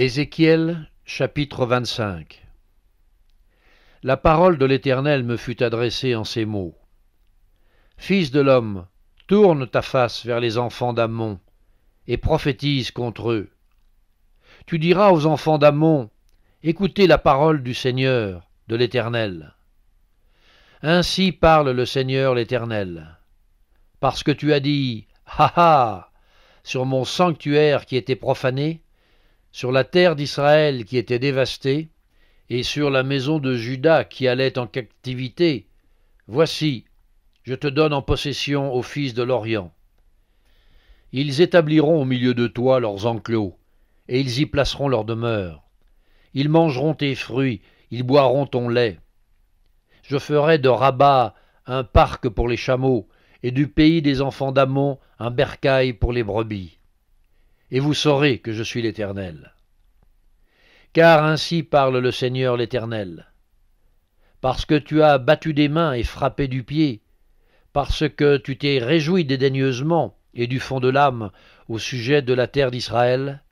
Ézéchiel chapitre 25 La parole de l'Éternel me fut adressée en ces mots. Fils de l'homme, tourne ta face vers les enfants d'Ammon et prophétise contre eux. Tu diras aux enfants d'Ammon, écoutez la parole du Seigneur, de l'Éternel. Ainsi parle le Seigneur l'Éternel. Parce que tu as dit, ha ha, sur mon sanctuaire qui était profané, sur la terre d'Israël qui était dévastée, et sur la maison de Juda qui allait en captivité, Voici, je te donne en possession aux fils de l'Orient. Ils établiront au milieu de toi leurs enclos, et ils y placeront leur demeure. Ils mangeront tes fruits, ils boiront ton lait. Je ferai de Rabat un parc pour les chameaux, et du pays des enfants d'Amon un bercail pour les brebis et vous saurez que je suis l'Éternel. Car ainsi parle le Seigneur l'Éternel. Parce que tu as battu des mains et frappé du pied, parce que tu t'es réjoui dédaigneusement et du fond de l'âme au sujet de la terre d'Israël,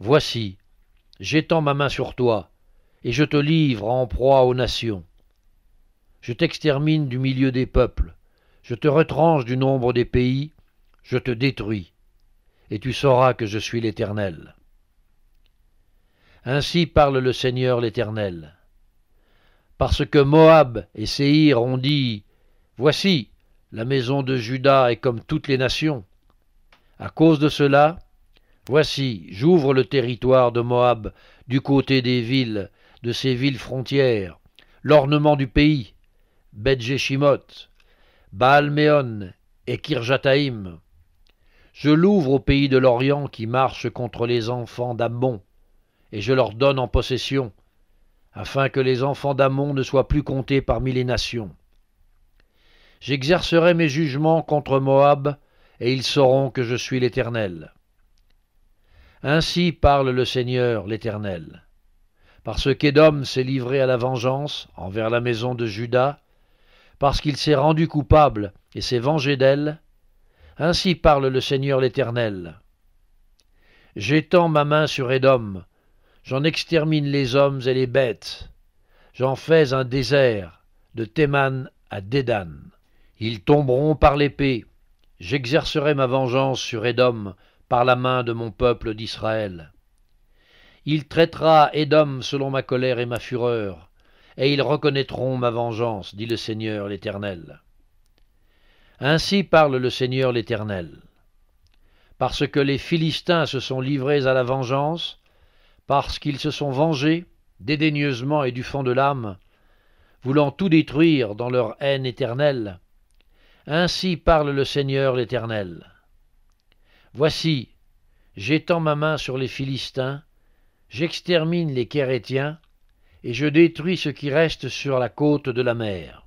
voici, j'étends ma main sur toi, et je te livre en proie aux nations. Je t'extermine du milieu des peuples, je te retranche du nombre des pays, je te détruis et tu sauras que je suis l'Éternel. Ainsi parle le Seigneur l'Éternel. Parce que Moab et Séhir ont dit Voici, la maison de Juda est comme toutes les nations. À cause de cela, voici, j'ouvre le territoire de Moab du côté des villes, de ses villes frontières, l'ornement du pays, Beth-Jeshimoth, Baal-Méon et Kirjataïm. Je l'ouvre au pays de l'Orient qui marche contre les enfants d'Ammon, et je leur donne en possession, afin que les enfants d'Ammon ne soient plus comptés parmi les nations. J'exercerai mes jugements contre Moab, et ils sauront que je suis l'Éternel. Ainsi parle le Seigneur l'Éternel. Parce qu'Édom s'est livré à la vengeance envers la maison de Juda, parce qu'il s'est rendu coupable et s'est vengé d'elle, ainsi parle le Seigneur l'Éternel. J'étends ma main sur Édom, j'en extermine les hommes et les bêtes, j'en fais un désert, de Théman à Dedan. Ils tomberont par l'épée, j'exercerai ma vengeance sur Édom par la main de mon peuple d'Israël. Il traitera Édom selon ma colère et ma fureur, et ils reconnaîtront ma vengeance, dit le Seigneur l'Éternel. Ainsi parle le Seigneur l'Éternel. Parce que les Philistins se sont livrés à la vengeance, parce qu'ils se sont vengés, dédaigneusement et du fond de l'âme, voulant tout détruire dans leur haine éternelle, ainsi parle le Seigneur l'Éternel. Voici, j'étends ma main sur les Philistins, j'extermine les Kérétiens, et je détruis ce qui reste sur la côte de la mer.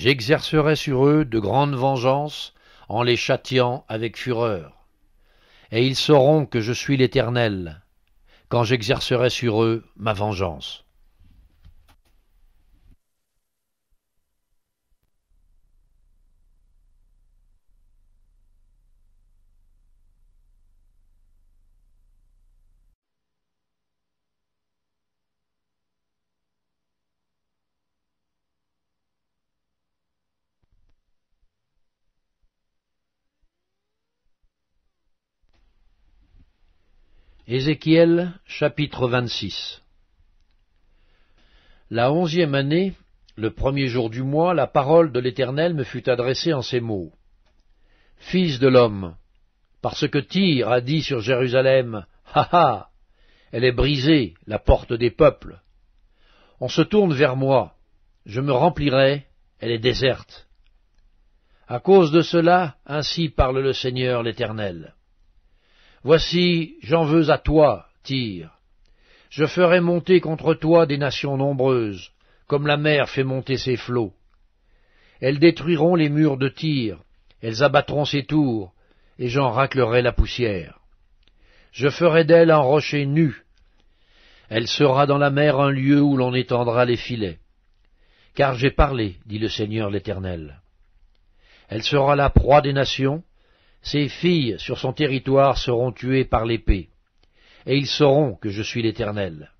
J'exercerai sur eux de grandes vengeances en les châtiant avec fureur. Et ils sauront que je suis l'Éternel, quand j'exercerai sur eux ma vengeance. Ézéchiel chapitre 26 La onzième année, le premier jour du mois, la parole de l'Éternel me fut adressée en ces mots. Fils de l'homme, parce que Tyr a dit sur Jérusalem, Ha ha, elle est brisée, la porte des peuples. On se tourne vers moi, je me remplirai, elle est déserte. À cause de cela, ainsi parle le Seigneur l'Éternel Voici, j'en veux à toi, Tyr. Je ferai monter contre toi des nations nombreuses, comme la mer fait monter ses flots. Elles détruiront les murs de Tyr, elles abattront ses tours, et j'en raclerai la poussière. Je ferai d'elle un rocher nu. Elle sera dans la mer un lieu où l'on étendra les filets. Car j'ai parlé, dit le Seigneur l'Éternel. Elle sera la proie des nations, ses filles sur son territoire seront tuées par l'épée, et ils sauront que je suis l'Éternel.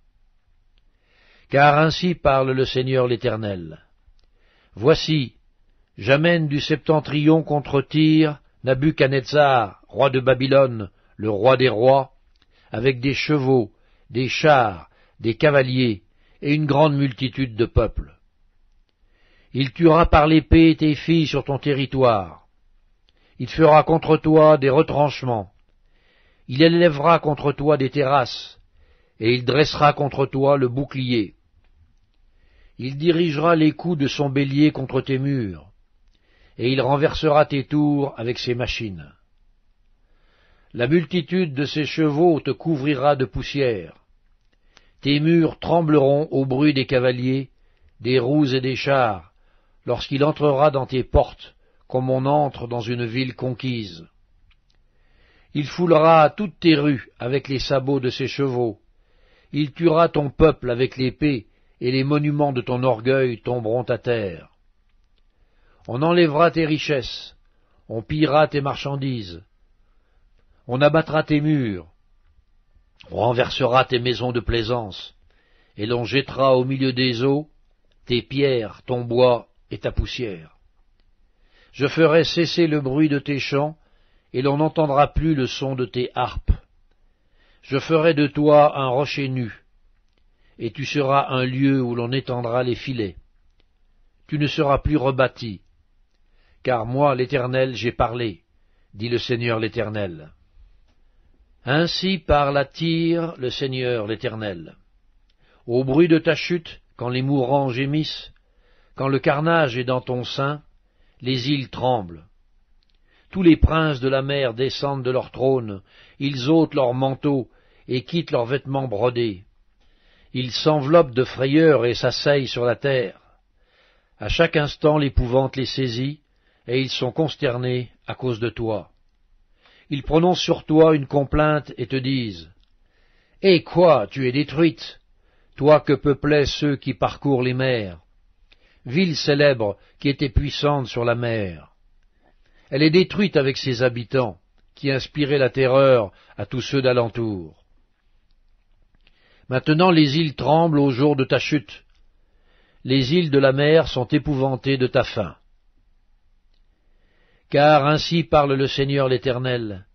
Car ainsi parle le Seigneur l'Éternel. Voici, j'amène du septentrion contre Tyr Nabuchadnezzar, roi de Babylone, le roi des rois, avec des chevaux, des chars, des cavaliers, et une grande multitude de peuples. Il tuera par l'épée tes filles sur ton territoire, il fera contre toi des retranchements. Il élèvera contre toi des terrasses, et il dressera contre toi le bouclier. Il dirigera les coups de son bélier contre tes murs, et il renversera tes tours avec ses machines. La multitude de ses chevaux te couvrira de poussière. Tes murs trembleront au bruit des cavaliers, des roues et des chars, lorsqu'il entrera dans tes portes, comme on entre dans une ville conquise. Il foulera toutes tes rues avec les sabots de ses chevaux. Il tuera ton peuple avec l'épée, et les monuments de ton orgueil tomberont à terre. On enlèvera tes richesses, on pillera tes marchandises, on abattra tes murs, on renversera tes maisons de plaisance, et l'on jettera au milieu des eaux tes pierres, ton bois et ta poussière. Je ferai cesser le bruit de tes chants, et l'on n'entendra plus le son de tes harpes. Je ferai de toi un rocher nu, et tu seras un lieu où l'on étendra les filets. Tu ne seras plus rebâti, car moi, l'Éternel, j'ai parlé, dit le Seigneur l'Éternel. Ainsi parle à Tyr le Seigneur l'Éternel. Au bruit de ta chute, quand les mourants gémissent, quand le carnage est dans ton sein, les îles tremblent. Tous les princes de la mer descendent de leur trône, ils ôtent leurs manteaux et quittent leurs vêtements brodés. Ils s'enveloppent de frayeur et s'asseillent sur la terre. À chaque instant l'épouvante les saisit, et ils sont consternés à cause de toi. Ils prononcent sur toi une complainte et te disent Eh quoi, tu es détruite, toi que peuplaient ceux qui parcourent les mers ville célèbre qui était puissante sur la mer. Elle est détruite avec ses habitants, qui inspiraient la terreur à tous ceux d'alentour. Maintenant les îles tremblent au jour de ta chute. Les îles de la mer sont épouvantées de ta faim. Car ainsi parle le Seigneur l'Éternel,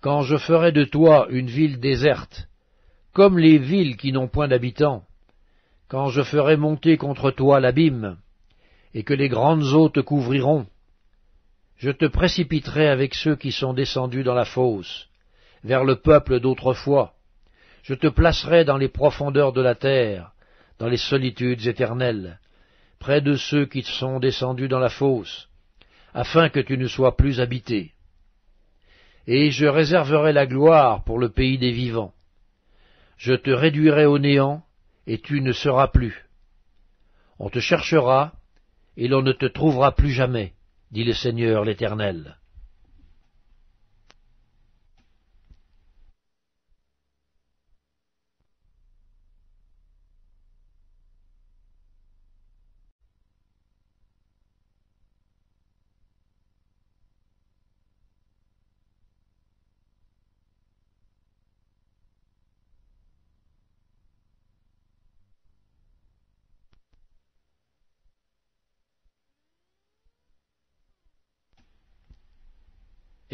quand je ferai de toi une ville déserte, comme les villes qui n'ont point d'habitants, quand je ferai monter contre toi l'abîme, et que les grandes eaux te couvriront, je te précipiterai avec ceux qui sont descendus dans la fosse, vers le peuple d'autrefois, je te placerai dans les profondeurs de la terre, dans les solitudes éternelles, près de ceux qui sont descendus dans la fosse, afin que tu ne sois plus habité. Et je réserverai la gloire pour le pays des vivants. Je te réduirai au néant, et tu ne seras plus. On te cherchera, et l'on ne te trouvera plus jamais, dit le Seigneur l'Éternel.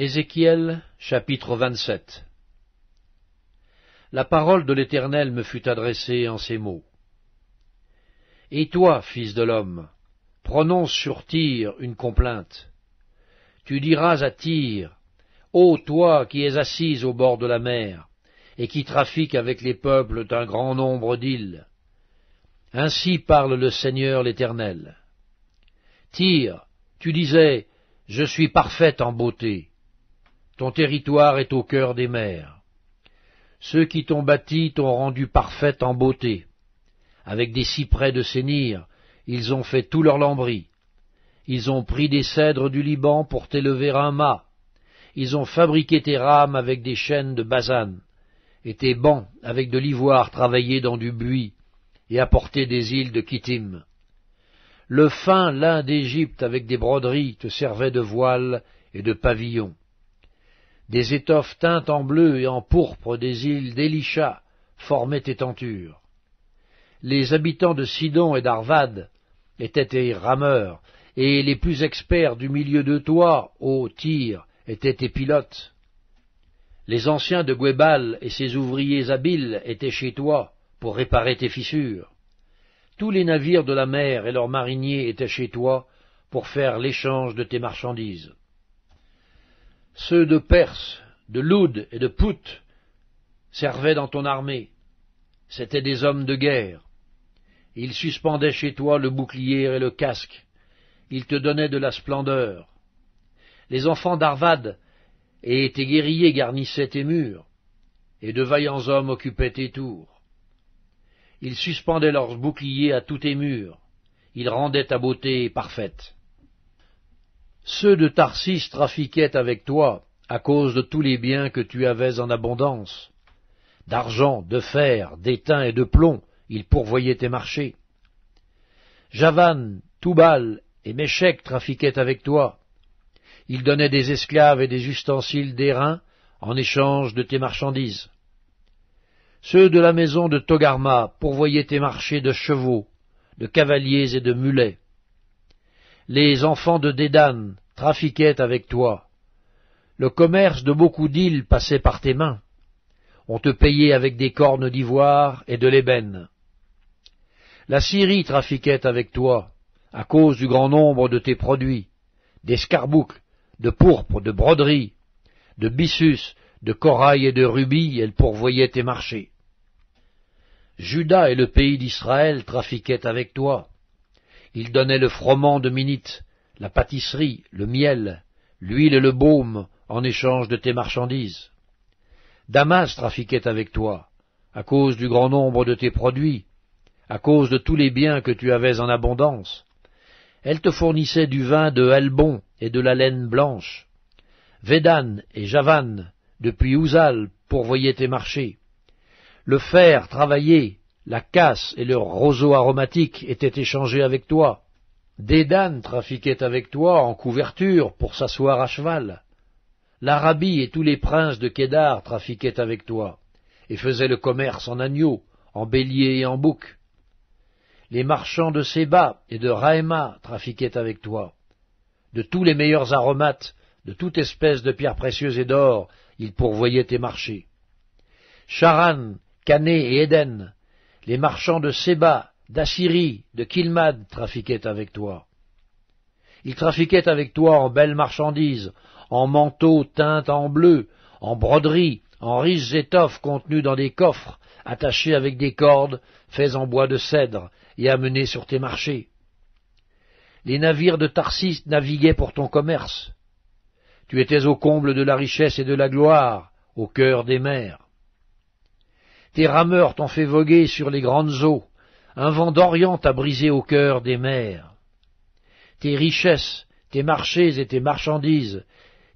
Ézéchiel chapitre 27 La parole de l'Éternel me fut adressée en ces mots. Et toi, fils de l'homme, prononce sur Tyr une complainte. Tu diras à Tyr, Ô toi qui es assise au bord de la mer, et qui trafique avec les peuples d'un grand nombre d'îles. Ainsi parle le Seigneur l'Éternel. Tyr, tu disais, Je suis parfaite en beauté ton territoire est au cœur des mers. Ceux qui t'ont bâti t'ont rendu parfaite en beauté. Avec des cyprès de Sénir, ils ont fait tout leur lambris. Ils ont pris des cèdres du Liban pour t'élever un mât. Ils ont fabriqué tes rames avec des chaînes de basane, et tes bancs avec de l'ivoire travaillé dans du buis, et apporté des îles de Kittim. Le fin lin d'Égypte avec des broderies te servait de voile et de pavillon. Des étoffes teintes en bleu et en pourpre des îles d'Elisha formaient tes tentures. Les habitants de Sidon et d'Arvad étaient tes rameurs, et les plus experts du milieu de toi, ô tir, étaient tes pilotes. Les anciens de Guébal et ses ouvriers habiles étaient chez toi pour réparer tes fissures. Tous les navires de la mer et leurs mariniers étaient chez toi pour faire l'échange de tes marchandises. Ceux de Perse, de Loud et de Pout servaient dans ton armée. C'étaient des hommes de guerre. Ils suspendaient chez toi le bouclier et le casque. Ils te donnaient de la splendeur. Les enfants d'Arvad et tes guerriers garnissaient tes murs, et de vaillants hommes occupaient tes tours. Ils suspendaient leurs boucliers à tous tes murs. Ils rendaient ta beauté parfaite. Ceux de Tarsis trafiquaient avec toi à cause de tous les biens que tu avais en abondance. D'argent, de fer, d'étain et de plomb, ils pourvoyaient tes marchés. Javan, Toubal et Méchec trafiquaient avec toi. Ils donnaient des esclaves et des ustensiles d'airain en échange de tes marchandises. Ceux de la maison de Togarma pourvoyaient tes marchés de chevaux, de cavaliers et de mulets les enfants de Dédane trafiquaient avec toi. Le commerce de beaucoup d'îles passait par tes mains. On te payait avec des cornes d'ivoire et de l'ébène. La Syrie trafiquait avec toi, à cause du grand nombre de tes produits, d'escarboucles, de pourpre, de broderies, de byssus, de corail et de rubis, elle pourvoyait tes marchés. Juda et le pays d'Israël trafiquaient avec toi. Il donnait le froment de Minite, la pâtisserie, le miel, l'huile et le baume en échange de tes marchandises. Damas trafiquait avec toi, à cause du grand nombre de tes produits, à cause de tous les biens que tu avais en abondance. Elle te fournissait du vin de Helbon et de la laine blanche. Védan et Javan, depuis Ouzal, pourvoyaient tes marchés. Le fer travaillé la casse et le roseau aromatique étaient échangés avec toi. Des trafiquait avec toi en couverture pour s'asseoir à cheval. L'Arabie et tous les princes de Kédar trafiquaient avec toi, et faisaient le commerce en agneaux, en béliers et en boucs. Les marchands de Séba et de Raéma trafiquaient avec toi. De tous les meilleurs aromates, de toute espèce de pierres précieuses et d'or, ils pourvoyaient tes marchés. Charan, Cané et Éden les marchands de Séba, d'Assyrie, de Kilmad trafiquaient avec toi. Ils trafiquaient avec toi en belles marchandises, en manteaux teints en bleu, en broderies, en riches étoffes contenues dans des coffres, attachés avec des cordes, faits en bois de cèdre, et amenés sur tes marchés. Les navires de Tarsis naviguaient pour ton commerce. Tu étais au comble de la richesse et de la gloire, au cœur des mers. Tes rameurs t'ont fait voguer sur les grandes eaux. Un vent d'Orient t'a brisé au cœur des mers. Tes richesses, tes marchés et tes marchandises,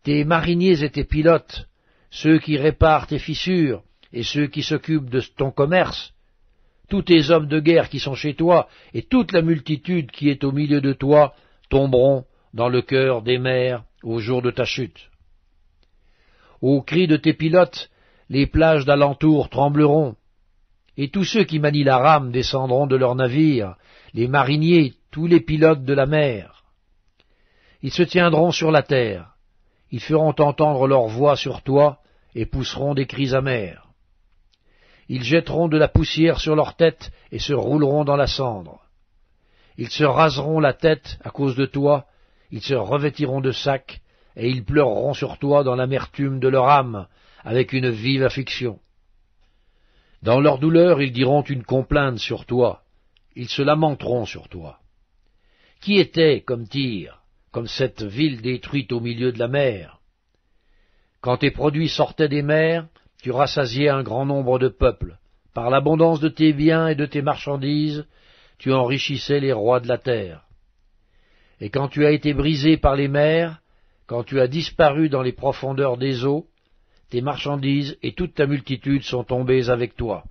tes mariniers et tes pilotes, ceux qui réparent tes fissures et ceux qui s'occupent de ton commerce, tous tes hommes de guerre qui sont chez toi et toute la multitude qui est au milieu de toi tomberont dans le cœur des mers au jour de ta chute. Au cri de tes pilotes, les plages d'alentour trembleront, et tous ceux qui manient la rame descendront de leurs navires, les mariniers, tous les pilotes de la mer. Ils se tiendront sur la terre, ils feront entendre leur voix sur toi, et pousseront des cris amers. Ils jetteront de la poussière sur leur tête, et se rouleront dans la cendre. Ils se raseront la tête à cause de toi, ils se revêtiront de sacs, et ils pleureront sur toi dans l'amertume de leur âme, avec une vive affliction. Dans leur douleur, ils diront une complainte sur toi, ils se lamenteront sur toi. Qui était comme Tyr, comme cette ville détruite au milieu de la mer Quand tes produits sortaient des mers, tu rassasiais un grand nombre de peuples. Par l'abondance de tes biens et de tes marchandises, tu enrichissais les rois de la terre. Et quand tu as été brisé par les mers, quand tu as disparu dans les profondeurs des eaux, tes marchandises et toute ta multitude sont tombées avec toi.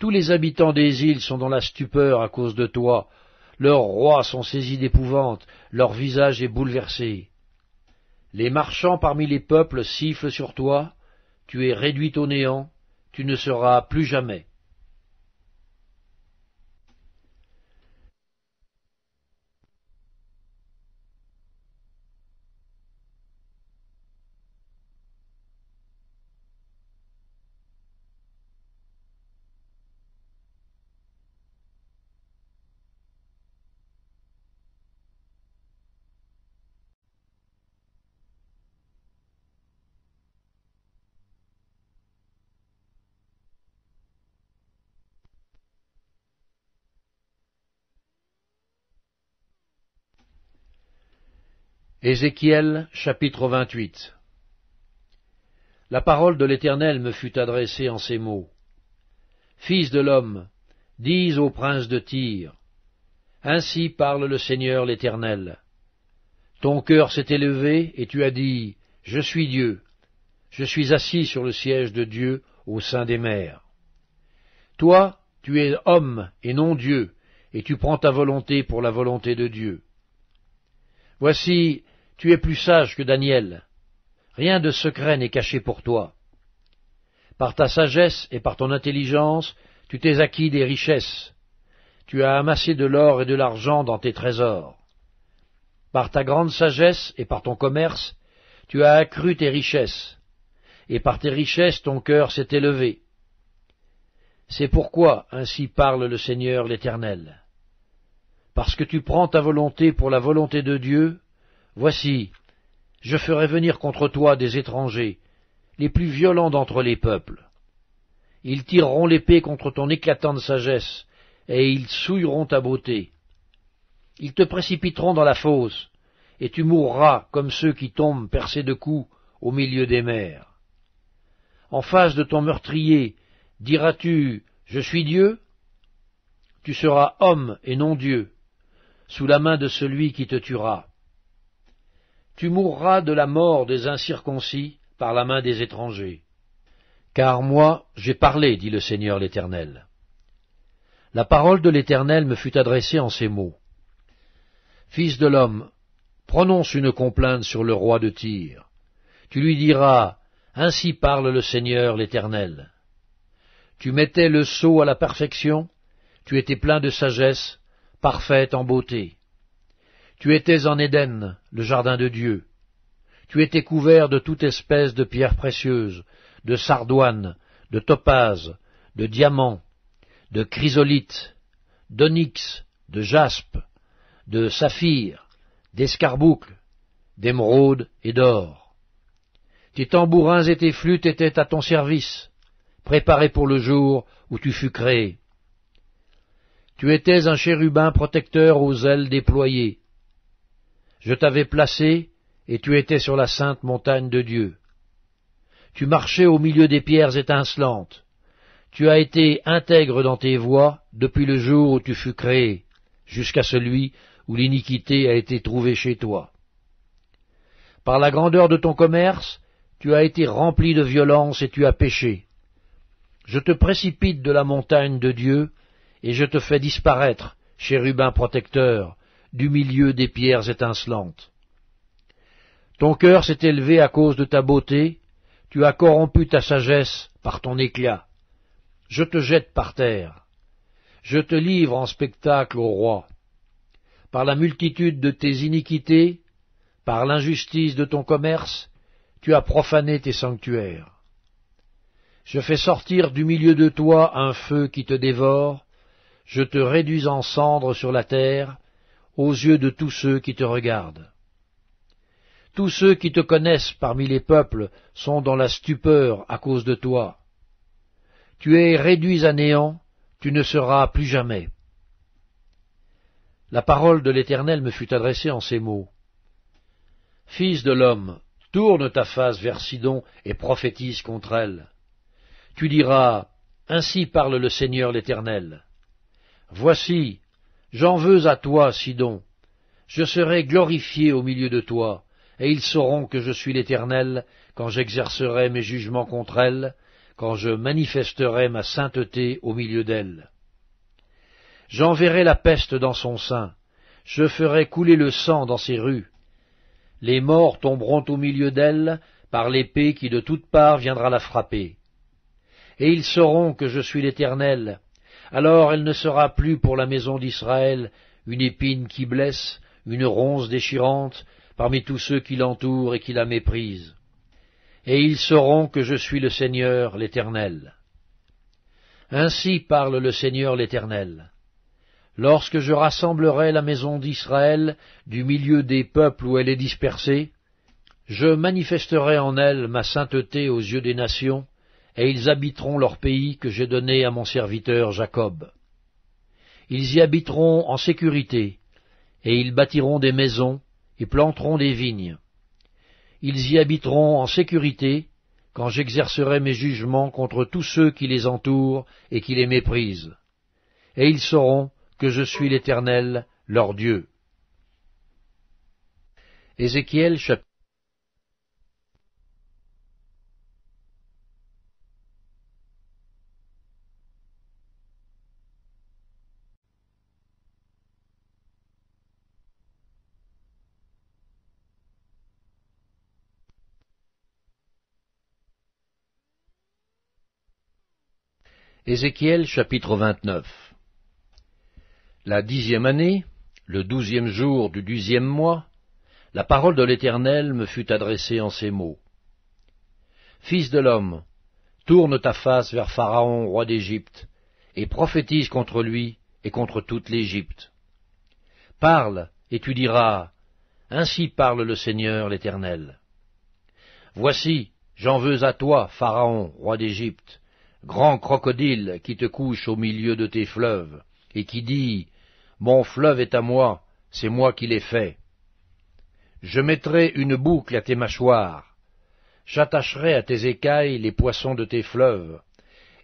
Tous les habitants des îles sont dans la stupeur à cause de toi, leurs rois sont saisis d'épouvante, leur visage est bouleversé. Les marchands parmi les peuples sifflent sur toi, tu es réduit au néant, tu ne seras plus jamais. Ézéchiel chapitre 28 La parole de l'Éternel me fut adressée en ces mots. Fils de l'homme, dis au prince de Tyr, Ainsi parle le Seigneur l'Éternel. Ton cœur s'est élevé, et tu as dit, Je suis Dieu, je suis assis sur le siège de Dieu au sein des mers. Toi, tu es homme et non Dieu, et tu prends ta volonté pour la volonté de Dieu. Voici, tu es plus sage que Daniel. Rien de secret n'est caché pour toi. Par ta sagesse et par ton intelligence, tu t'es acquis des richesses. Tu as amassé de l'or et de l'argent dans tes trésors. Par ta grande sagesse et par ton commerce, tu as accru tes richesses. Et par tes richesses, ton cœur s'est élevé. C'est pourquoi ainsi parle le Seigneur l'Éternel. Parce que tu prends ta volonté pour la volonté de Dieu, Voici, je ferai venir contre toi des étrangers, les plus violents d'entre les peuples. Ils tireront l'épée contre ton éclatante sagesse, et ils souilleront ta beauté. Ils te précipiteront dans la fosse, et tu mourras comme ceux qui tombent percés de coups au milieu des mers. En face de ton meurtrier, diras-tu Je suis Dieu Tu seras homme et non Dieu, sous la main de celui qui te tuera. Tu mourras de la mort des incirconcis par la main des étrangers. Car moi, j'ai parlé, dit le Seigneur l'Éternel. La parole de l'Éternel me fut adressée en ces mots. Fils de l'homme, prononce une complainte sur le roi de Tyr. Tu lui diras, Ainsi parle le Seigneur l'Éternel. Tu mettais le sceau à la perfection, tu étais plein de sagesse, parfaite en beauté. Tu étais en Éden, le jardin de Dieu. Tu étais couvert de toute espèce de pierres précieuses, de sardoines, de topazes, de diamants, de chrysolites, d'onyx, de jaspe, de saphirs, d'escarboucles, d'émeraudes et d'or. Tes tambourins et tes flûtes étaient à ton service, préparés pour le jour où tu fus créé. Tu étais un chérubin protecteur aux ailes déployées. Je t'avais placé, et tu étais sur la sainte montagne de Dieu. Tu marchais au milieu des pierres étincelantes. Tu as été intègre dans tes voies depuis le jour où tu fus créé, jusqu'à celui où l'iniquité a été trouvée chez toi. Par la grandeur de ton commerce, tu as été rempli de violence et tu as péché. Je te précipite de la montagne de Dieu, et je te fais disparaître, chérubin protecteur, du milieu des pierres étincelantes. Ton cœur s'est élevé à cause de ta beauté, tu as corrompu ta sagesse par ton éclat. Je te jette par terre, je te livre en spectacle au roi. Par la multitude de tes iniquités, par l'injustice de ton commerce, tu as profané tes sanctuaires. Je fais sortir du milieu de toi un feu qui te dévore, je te réduis en cendres sur la terre, aux yeux de tous ceux qui te regardent. Tous ceux qui te connaissent parmi les peuples sont dans la stupeur à cause de toi. Tu es réduit à néant, tu ne seras plus jamais. La parole de l'Éternel me fut adressée en ces mots. Fils de l'homme, tourne ta face vers Sidon et prophétise contre elle. Tu diras, Ainsi parle le Seigneur l'Éternel. Voici, J'en veux à toi, Sidon. Je serai glorifié au milieu de toi, et ils sauront que je suis l'Éternel, quand j'exercerai mes jugements contre elle, quand je manifesterai ma sainteté au milieu d'elle. J'enverrai la peste dans son sein, je ferai couler le sang dans ses rues. Les morts tomberont au milieu d'elle par l'épée qui de toutes parts viendra la frapper. Et ils sauront que je suis l'Éternel, alors elle ne sera plus pour la maison d'Israël une épine qui blesse, une ronce déchirante, parmi tous ceux qui l'entourent et qui la méprisent. Et ils sauront que je suis le Seigneur l'Éternel. Ainsi parle le Seigneur l'Éternel. Lorsque je rassemblerai la maison d'Israël du milieu des peuples où elle est dispersée, je manifesterai en elle ma sainteté aux yeux des nations, et ils habiteront leur pays que j'ai donné à mon serviteur Jacob. Ils y habiteront en sécurité, et ils bâtiront des maisons, et planteront des vignes. Ils y habiteront en sécurité, quand j'exercerai mes jugements contre tous ceux qui les entourent et qui les méprisent. Et ils sauront que je suis l'Éternel, leur Dieu. Ézéchiel Ézéchiel chapitre 29 La dixième année, le douzième jour du dixième mois, la parole de l'Éternel me fut adressée en ces mots. Fils de l'homme, tourne ta face vers Pharaon, roi d'Égypte, et prophétise contre lui et contre toute l'Égypte. Parle, et tu diras, Ainsi parle le Seigneur l'Éternel. Voici, j'en veux à toi, Pharaon, roi d'Égypte, grand crocodile qui te couche au milieu de tes fleuves, et qui dit Mon fleuve est à moi, c'est moi qui l'ai fait. Je mettrai une boucle à tes mâchoires, j'attacherai à tes écailles les poissons de tes fleuves,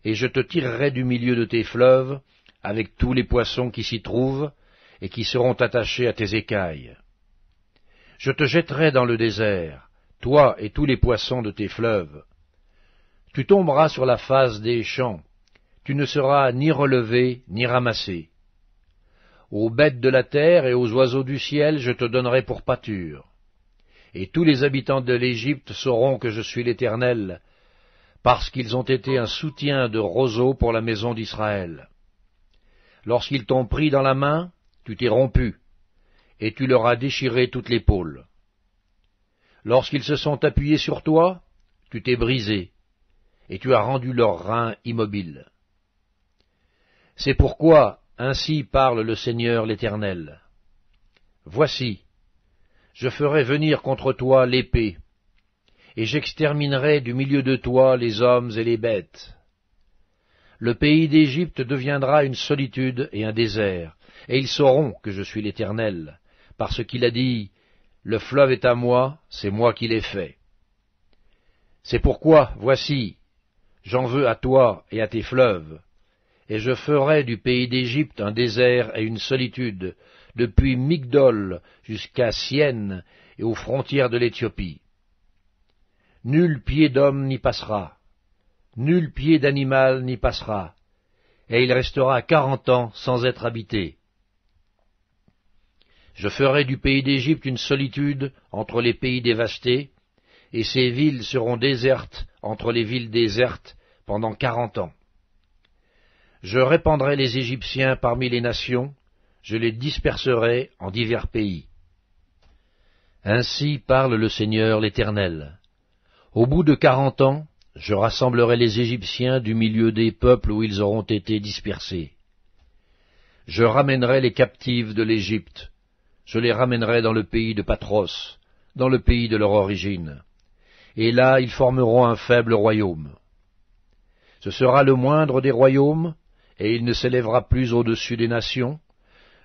et je te tirerai du milieu de tes fleuves, avec tous les poissons qui s'y trouvent, et qui seront attachés à tes écailles. Je te jetterai dans le désert, toi et tous les poissons de tes fleuves, tu tomberas sur la face des champs, tu ne seras ni relevé ni ramassé. Aux bêtes de la terre et aux oiseaux du ciel je te donnerai pour pâture. Et tous les habitants de l'Égypte sauront que je suis l'Éternel, parce qu'ils ont été un soutien de roseau pour la maison d'Israël. Lorsqu'ils t'ont pris dans la main, tu t'es rompu, et tu leur as déchiré toute l'épaule. Lorsqu'ils se sont appuyés sur toi, tu t'es brisé, et tu as rendu leurs reins immobiles. C'est pourquoi ainsi parle le Seigneur l'Éternel. Voici, je ferai venir contre toi l'épée, et j'exterminerai du milieu de toi les hommes et les bêtes. Le pays d'Égypte deviendra une solitude et un désert, et ils sauront que je suis l'Éternel, parce qu'il a dit, Le fleuve est à moi, c'est moi qui l'ai fait. C'est pourquoi, voici, J'en veux à toi et à tes fleuves. Et je ferai du pays d'Égypte un désert et une solitude, depuis Migdol jusqu'à Sienne et aux frontières de l'Éthiopie. Nul pied d'homme n'y passera, nul pied d'animal n'y passera, et il restera quarante ans sans être habité. Je ferai du pays d'Égypte une solitude entre les pays dévastés, et ces villes seront désertes entre les villes désertes pendant quarante ans. Je répandrai les Égyptiens parmi les nations, je les disperserai en divers pays. Ainsi parle le Seigneur l'Éternel. Au bout de quarante ans, je rassemblerai les Égyptiens du milieu des peuples où ils auront été dispersés. Je ramènerai les captives de l'Égypte, je les ramènerai dans le pays de Patros, dans le pays de leur origine et là ils formeront un faible royaume. Ce sera le moindre des royaumes, et il ne s'élèvera plus au-dessus des nations,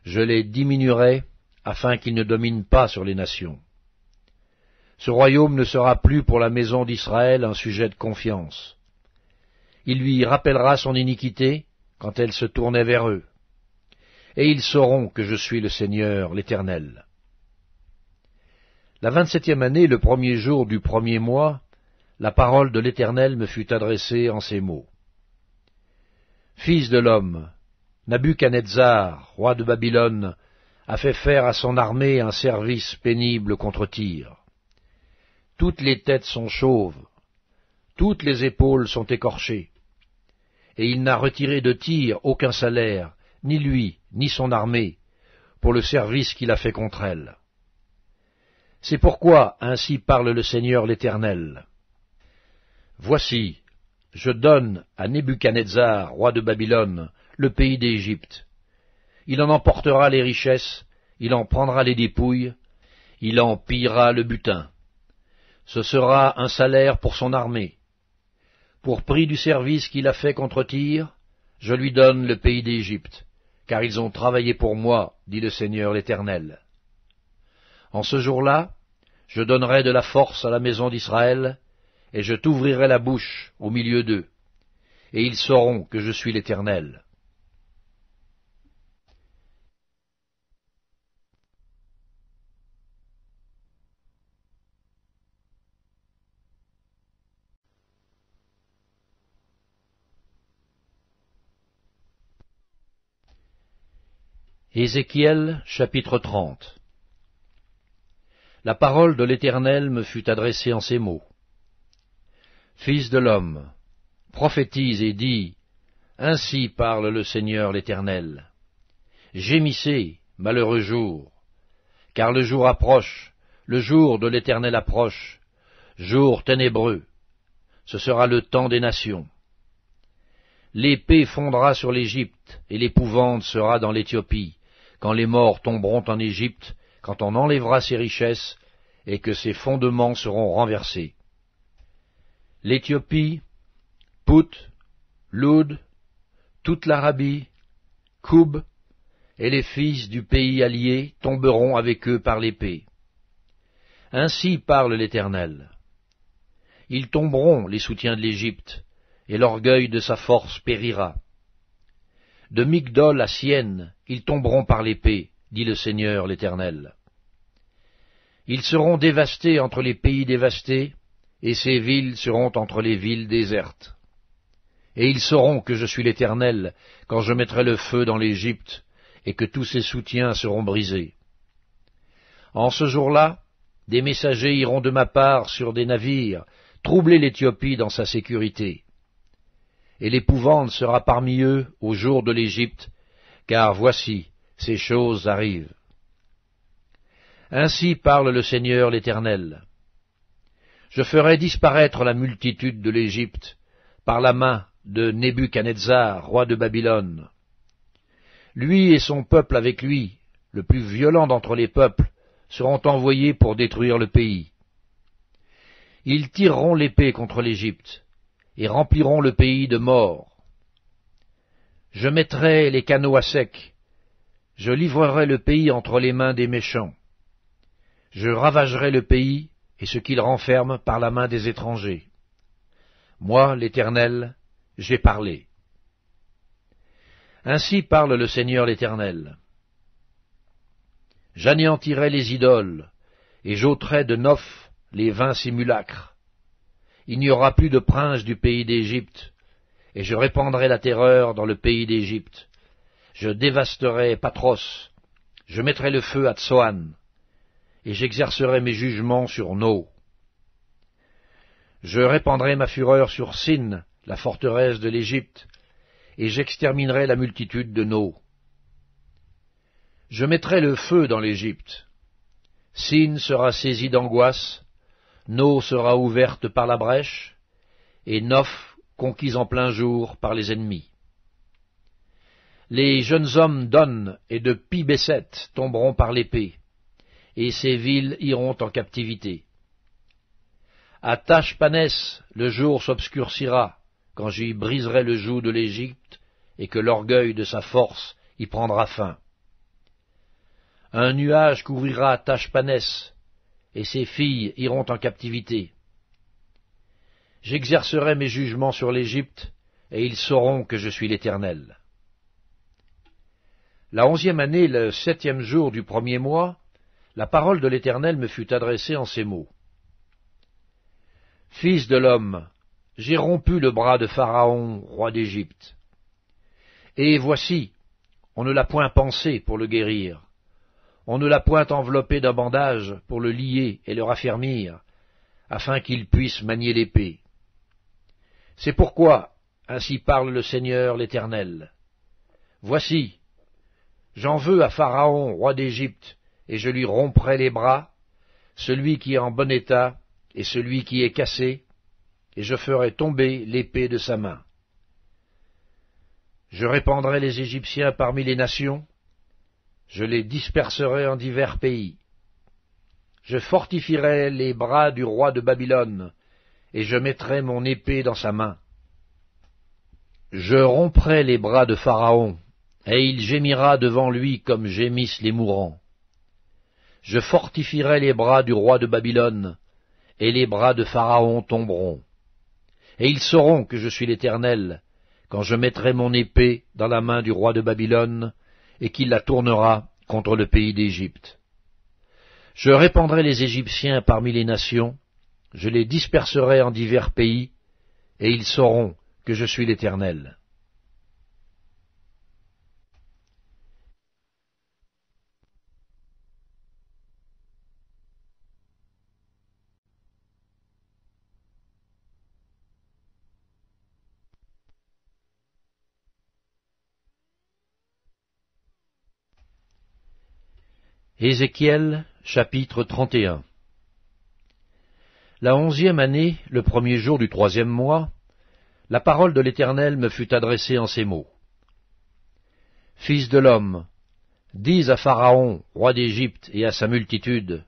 je les diminuerai, afin qu'ils ne dominent pas sur les nations. Ce royaume ne sera plus pour la maison d'Israël un sujet de confiance. Il lui rappellera son iniquité quand elle se tournait vers eux. Et ils sauront que je suis le Seigneur l'Éternel. La vingt-septième année, le premier jour du premier mois, la parole de l'Éternel me fut adressée en ces mots. Fils de l'homme, Nabuchadnezzar, roi de Babylone, a fait faire à son armée un service pénible contre Tyr. Toutes les têtes sont chauves, toutes les épaules sont écorchées, et il n'a retiré de Tyr aucun salaire, ni lui, ni son armée, pour le service qu'il a fait contre elle. C'est pourquoi ainsi parle le Seigneur l'Éternel. Voici, je donne à Nebuchadnezzar, roi de Babylone, le pays d'Égypte. Il en emportera les richesses, il en prendra les dépouilles, il en pillera le butin. Ce sera un salaire pour son armée. Pour prix du service qu'il a fait contre Tyr, je lui donne le pays d'Égypte, car ils ont travaillé pour moi, dit le Seigneur l'Éternel. En ce jour-là, je donnerai de la force à la maison d'Israël, et je t'ouvrirai la bouche au milieu d'eux, et ils sauront que je suis l'Éternel. Ézéchiel chapitre 30 la parole de l'Éternel me fut adressée en ces mots. Fils de l'homme, prophétise et dis, Ainsi parle le Seigneur l'Éternel. Gémissez, malheureux jour, car le jour approche, le jour de l'Éternel approche, jour ténébreux, ce sera le temps des nations. L'épée fondra sur l'Égypte, et l'épouvante sera dans l'Éthiopie, quand les morts tomberont en Égypte, quand on enlèvera ses richesses et que ses fondements seront renversés. L'Éthiopie, Pout, Loud, toute l'Arabie, Koub, et les fils du pays allié tomberont avec eux par l'épée. Ainsi parle l'Éternel. Ils tomberont, les soutiens de l'Égypte, et l'orgueil de sa force périra. De Migdol à Sienne, ils tomberont par l'épée, dit le Seigneur l'Éternel. Ils seront dévastés entre les pays dévastés, et ces villes seront entre les villes désertes. Et ils sauront que je suis l'Éternel, quand je mettrai le feu dans l'Égypte, et que tous ses soutiens seront brisés. En ce jour-là, des messagers iront de ma part sur des navires, troubler l'Éthiopie dans sa sécurité. Et l'épouvante sera parmi eux au jour de l'Égypte, car voici, ces choses arrivent. Ainsi parle le Seigneur l'Éternel. Je ferai disparaître la multitude de l'Égypte par la main de Nebuchadnezzar, roi de Babylone. Lui et son peuple avec lui, le plus violent d'entre les peuples, seront envoyés pour détruire le pays. Ils tireront l'épée contre l'Égypte et rempliront le pays de morts. Je mettrai les canaux à sec je livrerai le pays entre les mains des méchants. Je ravagerai le pays et ce qu'il renferme par la main des étrangers. Moi, l'Éternel, j'ai parlé. Ainsi parle le Seigneur l'Éternel. J'anéantirai les idoles, et j'ôterai de nof les vingt simulacres. Il n'y aura plus de prince du pays d'Égypte, et je répandrai la terreur dans le pays d'Égypte. Je dévasterai Patros, je mettrai le feu à Tsoan, et j'exercerai mes jugements sur No. Je répandrai ma fureur sur Sin, la forteresse de l'Égypte, et j'exterminerai la multitude de No. Je mettrai le feu dans l'Égypte. Sin sera saisi d'angoisse, No sera ouverte par la brèche, et Noph conquise en plein jour par les ennemis. Les jeunes hommes d'On et de pi tomberont par l'épée, et ces villes iront en captivité. À Tachpanès, le jour s'obscurcira, quand j'y briserai le joug de l'Égypte, et que l'orgueil de sa force y prendra fin. Un nuage couvrira Tachpanès, et ses filles iront en captivité. J'exercerai mes jugements sur l'Égypte, et ils sauront que je suis l'Éternel. La onzième année, le septième jour du premier mois, la parole de l'Éternel me fut adressée en ces mots. Fils de l'homme, j'ai rompu le bras de Pharaon, roi d'Égypte. Et voici, on ne l'a point pansé pour le guérir, on ne l'a point enveloppé d'un bandage pour le lier et le raffermir, afin qu'il puisse manier l'épée. C'est pourquoi, ainsi parle le Seigneur l'Éternel. Voici, J'en veux à Pharaon, roi d'Égypte, et je lui romprai les bras, celui qui est en bon état et celui qui est cassé, et je ferai tomber l'épée de sa main. Je répandrai les Égyptiens parmi les nations, je les disperserai en divers pays. Je fortifierai les bras du roi de Babylone, et je mettrai mon épée dans sa main. Je romprai les bras de Pharaon, et il gémira devant lui comme gémissent les mourants. Je fortifierai les bras du roi de Babylone, et les bras de Pharaon tomberont. Et ils sauront que je suis l'Éternel, quand je mettrai mon épée dans la main du roi de Babylone, et qu'il la tournera contre le pays d'Égypte. Je répandrai les Égyptiens parmi les nations, je les disperserai en divers pays, et ils sauront que je suis l'Éternel. Ézéchiel chapitre 31 La onzième année, le premier jour du troisième mois, la parole de l'Éternel me fut adressée en ces mots. Fils de l'homme, dis à Pharaon, roi d'Égypte, et à sa multitude,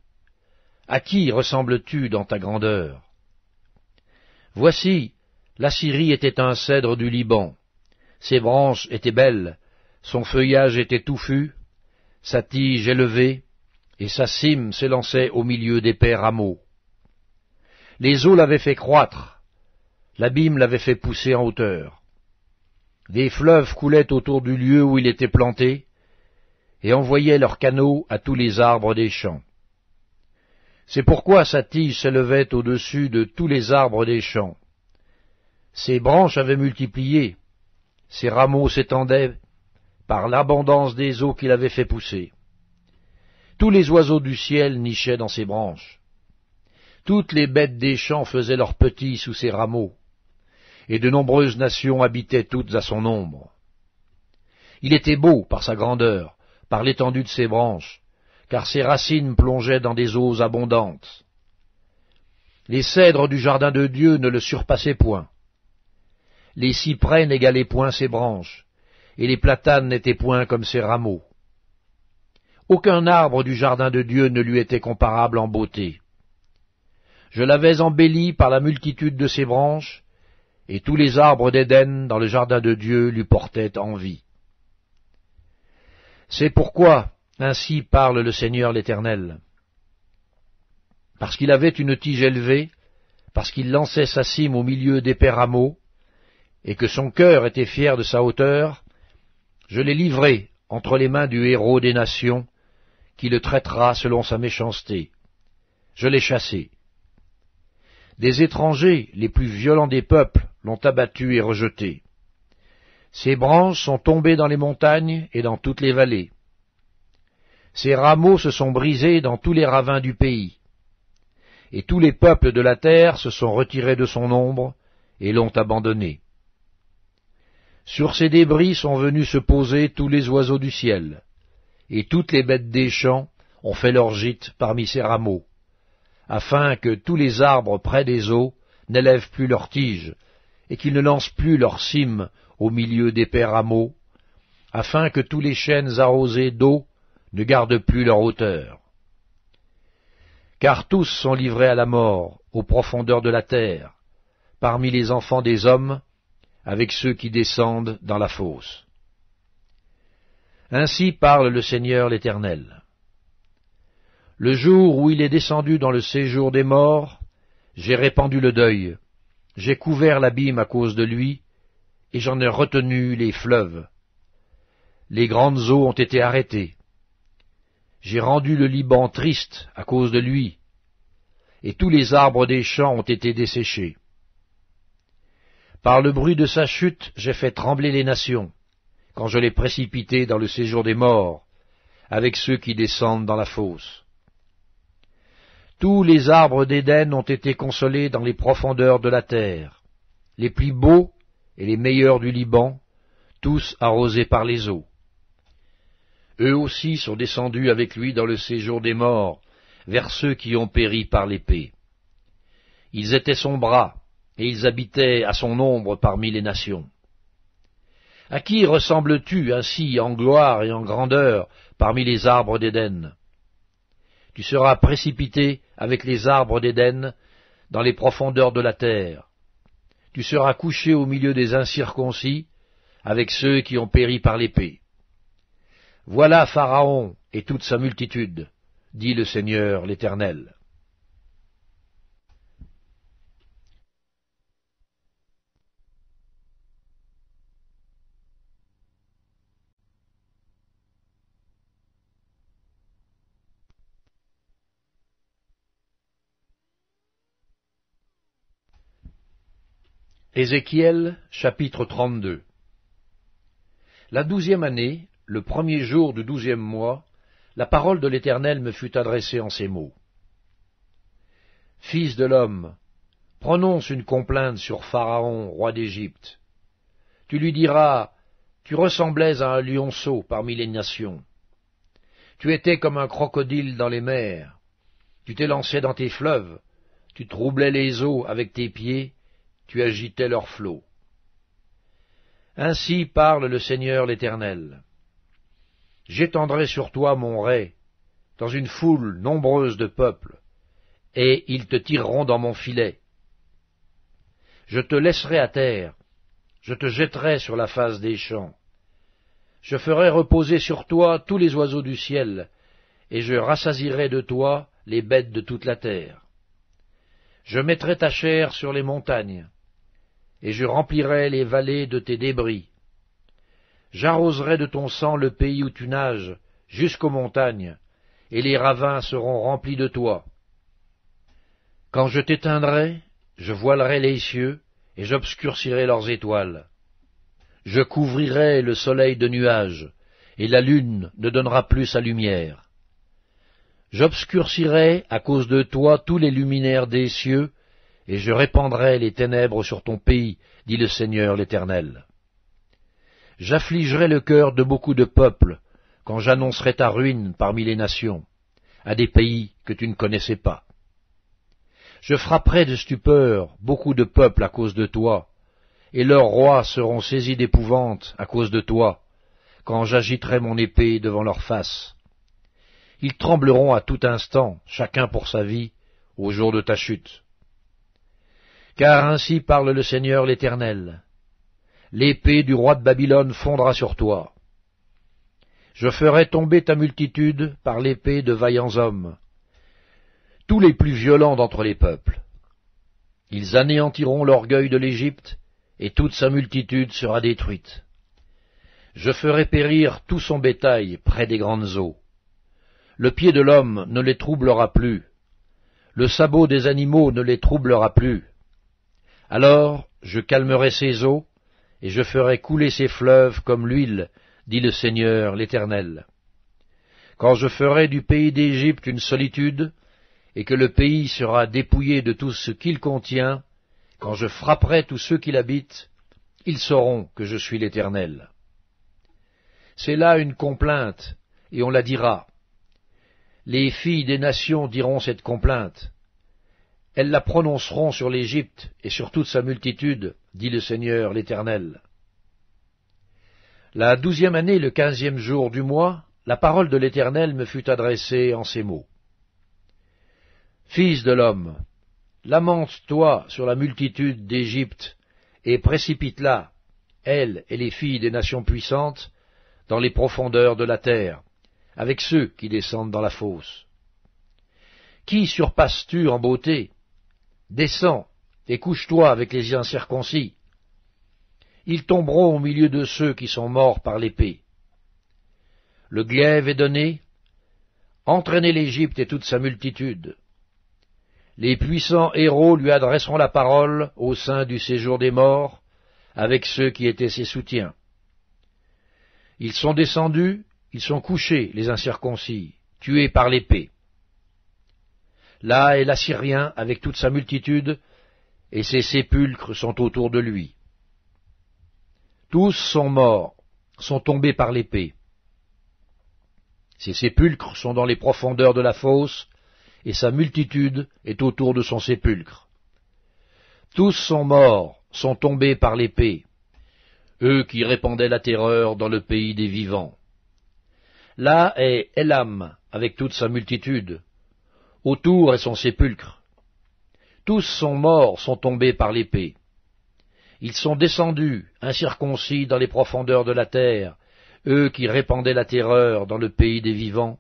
À qui ressembles-tu dans ta grandeur Voici, la Syrie était un cèdre du Liban, ses branches étaient belles, son feuillage était touffu, sa tige élevée, et sa cime s'élançait au milieu des d'épais rameaux. Les eaux l'avaient fait croître, l'abîme l'avait fait pousser en hauteur. Des fleuves coulaient autour du lieu où il était planté, et envoyaient leurs canaux à tous les arbres des champs. C'est pourquoi sa tige s'élevait au-dessus de tous les arbres des champs. Ses branches avaient multiplié, ses rameaux s'étendaient par l'abondance des eaux qu'il avait fait pousser. Tous les oiseaux du ciel nichaient dans ses branches. Toutes les bêtes des champs faisaient leurs petits sous ses rameaux, et de nombreuses nations habitaient toutes à son ombre. Il était beau par sa grandeur, par l'étendue de ses branches, car ses racines plongeaient dans des eaux abondantes. Les cèdres du jardin de Dieu ne le surpassaient point. Les cyprès n'égalaient point ses branches, et les platanes n'étaient point comme ses rameaux. Aucun arbre du jardin de Dieu ne lui était comparable en beauté. Je l'avais embelli par la multitude de ses branches, et tous les arbres d'Éden dans le jardin de Dieu lui portaient envie. C'est pourquoi ainsi parle le Seigneur l'Éternel. Parce qu'il avait une tige élevée, parce qu'il lançait sa cime au milieu d'épais rameaux, et que son cœur était fier de sa hauteur, je l'ai livré entre les mains du héros des nations, qui le traitera selon sa méchanceté. Je l'ai chassé. Des étrangers, les plus violents des peuples, l'ont abattu et rejeté. Ses branches sont tombées dans les montagnes et dans toutes les vallées. Ses rameaux se sont brisés dans tous les ravins du pays. Et tous les peuples de la terre se sont retirés de son ombre et l'ont abandonné. Sur ses débris sont venus se poser tous les oiseaux du ciel et toutes les bêtes des champs ont fait leur gîte parmi ces rameaux, afin que tous les arbres près des eaux n'élèvent plus leurs tiges, et qu'ils ne lancent plus leurs cimes au milieu des d'épais rameaux, afin que tous les chênes arrosés d'eau ne gardent plus leur hauteur. Car tous sont livrés à la mort, aux profondeurs de la terre, parmi les enfants des hommes, avec ceux qui descendent dans la fosse. Ainsi parle le Seigneur l'Éternel. Le jour où il est descendu dans le séjour des morts, j'ai répandu le deuil, j'ai couvert l'abîme à cause de lui, et j'en ai retenu les fleuves. Les grandes eaux ont été arrêtées. J'ai rendu le Liban triste à cause de lui, et tous les arbres des champs ont été desséchés. Par le bruit de sa chute, j'ai fait trembler les nations quand je l'ai précipité dans le séjour des morts, avec ceux qui descendent dans la fosse. Tous les arbres d'Éden ont été consolés dans les profondeurs de la terre, les plus beaux et les meilleurs du Liban, tous arrosés par les eaux. Eux aussi sont descendus avec lui dans le séjour des morts, vers ceux qui ont péri par l'épée. Ils étaient son bras, et ils habitaient à son ombre parmi les nations. À qui ressembles-tu ainsi en gloire et en grandeur parmi les arbres d'Éden Tu seras précipité avec les arbres d'Éden dans les profondeurs de la terre. Tu seras couché au milieu des incirconcis avec ceux qui ont péri par l'épée. Voilà Pharaon et toute sa multitude, dit le Seigneur l'Éternel. Ézéchiel chapitre 32 La douzième année, le premier jour du douzième mois, la parole de l'Éternel me fut adressée en ces mots. Fils de l'homme, prononce une complainte sur Pharaon, roi d'Égypte. Tu lui diras, Tu ressemblais à un lionceau parmi les nations. Tu étais comme un crocodile dans les mers. Tu t'es lancé dans tes fleuves. Tu troublais les eaux avec tes pieds tu agitais leurs flots. Ainsi parle le Seigneur l'Éternel. J'étendrai sur toi mon ray, dans une foule nombreuse de peuples, et ils te tireront dans mon filet. Je te laisserai à terre, je te jetterai sur la face des champs. Je ferai reposer sur toi tous les oiseaux du ciel, et je rassasirai de toi les bêtes de toute la terre. Je mettrai ta chair sur les montagnes, et je remplirai les vallées de tes débris. J'arroserai de ton sang le pays où tu nages, jusqu'aux montagnes, et les ravins seront remplis de toi. Quand je t'éteindrai, je voilerai les cieux, et j'obscurcirai leurs étoiles. Je couvrirai le soleil de nuages, et la lune ne donnera plus sa lumière. J'obscurcirai à cause de toi tous les luminaires des cieux, et je répandrai les ténèbres sur ton pays, dit le Seigneur l'Éternel. J'affligerai le cœur de beaucoup de peuples, quand j'annoncerai ta ruine parmi les nations, à des pays que tu ne connaissais pas. Je frapperai de stupeur beaucoup de peuples à cause de toi, et leurs rois seront saisis d'épouvante à cause de toi, quand j'agiterai mon épée devant leur face. Ils trembleront à tout instant, chacun pour sa vie, au jour de ta chute. Car ainsi parle le Seigneur l'Éternel. L'épée du roi de Babylone fondra sur toi. Je ferai tomber ta multitude par l'épée de vaillants hommes, tous les plus violents d'entre les peuples. Ils anéantiront l'orgueil de l'Égypte, et toute sa multitude sera détruite. Je ferai périr tout son bétail près des grandes eaux. Le pied de l'homme ne les troublera plus, le sabot des animaux ne les troublera plus, alors je calmerai ses eaux, et je ferai couler ses fleuves comme l'huile, dit le Seigneur l'Éternel. Quand je ferai du pays d'Égypte une solitude, et que le pays sera dépouillé de tout ce qu'il contient, quand je frapperai tous ceux qui l'habitent, ils sauront que je suis l'Éternel. C'est là une complainte, et on la dira. Les filles des nations diront cette complainte. Elles la prononceront sur l'Égypte et sur toute sa multitude, dit le Seigneur l'Éternel. La douzième année, le quinzième jour du mois, la parole de l'Éternel me fut adressée en ces mots. Fils de l'homme, lamente-toi sur la multitude d'Égypte, et précipite-la, elle et les filles des nations puissantes, dans les profondeurs de la terre, avec ceux qui descendent dans la fosse. Qui surpasses-tu en beauté Descends et couche-toi avec les incirconcis. Ils tomberont au milieu de ceux qui sont morts par l'épée. Le glaive est donné. Entraînez l'Égypte et toute sa multitude. Les puissants héros lui adresseront la parole au sein du séjour des morts, avec ceux qui étaient ses soutiens. Ils sont descendus, ils sont couchés, les incirconcis, tués par l'épée. Là est l'Assyrien avec toute sa multitude, et ses sépulcres sont autour de lui. Tous sont morts, sont tombés par l'épée. Ses sépulcres sont dans les profondeurs de la fosse, et sa multitude est autour de son sépulcre. Tous sont morts, sont tombés par l'épée, eux qui répandaient la terreur dans le pays des vivants. Là est Elam avec toute sa multitude, Autour est son sépulcre. Tous sont morts, sont tombés par l'épée. Ils sont descendus, incirconcis dans les profondeurs de la terre, eux qui répandaient la terreur dans le pays des vivants,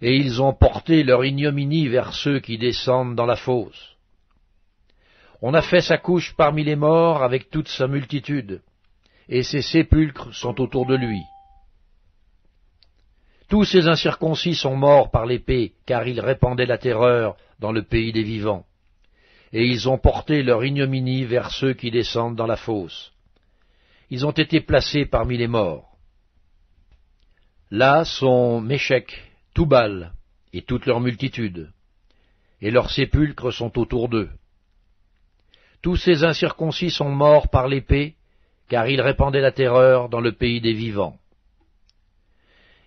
et ils ont porté leur ignominie vers ceux qui descendent dans la fosse. On a fait sa couche parmi les morts avec toute sa multitude, et ses sépulcres sont autour de lui. Tous ces incirconcis sont morts par l'épée, car ils répandaient la terreur dans le pays des vivants. Et ils ont porté leur ignominie vers ceux qui descendent dans la fosse. Ils ont été placés parmi les morts. Là sont Méchec, Toubal et toute leur multitude, et leurs sépulcres sont autour d'eux. Tous ces incirconcis sont morts par l'épée, car ils répandaient la terreur dans le pays des vivants.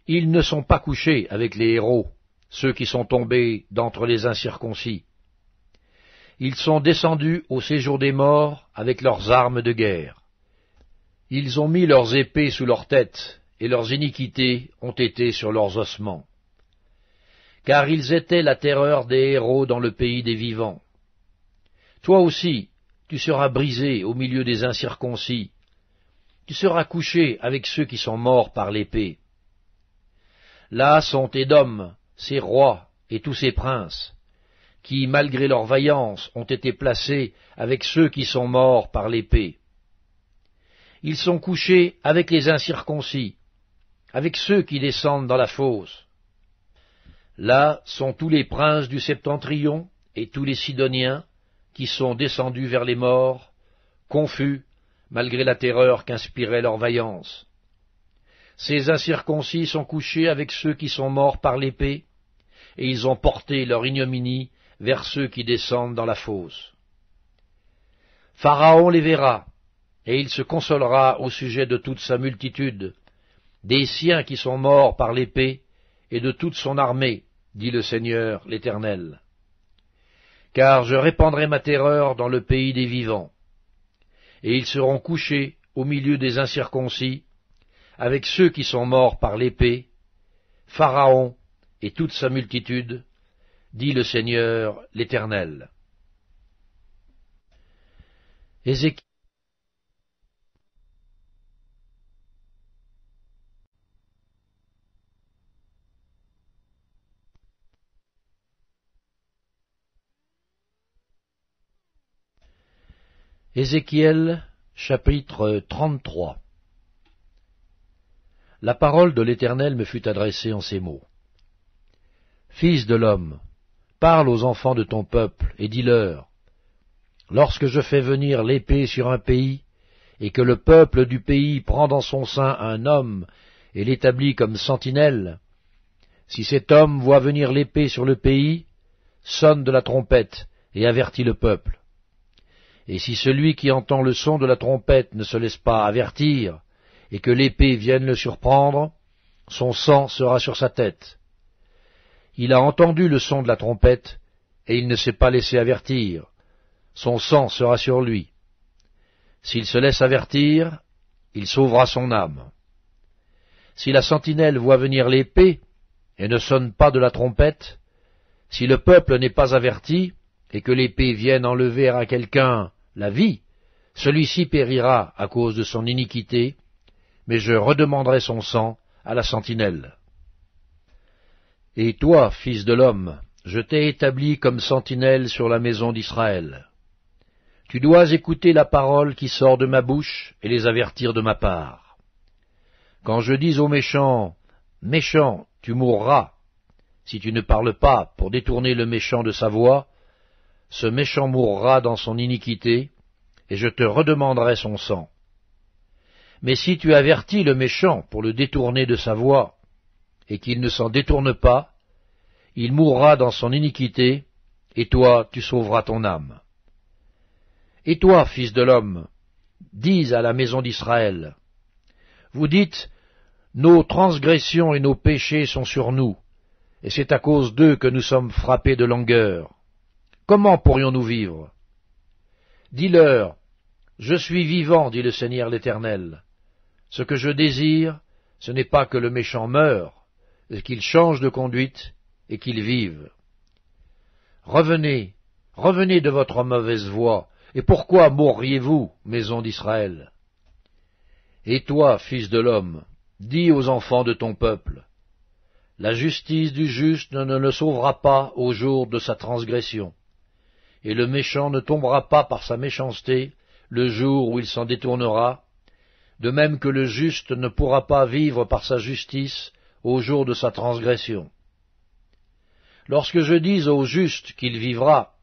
Ils ne sont pas couchés avec les héros, ceux qui sont tombés d'entre les incirconcis. Ils sont descendus au séjour des morts avec leurs armes de guerre. Ils ont mis leurs épées sous leurs têtes, et leurs iniquités ont été sur leurs ossements. Car ils étaient la terreur des héros dans le pays des vivants. Toi aussi, tu seras brisé au milieu des incirconcis, tu seras couché avec ceux qui sont morts par l'épée. Là sont Édom, ses rois et tous ses princes, qui, malgré leur vaillance, ont été placés avec ceux qui sont morts par l'épée. Ils sont couchés avec les incirconcis, avec ceux qui descendent dans la fosse. Là sont tous les princes du septentrion et tous les Sidoniens qui sont descendus vers les morts, confus, malgré la terreur qu'inspirait leur vaillance. Ces incirconcis sont couchés avec ceux qui sont morts par l'épée, et ils ont porté leur ignominie vers ceux qui descendent dans la fosse. Pharaon les verra, et il se consolera au sujet de toute sa multitude, des siens qui sont morts par l'épée, et de toute son armée, dit le Seigneur l'Éternel. Car je répandrai ma terreur dans le pays des vivants, et ils seront couchés au milieu des incirconcis, avec ceux qui sont morts par l'épée, Pharaon et toute sa multitude, dit le Seigneur l'Éternel. Ézéchiel chapitre trente-trois la parole de l'Éternel me fut adressée en ces mots. Fils de l'homme, parle aux enfants de ton peuple, et dis-leur, Lorsque je fais venir l'épée sur un pays, et que le peuple du pays prend dans son sein un homme, et l'établit comme sentinelle, si cet homme voit venir l'épée sur le pays, sonne de la trompette, et avertit le peuple. Et si celui qui entend le son de la trompette ne se laisse pas avertir, et que l'épée vienne le surprendre, son sang sera sur sa tête. Il a entendu le son de la trompette, et il ne s'est pas laissé avertir. Son sang sera sur lui. S'il se laisse avertir, il sauvera son âme. Si la sentinelle voit venir l'épée, et ne sonne pas de la trompette, si le peuple n'est pas averti, et que l'épée vienne enlever à quelqu'un la vie, celui-ci périra à cause de son iniquité, mais je redemanderai son sang à la sentinelle. Et toi, fils de l'homme, je t'ai établi comme sentinelle sur la maison d'Israël. Tu dois écouter la parole qui sort de ma bouche et les avertir de ma part. Quand je dis au méchant, « Méchant, tu mourras, si tu ne parles pas pour détourner le méchant de sa voix, ce méchant mourra dans son iniquité, et je te redemanderai son sang. Mais si tu avertis le méchant pour le détourner de sa voie, et qu'il ne s'en détourne pas, il mourra dans son iniquité, et toi tu sauveras ton âme. Et toi, fils de l'homme, dis à la maison d'Israël, vous dites, nos transgressions et nos péchés sont sur nous, et c'est à cause d'eux que nous sommes frappés de langueur. Comment pourrions-nous vivre Dis-leur, Je suis vivant, dit le Seigneur l'Éternel, ce que je désire, ce n'est pas que le méchant meure, qu'il change de conduite et qu'il vive. Revenez, revenez de votre mauvaise voie, et pourquoi mourriez-vous, maison d'Israël Et toi, fils de l'homme, dis aux enfants de ton peuple, La justice du juste ne le sauvera pas au jour de sa transgression, et le méchant ne tombera pas par sa méchanceté le jour où il s'en détournera, de même que le juste ne pourra pas vivre par sa justice au jour de sa transgression. Lorsque je dis au juste qu'il vivra,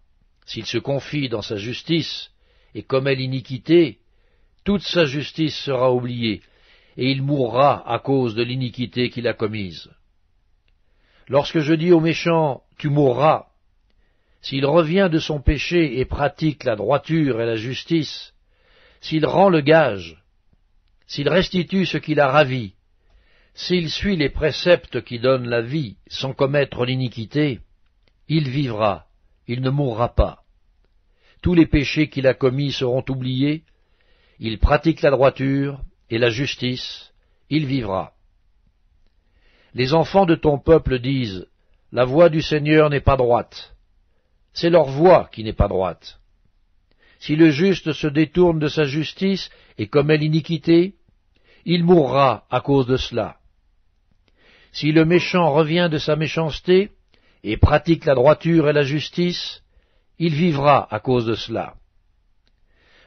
s'il se confie dans sa justice et commet l'iniquité, toute sa justice sera oubliée, et il mourra à cause de l'iniquité qu'il a commise. Lorsque je dis au méchant, tu mourras, s'il revient de son péché et pratique la droiture et la justice, s'il rend le gage, s'il restitue ce qu'il a ravi, s'il suit les préceptes qui donnent la vie sans commettre l'iniquité, il vivra, il ne mourra pas. Tous les péchés qu'il a commis seront oubliés, il pratique la droiture et la justice, il vivra. Les enfants de ton peuple disent, La voie du Seigneur n'est pas droite. C'est leur voie qui n'est pas droite. Si le juste se détourne de sa justice et commet l'iniquité, il mourra à cause de cela. Si le méchant revient de sa méchanceté et pratique la droiture et la justice, il vivra à cause de cela.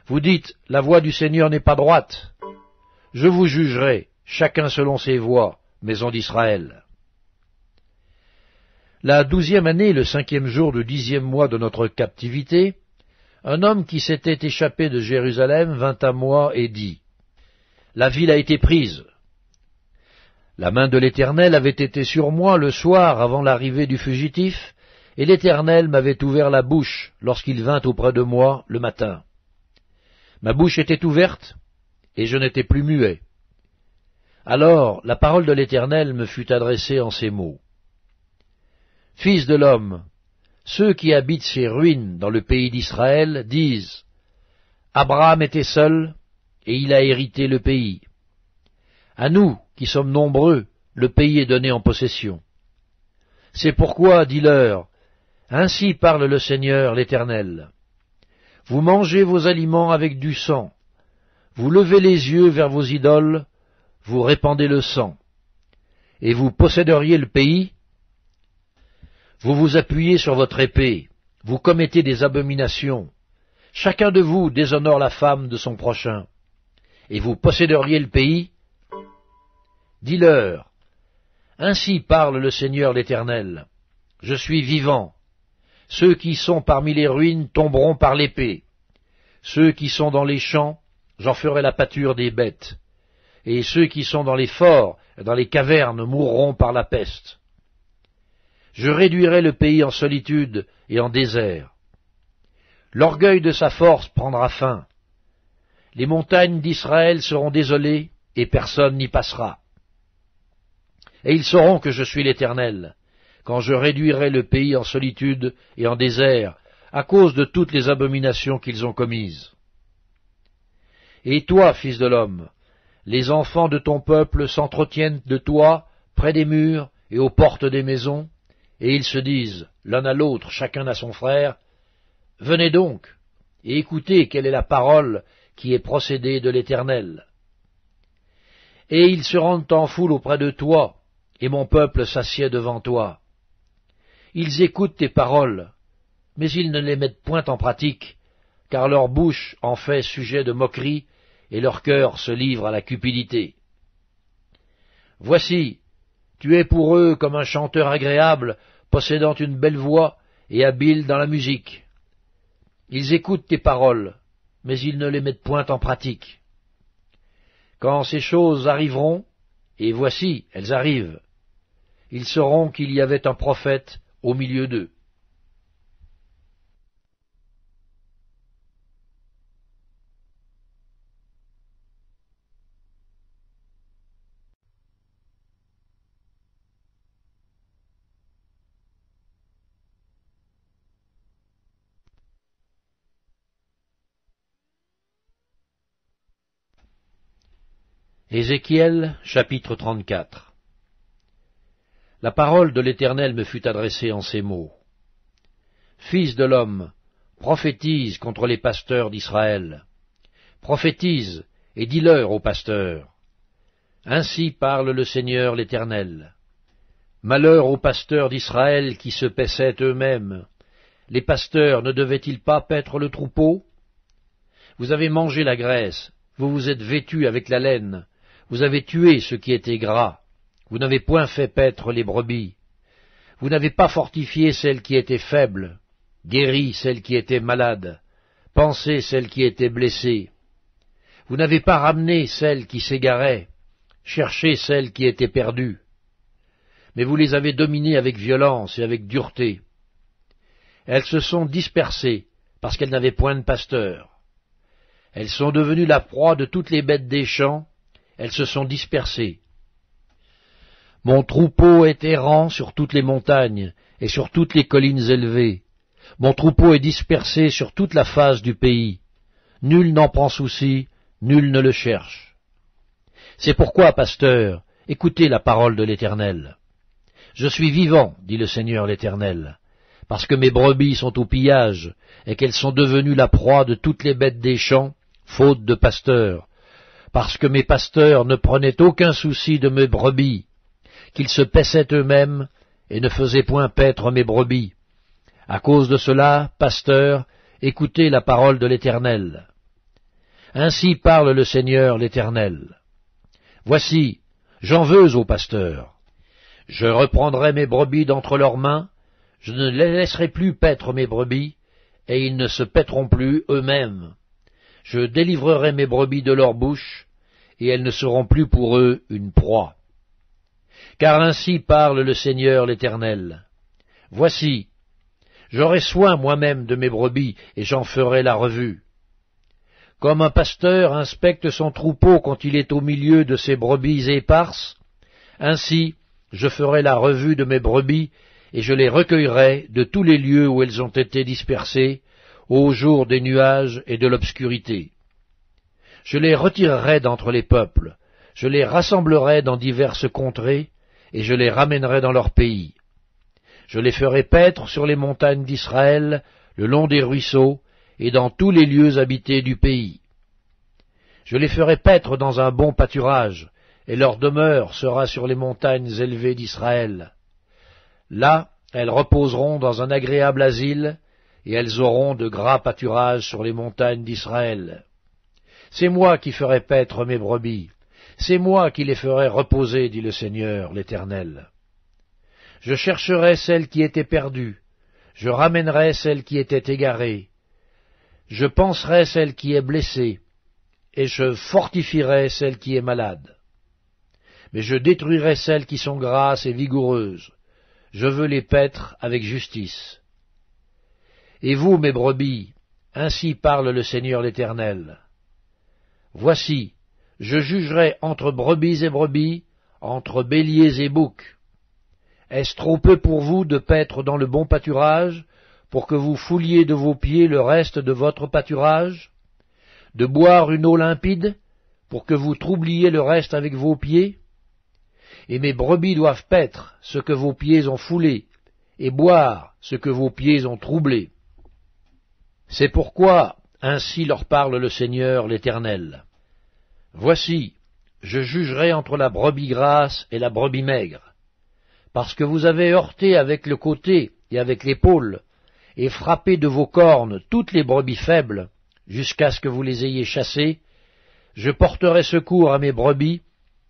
Vous dites, la voie du Seigneur n'est pas droite. Je vous jugerai, chacun selon ses voies, maison d'Israël. La douzième année, le cinquième jour du dixième mois de notre captivité, un homme qui s'était échappé de Jérusalem vint à moi et dit, la ville a été prise. La main de l'Éternel avait été sur moi le soir avant l'arrivée du fugitif, et l'Éternel m'avait ouvert la bouche lorsqu'il vint auprès de moi le matin. Ma bouche était ouverte, et je n'étais plus muet. Alors la parole de l'Éternel me fut adressée en ces mots. Fils de l'homme, ceux qui habitent ces ruines dans le pays d'Israël disent, Abraham était seul, et il a hérité le pays. À nous, qui sommes nombreux, le pays est donné en possession. C'est pourquoi, dis-leur, ainsi parle le Seigneur l'Éternel. Vous mangez vos aliments avec du sang, vous levez les yeux vers vos idoles, vous répandez le sang, et vous posséderiez le pays, vous vous appuyez sur votre épée, vous commettez des abominations, chacun de vous déshonore la femme de son prochain, et vous posséderiez le pays Dis-leur, Ainsi parle le Seigneur l'Éternel, Je suis vivant, ceux qui sont parmi les ruines tomberont par l'épée, ceux qui sont dans les champs, j'en ferai la pâture des bêtes, et ceux qui sont dans les forts, dans les cavernes, mourront par la peste. Je réduirai le pays en solitude et en désert. L'orgueil de sa force prendra fin, les montagnes d'Israël seront désolées, et personne n'y passera. Et ils sauront que je suis l'Éternel, quand je réduirai le pays en solitude et en désert, à cause de toutes les abominations qu'ils ont commises. Et toi, fils de l'homme, les enfants de ton peuple s'entretiennent de toi près des murs et aux portes des maisons, et ils se disent l'un à l'autre, chacun à son frère, Venez donc, et écoutez quelle est la parole qui est procédé de l'Éternel. Et ils se rendent en foule auprès de toi, et mon peuple s'assied devant toi. Ils écoutent tes paroles, mais ils ne les mettent point en pratique, car leur bouche en fait sujet de moquerie, et leur cœur se livre à la cupidité. Voici, tu es pour eux comme un chanteur agréable, possédant une belle voix et habile dans la musique. Ils écoutent tes paroles, mais ils ne les mettent point en pratique. Quand ces choses arriveront, et voici, elles arrivent, ils sauront qu'il y avait un prophète au milieu d'eux. Ézéchiel chapitre 34 La parole de l'Éternel me fut adressée en ces mots. Fils de l'homme, prophétise contre les pasteurs d'Israël. Prophétise et dis-leur aux pasteurs. Ainsi parle le Seigneur l'Éternel. Malheur aux pasteurs d'Israël qui se paissaient eux-mêmes. Les pasteurs ne devaient-ils pas paître le troupeau Vous avez mangé la graisse, vous vous êtes vêtus avec la laine, vous avez tué ce qui était gras, vous n'avez point fait paître les brebis, vous n'avez pas fortifié celles qui étaient faibles, guéri celles qui étaient malades, pensé celles qui étaient blessées. Vous n'avez pas ramené celles qui s'égaraient, cherché celles qui étaient perdues. Mais vous les avez dominées avec violence et avec dureté. Elles se sont dispersées parce qu'elles n'avaient point de pasteur. Elles sont devenues la proie de toutes les bêtes des champs, elles se sont dispersées. Mon troupeau est errant sur toutes les montagnes et sur toutes les collines élevées. Mon troupeau est dispersé sur toute la face du pays. Nul n'en prend souci, nul ne le cherche. C'est pourquoi, pasteur, écoutez la parole de l'Éternel. Je suis vivant, dit le Seigneur l'Éternel, parce que mes brebis sont au pillage, et qu'elles sont devenues la proie de toutes les bêtes des champs, faute de pasteur, parce que mes pasteurs ne prenaient aucun souci de mes brebis, qu'ils se paissaient eux-mêmes et ne faisaient point paître mes brebis. À cause de cela, pasteurs, écoutez la parole de l'Éternel. Ainsi parle le Seigneur l'Éternel. Voici, j'en veux aux pasteurs. Je reprendrai mes brebis d'entre leurs mains, je ne les laisserai plus paître mes brebis, et ils ne se paîtront plus eux-mêmes. Je délivrerai mes brebis de leur bouche, et elles ne seront plus pour eux une proie. Car ainsi parle le Seigneur l'Éternel. Voici, j'aurai soin moi-même de mes brebis, et j'en ferai la revue. Comme un pasteur inspecte son troupeau quand il est au milieu de ses brebis éparses, ainsi je ferai la revue de mes brebis, et je les recueillerai de tous les lieux où elles ont été dispersées, au jour des nuages et de l'obscurité. Je les retirerai d'entre les peuples, je les rassemblerai dans diverses contrées, et je les ramènerai dans leur pays. Je les ferai paître sur les montagnes d'Israël, le long des ruisseaux, et dans tous les lieux habités du pays. Je les ferai paître dans un bon pâturage, et leur demeure sera sur les montagnes élevées d'Israël. Là, elles reposeront dans un agréable asile, et elles auront de gras pâturages sur les montagnes d'Israël. C'est moi qui ferai paître mes brebis, c'est moi qui les ferai reposer, dit le Seigneur, l'Éternel. Je chercherai celles qui étaient perdues, je ramènerai celles qui étaient égarées, je penserai celles qui est blessée, et je fortifierai celle qui est malade. Mais je détruirai celles qui sont grasses et vigoureuses, je veux les paître avec justice. Et vous, mes brebis, ainsi parle le Seigneur l'Éternel. Voici, je jugerai entre brebis et brebis, entre béliers et boucs. Est-ce trop peu pour vous de paître dans le bon pâturage, pour que vous fouliez de vos pieds le reste de votre pâturage De boire une eau limpide, pour que vous troubliez le reste avec vos pieds Et mes brebis doivent paître ce que vos pieds ont foulé, et boire ce que vos pieds ont troublé. C'est pourquoi ainsi leur parle le Seigneur l'Éternel. Voici, je jugerai entre la brebis grasse et la brebis maigre, parce que vous avez heurté avec le côté et avec l'épaule, et frappé de vos cornes toutes les brebis faibles, jusqu'à ce que vous les ayez chassées, je porterai secours à mes brebis,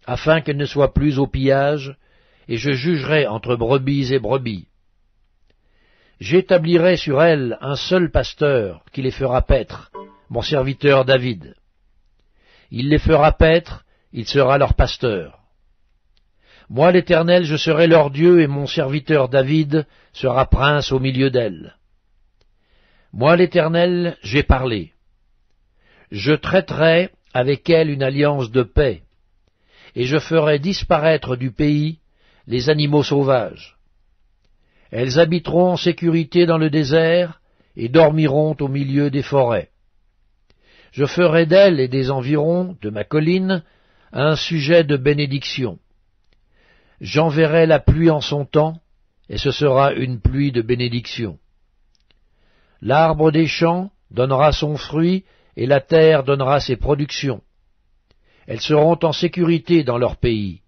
afin qu'elles ne soient plus au pillage, et je jugerai entre brebis et brebis. J'établirai sur elles un seul pasteur qui les fera paître, mon serviteur David. Il les fera paître, il sera leur pasteur. Moi l'Éternel, je serai leur Dieu, et mon serviteur David sera prince au milieu d'elles. »« Moi l'Éternel, j'ai parlé. Je traiterai avec elles une alliance de paix, et je ferai disparaître du pays les animaux sauvages. Elles habiteront en sécurité dans le désert et dormiront au milieu des forêts. Je ferai d'elles et des environs, de ma colline, un sujet de bénédiction. J'enverrai la pluie en son temps, et ce sera une pluie de bénédiction. L'arbre des champs donnera son fruit, et la terre donnera ses productions. Elles seront en sécurité dans leur pays.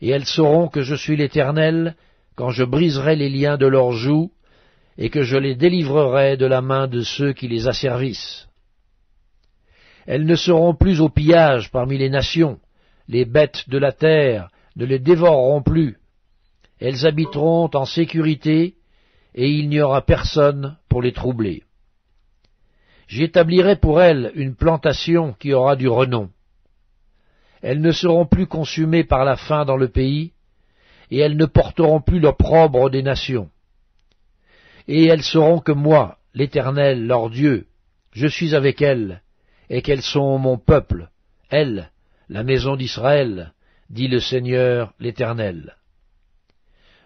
Et elles sauront que je suis l'Éternel, quand je briserai les liens de leurs joues, et que je les délivrerai de la main de ceux qui les asservissent. Elles ne seront plus au pillage parmi les nations, les bêtes de la terre ne les dévoreront plus, elles habiteront en sécurité, et il n'y aura personne pour les troubler. J'établirai pour elles une plantation qui aura du renom. Elles ne seront plus consumées par la faim dans le pays, et elles ne porteront plus l'opprobre des nations. Et elles sauront que moi, l'Éternel, leur Dieu, je suis avec elles, et qu'elles sont mon peuple, elles, la maison d'Israël, dit le Seigneur l'Éternel.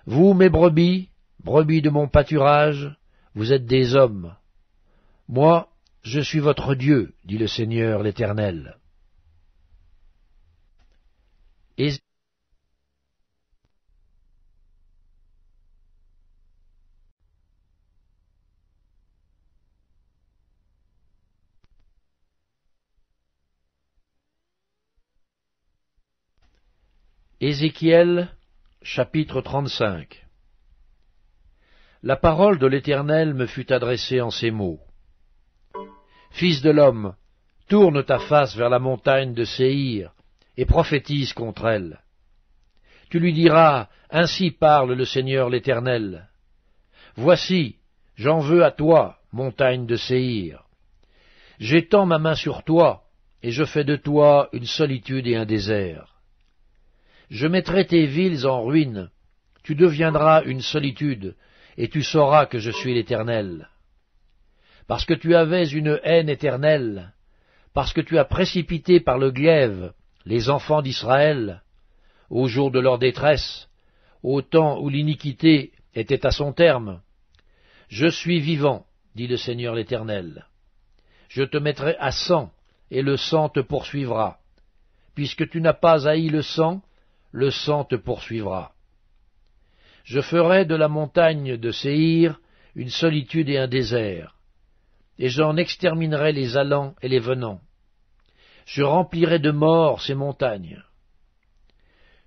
Vous, mes brebis, brebis de mon pâturage, vous êtes des hommes. Moi, je suis votre Dieu, dit le Seigneur l'Éternel. Ézéchiel chapitre 35 La parole de l'Éternel me fut adressée en ces mots. Fils de l'homme, tourne ta face vers la montagne de Séhir, et prophétise contre elle. Tu lui diras, Ainsi parle le Seigneur l'Éternel. Voici, j'en veux à toi, montagne de Séhir. J'étends ma main sur toi, et je fais de toi une solitude et un désert je mettrai tes villes en ruine, tu deviendras une solitude, et tu sauras que je suis l'Éternel. Parce que tu avais une haine éternelle, parce que tu as précipité par le glaive les enfants d'Israël, au jour de leur détresse, au temps où l'iniquité était à son terme. Je suis vivant, dit le Seigneur l'Éternel. Je te mettrai à sang, et le sang te poursuivra. Puisque tu n'as pas haï le sang, le sang te poursuivra. Je ferai de la montagne de Séhir une solitude et un désert, et j'en exterminerai les allants et les venants. Je remplirai de mort ces montagnes.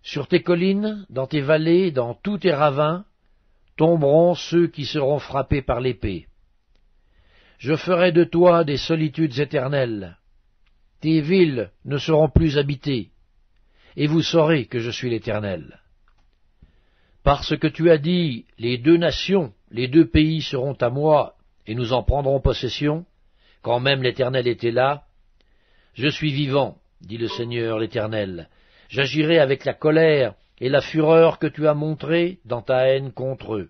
Sur tes collines, dans tes vallées, dans tous tes ravins, tomberont ceux qui seront frappés par l'épée. Je ferai de toi des solitudes éternelles. Tes villes ne seront plus habitées et vous saurez que je suis l'Éternel. Parce que tu as dit, les deux nations, les deux pays seront à moi, et nous en prendrons possession, quand même l'Éternel était là, je suis vivant, dit le Seigneur l'Éternel, j'agirai avec la colère et la fureur que tu as montrée dans ta haine contre eux,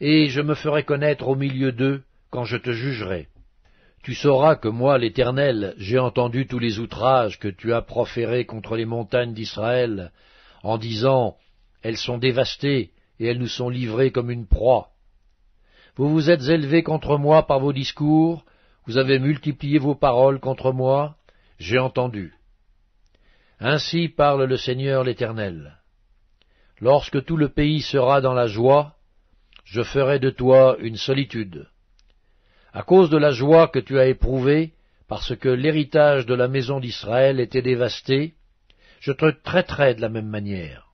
et je me ferai connaître au milieu d'eux quand je te jugerai. Tu sauras que moi, l'Éternel, j'ai entendu tous les outrages que tu as proférés contre les montagnes d'Israël, en disant Elles sont dévastées, et elles nous sont livrées comme une proie. Vous vous êtes élevés contre moi par vos discours, vous avez multiplié vos paroles contre moi, j'ai entendu. Ainsi parle le Seigneur l'Éternel. Lorsque tout le pays sera dans la joie, je ferai de toi une solitude, à cause de la joie que tu as éprouvée, parce que l'héritage de la maison d'Israël était dévasté, je te traiterai de la même manière.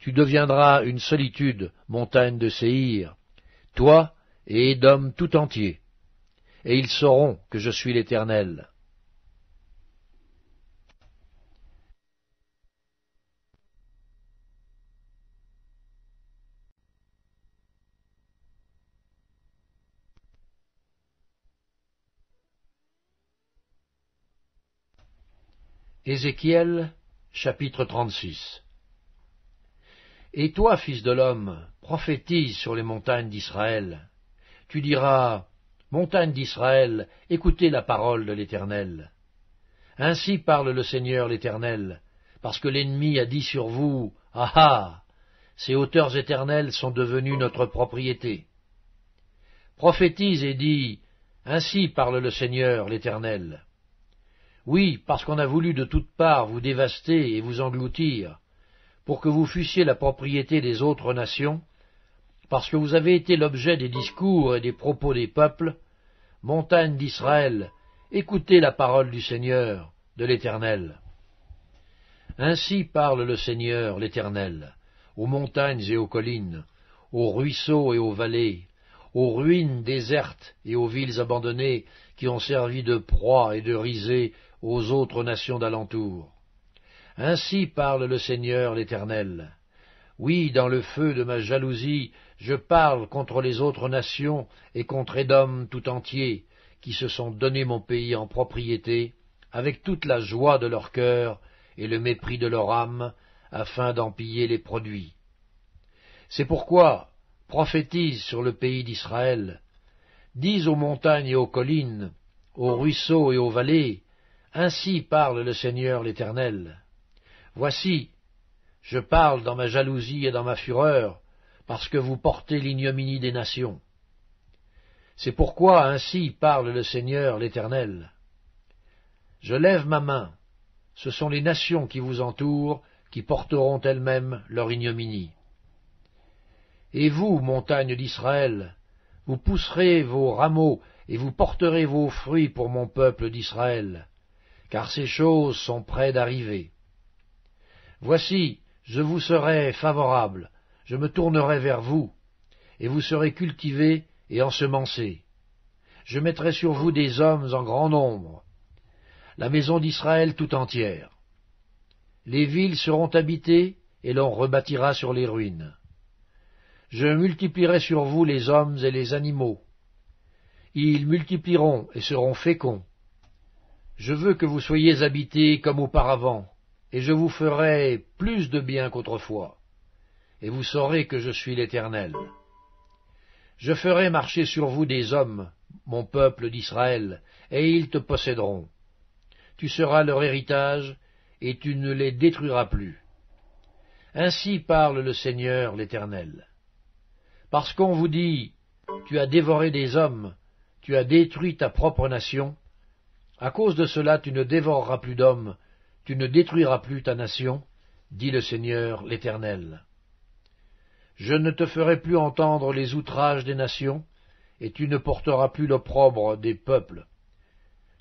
Tu deviendras une solitude, montagne de Séhir, toi et Édom tout entier, et ils sauront que je suis l'Éternel. Ézéchiel chapitre 36 Et toi, fils de l'homme, prophétise sur les montagnes d'Israël. Tu diras, Montagne d'Israël, écoutez la parole de l'Éternel. Ainsi parle le Seigneur l'Éternel, parce que l'ennemi a dit sur vous, ah, ah Ces hauteurs éternelles sont devenues notre propriété. Prophétise et dis, Ainsi parle le Seigneur l'Éternel. Oui, parce qu'on a voulu de toutes parts vous dévaster et vous engloutir, pour que vous fussiez la propriété des autres nations, parce que vous avez été l'objet des discours et des propos des peuples, montagne d'Israël, écoutez la parole du Seigneur, de l'Éternel. Ainsi parle le Seigneur, l'Éternel, aux montagnes et aux collines, aux ruisseaux et aux vallées, aux ruines désertes et aux villes abandonnées qui ont servi de proie et de risée aux autres nations d'alentour. Ainsi parle le Seigneur l'Éternel. Oui, dans le feu de ma jalousie, je parle contre les autres nations et contre Edom tout entier, qui se sont donné mon pays en propriété, avec toute la joie de leur cœur et le mépris de leur âme, afin d'en piller les produits. C'est pourquoi prophétise sur le pays d'Israël, dis aux montagnes et aux collines, aux ruisseaux et aux vallées, ainsi parle le Seigneur l'Éternel. Voici, je parle dans ma jalousie et dans ma fureur, parce que vous portez l'ignominie des nations. C'est pourquoi ainsi parle le Seigneur l'Éternel. Je lève ma main, ce sont les nations qui vous entourent qui porteront elles-mêmes leur ignominie. Et vous, montagne d'Israël, vous pousserez vos rameaux et vous porterez vos fruits pour mon peuple d'Israël, car ces choses sont près d'arriver. Voici, je vous serai favorable, je me tournerai vers vous, et vous serez cultivés et ensemencés. Je mettrai sur vous des hommes en grand nombre, la maison d'Israël tout entière. Les villes seront habitées, et l'on rebâtira sur les ruines. Je multiplierai sur vous les hommes et les animaux. Ils multiplieront et seront féconds. Je veux que vous soyez habités comme auparavant, et je vous ferai plus de bien qu'autrefois, et vous saurez que je suis l'Éternel. Je ferai marcher sur vous des hommes, mon peuple d'Israël, et ils te posséderont. Tu seras leur héritage, et tu ne les détruiras plus. Ainsi parle le Seigneur l'Éternel. Parce qu'on vous dit, tu as dévoré des hommes, tu as détruit ta propre nation, à cause de cela tu ne dévoreras plus d'hommes, tu ne détruiras plus ta nation, dit le Seigneur l'Éternel. Je ne te ferai plus entendre les outrages des nations, et tu ne porteras plus l'opprobre des peuples.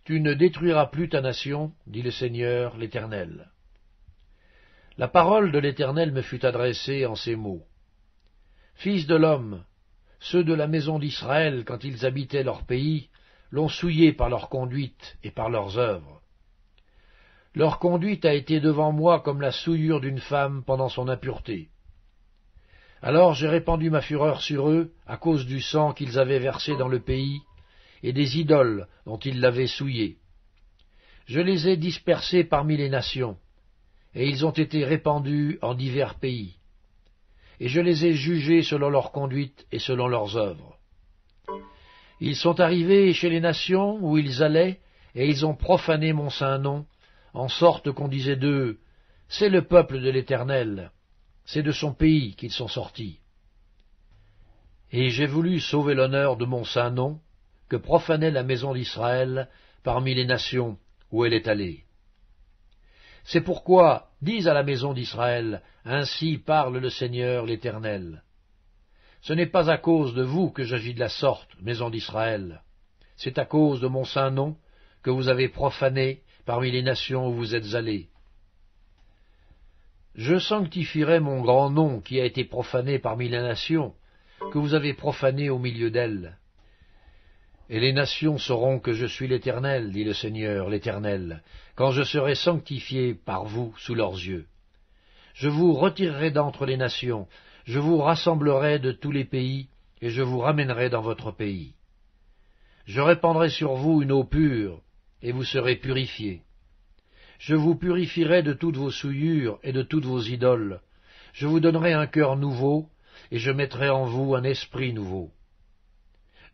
Tu ne détruiras plus ta nation, dit le Seigneur l'Éternel. La parole de l'Éternel me fut adressée en ces mots. Fils de l'homme, ceux de la maison d'Israël, quand ils habitaient leur pays, l'ont souillé par leur conduite et par leurs œuvres. Leur conduite a été devant moi comme la souillure d'une femme pendant son impureté. Alors j'ai répandu ma fureur sur eux à cause du sang qu'ils avaient versé dans le pays et des idoles dont ils l'avaient souillé. Je les ai dispersés parmi les nations, et ils ont été répandus en divers pays. Et je les ai jugés selon leur conduite et selon leurs œuvres. Ils sont arrivés chez les nations où ils allaient, et ils ont profané mon saint nom, en sorte qu'on disait d'eux, C'est le peuple de l'Éternel, c'est de son pays qu'ils sont sortis. Et j'ai voulu sauver l'honneur de mon saint nom, que profanait la maison d'Israël parmi les nations où elle est allée. C'est pourquoi, dis à la maison d'Israël, Ainsi parle le Seigneur l'Éternel. Ce n'est pas à cause de vous que j'agis de la sorte, maison d'Israël. C'est à cause de mon saint nom que vous avez profané parmi les nations où vous êtes allés. Je sanctifierai mon grand nom qui a été profané parmi les nations, que vous avez profané au milieu d'elles. Et les nations sauront que je suis l'Éternel, dit le Seigneur, l'Éternel, quand je serai sanctifié par vous sous leurs yeux. Je vous retirerai d'entre les nations, je vous rassemblerai de tous les pays, et je vous ramènerai dans votre pays. Je répandrai sur vous une eau pure, et vous serez purifiés. Je vous purifierai de toutes vos souillures et de toutes vos idoles. Je vous donnerai un cœur nouveau, et je mettrai en vous un esprit nouveau.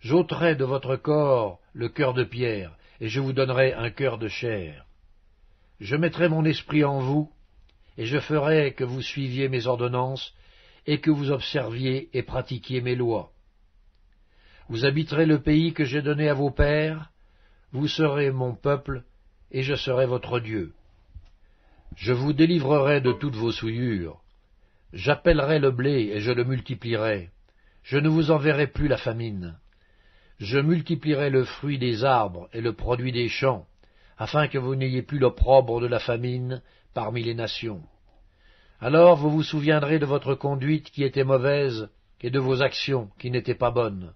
J'ôterai de votre corps le cœur de pierre, et je vous donnerai un cœur de chair. Je mettrai mon esprit en vous, et je ferai que vous suiviez mes ordonnances, et que vous observiez et pratiquiez mes lois. Vous habiterez le pays que j'ai donné à vos pères, vous serez mon peuple, et je serai votre Dieu. Je vous délivrerai de toutes vos souillures. J'appellerai le blé, et je le multiplierai. Je ne vous enverrai plus la famine. Je multiplierai le fruit des arbres et le produit des champs, afin que vous n'ayez plus l'opprobre de la famine parmi les nations. Alors vous vous souviendrez de votre conduite qui était mauvaise et de vos actions qui n'étaient pas bonnes.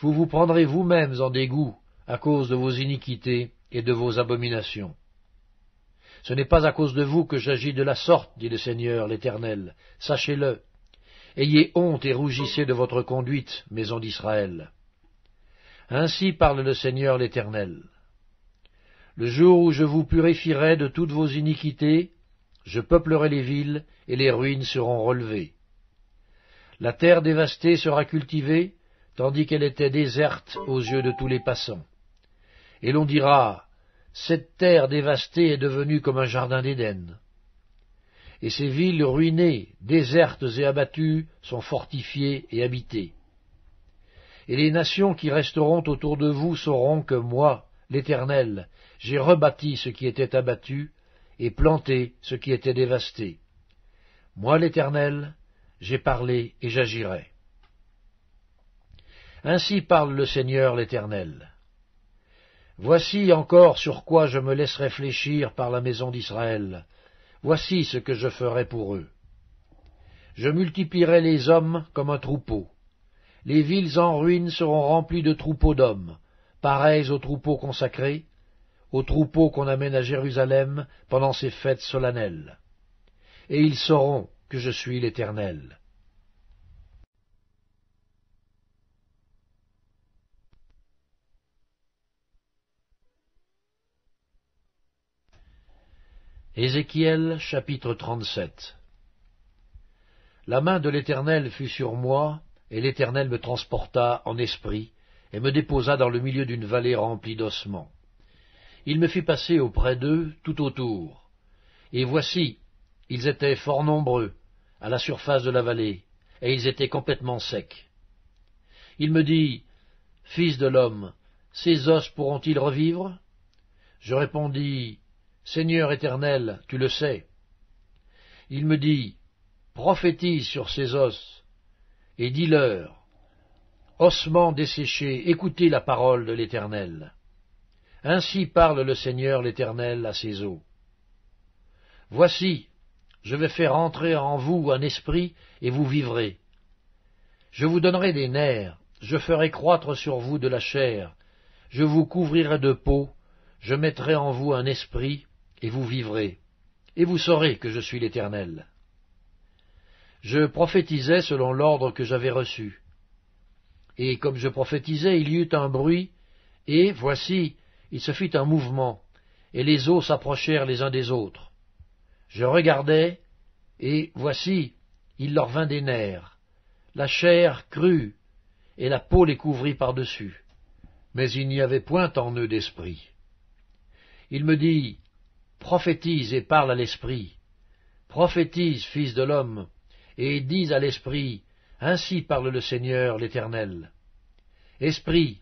Vous vous prendrez vous-mêmes en dégoût à cause de vos iniquités et de vos abominations. Ce n'est pas à cause de vous que j'agis de la sorte, dit le Seigneur l'Éternel, sachez-le. Ayez honte et rougissez de votre conduite, maison d'Israël. Ainsi parle le Seigneur l'Éternel. Le jour où je vous purifierai de toutes vos iniquités, je peuplerai les villes, et les ruines seront relevées. La terre dévastée sera cultivée, tandis qu'elle était déserte aux yeux de tous les passants. Et l'on dira, Cette terre dévastée est devenue comme un jardin d'Éden. Et ces villes ruinées, désertes et abattues, sont fortifiées et habitées. Et les nations qui resteront autour de vous sauront que moi, l'Éternel, j'ai rebâti ce qui était abattu, et planter ce qui était dévasté. Moi l'Éternel, j'ai parlé et j'agirai. Ainsi parle le Seigneur l'Éternel. Voici encore sur quoi je me laisse réfléchir par la maison d'Israël. Voici ce que je ferai pour eux. Je multiplierai les hommes comme un troupeau. Les villes en ruine seront remplies de troupeaux d'hommes, pareils aux troupeaux consacrés, aux troupeaux qu'on amène à Jérusalem pendant ces fêtes solennelles. Et ils sauront que je suis l'Éternel. Ézéchiel chapitre 37 La main de l'Éternel fut sur moi, et l'Éternel me transporta en esprit, et me déposa dans le milieu d'une vallée remplie d'ossements. Il me fit passer auprès d'eux tout autour. Et voici, ils étaient fort nombreux, à la surface de la vallée, et ils étaient complètement secs. Il me dit, Fils de l'homme, ces os pourront-ils revivre Je répondis, Seigneur éternel, tu le sais. Il me dit, Prophétise sur ces os, et dis-leur, Ossements desséchés, écoutez la parole de l'Éternel. Ainsi parle le Seigneur l'Éternel à ses eaux. Voici, je vais faire entrer en vous un esprit, et vous vivrez. Je vous donnerai des nerfs, je ferai croître sur vous de la chair, je vous couvrirai de peau, je mettrai en vous un esprit, et vous vivrez, et vous saurez que je suis l'Éternel. Je prophétisais selon l'ordre que j'avais reçu. Et comme je prophétisais, il y eut un bruit, et voici, il se fit un mouvement, et les os s'approchèrent les uns des autres. Je regardai, et voici, il leur vint des nerfs. La chair crut, et la peau les couvrit par-dessus. Mais il n'y avait point en eux d'esprit. Il me dit, Prophétise et parle à l'esprit. Prophétise, fils de l'homme, et dis à l'esprit, Ainsi parle le Seigneur l'Éternel. Esprit,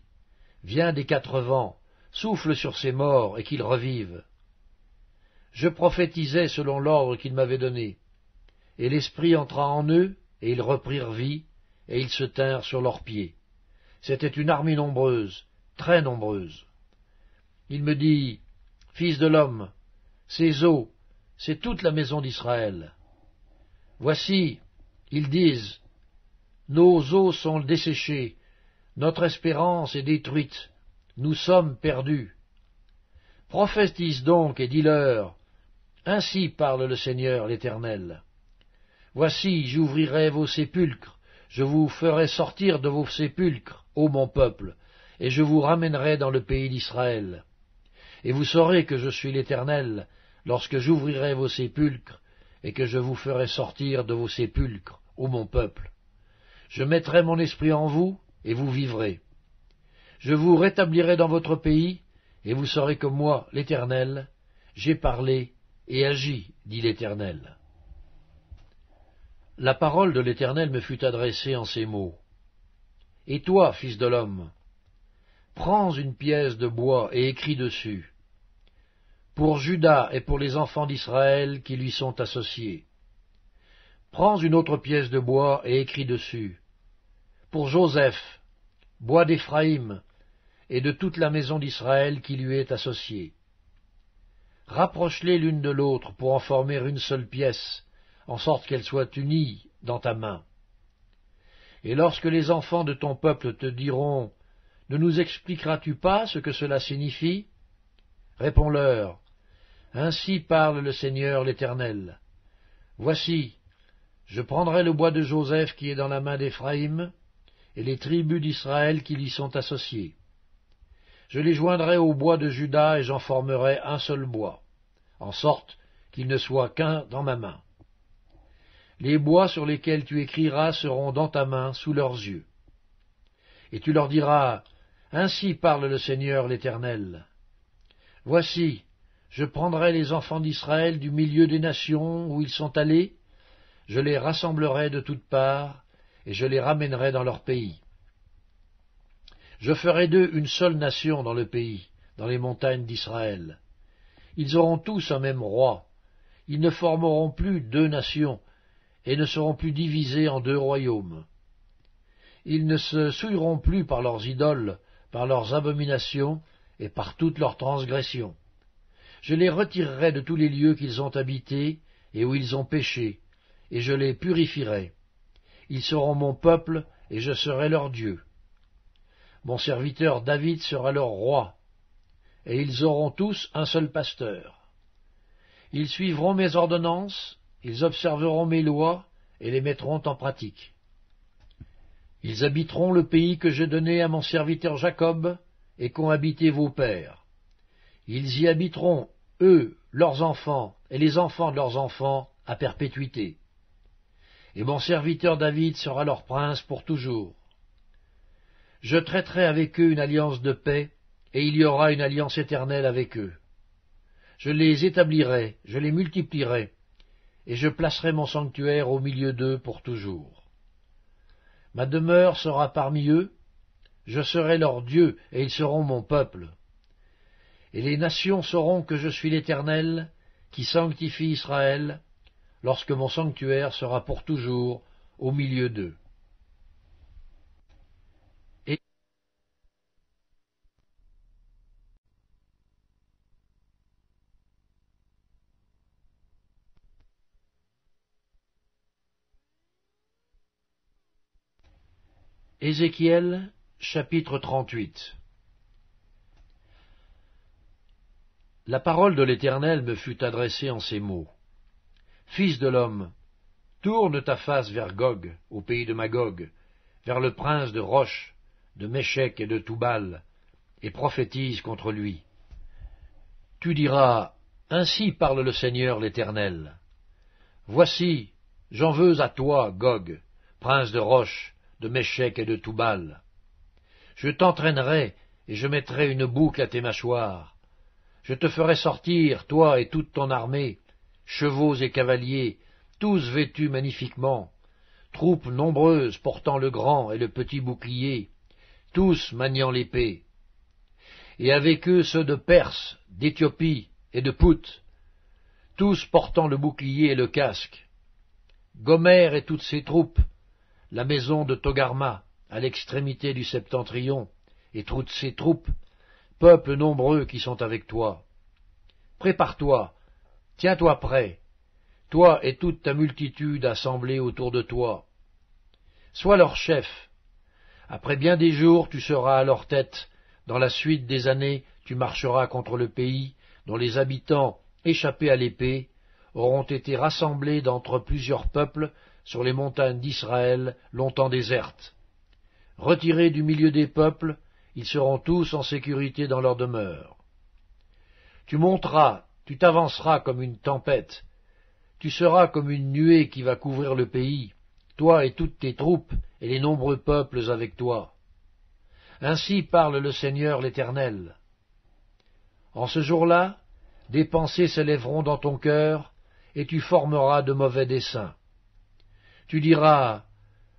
viens des quatre vents, souffle sur ces morts et qu'ils revivent. Je prophétisais selon l'ordre qu'il m'avait donné, et l'Esprit entra en eux, et ils reprirent vie, et ils se tinrent sur leurs pieds. C'était une armée nombreuse, très nombreuse. Il me dit, Fils de l'homme, ces eaux, c'est toute la maison d'Israël. Voici, ils disent, Nos eaux sont desséchées, notre espérance est détruite, nous sommes perdus. Prophétise donc et dis-leur, Ainsi parle le Seigneur l'Éternel. Voici, j'ouvrirai vos sépulcres, je vous ferai sortir de vos sépulcres, ô mon peuple, et je vous ramènerai dans le pays d'Israël. Et vous saurez que je suis l'Éternel, lorsque j'ouvrirai vos sépulcres, et que je vous ferai sortir de vos sépulcres, ô mon peuple. Je mettrai mon esprit en vous, et vous vivrez. Je vous rétablirai dans votre pays, et vous saurez que moi, l'Éternel, j'ai parlé et agi, dit l'Éternel. La parole de l'Éternel me fut adressée en ces mots. Et toi, fils de l'homme, prends une pièce de bois et écris dessus, pour Judas et pour les enfants d'Israël qui lui sont associés. Prends une autre pièce de bois et écris dessus, pour Joseph, bois d'Éphraïm, et de toute la maison d'Israël qui lui est associée. Rapproche-les l'une de l'autre pour en former une seule pièce, en sorte qu'elles soient unies dans ta main. Et lorsque les enfants de ton peuple te diront Ne nous expliqueras-tu pas ce que cela signifie Réponds-leur Ainsi parle le Seigneur l'Éternel. Voici, je prendrai le bois de Joseph qui est dans la main d'Éphraïm, et les tribus d'Israël qui l'y sont associées. Je les joindrai au bois de Judas et j'en formerai un seul bois, en sorte qu'il ne soit qu'un dans ma main. Les bois sur lesquels tu écriras seront dans ta main, sous leurs yeux. Et tu leur diras, Ainsi parle le Seigneur l'Éternel. Voici, je prendrai les enfants d'Israël du milieu des nations où ils sont allés, je les rassemblerai de toutes parts, et je les ramènerai dans leur pays. Je ferai d'eux une seule nation dans le pays, dans les montagnes d'Israël. Ils auront tous un même roi. Ils ne formeront plus deux nations, et ne seront plus divisés en deux royaumes. Ils ne se souilleront plus par leurs idoles, par leurs abominations, et par toutes leurs transgressions. Je les retirerai de tous les lieux qu'ils ont habités, et où ils ont péché, et je les purifierai. Ils seront mon peuple, et je serai leur Dieu. Mon serviteur David sera leur roi, et ils auront tous un seul pasteur. Ils suivront mes ordonnances, ils observeront mes lois, et les mettront en pratique. Ils habiteront le pays que j'ai donné à mon serviteur Jacob, et qu'ont habité vos pères. Ils y habiteront, eux, leurs enfants, et les enfants de leurs enfants, à perpétuité. Et mon serviteur David sera leur prince pour toujours. Je traiterai avec eux une alliance de paix, et il y aura une alliance éternelle avec eux. Je les établirai, je les multiplierai, et je placerai mon sanctuaire au milieu d'eux pour toujours. Ma demeure sera parmi eux, je serai leur Dieu, et ils seront mon peuple. Et les nations sauront que je suis l'Éternel, qui sanctifie Israël, lorsque mon sanctuaire sera pour toujours au milieu d'eux. Ézéchiel chapitre 38 La parole de l'Éternel me fut adressée en ces mots. Fils de l'homme, tourne ta face vers Gog, au pays de Magog, vers le prince de Roche, de Méchec et de Toubal, et prophétise contre lui. Tu diras, Ainsi parle le Seigneur l'Éternel. Voici, j'en veux à toi, Gog, prince de Roche, de Méchec et de Toubal. Je t'entraînerai, et je mettrai une boucle à tes mâchoires. Je te ferai sortir, toi et toute ton armée, chevaux et cavaliers, tous vêtus magnifiquement, troupes nombreuses portant le grand et le petit bouclier, tous maniant l'épée. Et avec eux ceux de Perse, d'Éthiopie et de Pout, tous portant le bouclier et le casque. Gomère et toutes ses troupes, la maison de Togarma, à l'extrémité du septentrion, et toutes ses troupes, peuple nombreux qui sont avec toi. Prépare-toi, tiens-toi prêt, toi et toute ta multitude assemblée autour de toi. Sois leur chef. Après bien des jours, tu seras à leur tête. Dans la suite des années, tu marcheras contre le pays, dont les habitants, échappés à l'épée, auront été rassemblés d'entre plusieurs peuples sur les montagnes d'Israël longtemps désertes. Retirés du milieu des peuples, ils seront tous en sécurité dans leur demeure. Tu monteras, tu t'avanceras comme une tempête, tu seras comme une nuée qui va couvrir le pays, toi et toutes tes troupes et les nombreux peuples avec toi. Ainsi parle le Seigneur l'Éternel. En ce jour-là, des pensées s'élèveront dans ton cœur, et tu formeras de mauvais desseins. Tu diras,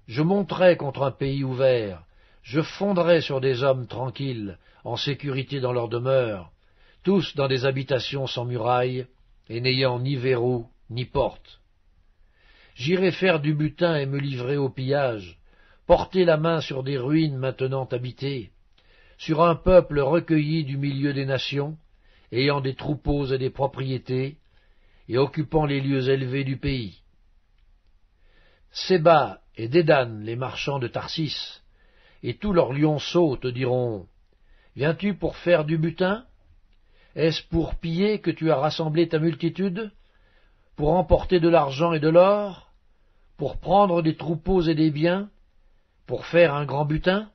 je monterai contre un pays ouvert, je fonderai sur des hommes tranquilles, en sécurité dans leur demeure, tous dans des habitations sans murailles, et n'ayant ni verrou ni porte. J'irai faire du butin et me livrer au pillage, porter la main sur des ruines maintenant habitées, sur un peuple recueilli du milieu des nations, ayant des troupeaux et des propriétés, et occupant les lieux élevés du pays. Séba et Dédan, les marchands de Tarsis, et tous leurs lionceaux te diront Viens-tu pour faire du butin Est-ce pour piller que tu as rassemblé ta multitude Pour emporter de l'argent et de l'or Pour prendre des troupeaux et des biens Pour faire un grand butin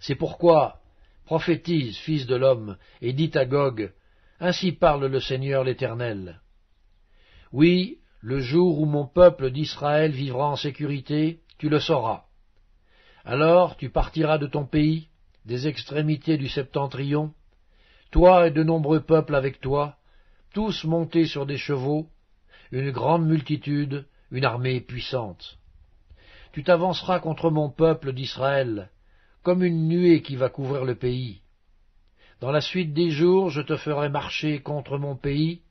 C'est pourquoi prophétise, fils de l'homme, et dit à Gog Ainsi parle le Seigneur l'Éternel. Oui, le jour où mon peuple d'Israël vivra en sécurité, tu le sauras. Alors tu partiras de ton pays, des extrémités du septentrion, toi et de nombreux peuples avec toi, tous montés sur des chevaux, une grande multitude, une armée puissante. Tu t'avanceras contre mon peuple d'Israël, comme une nuée qui va couvrir le pays. Dans la suite des jours, je te ferai marcher contre mon pays,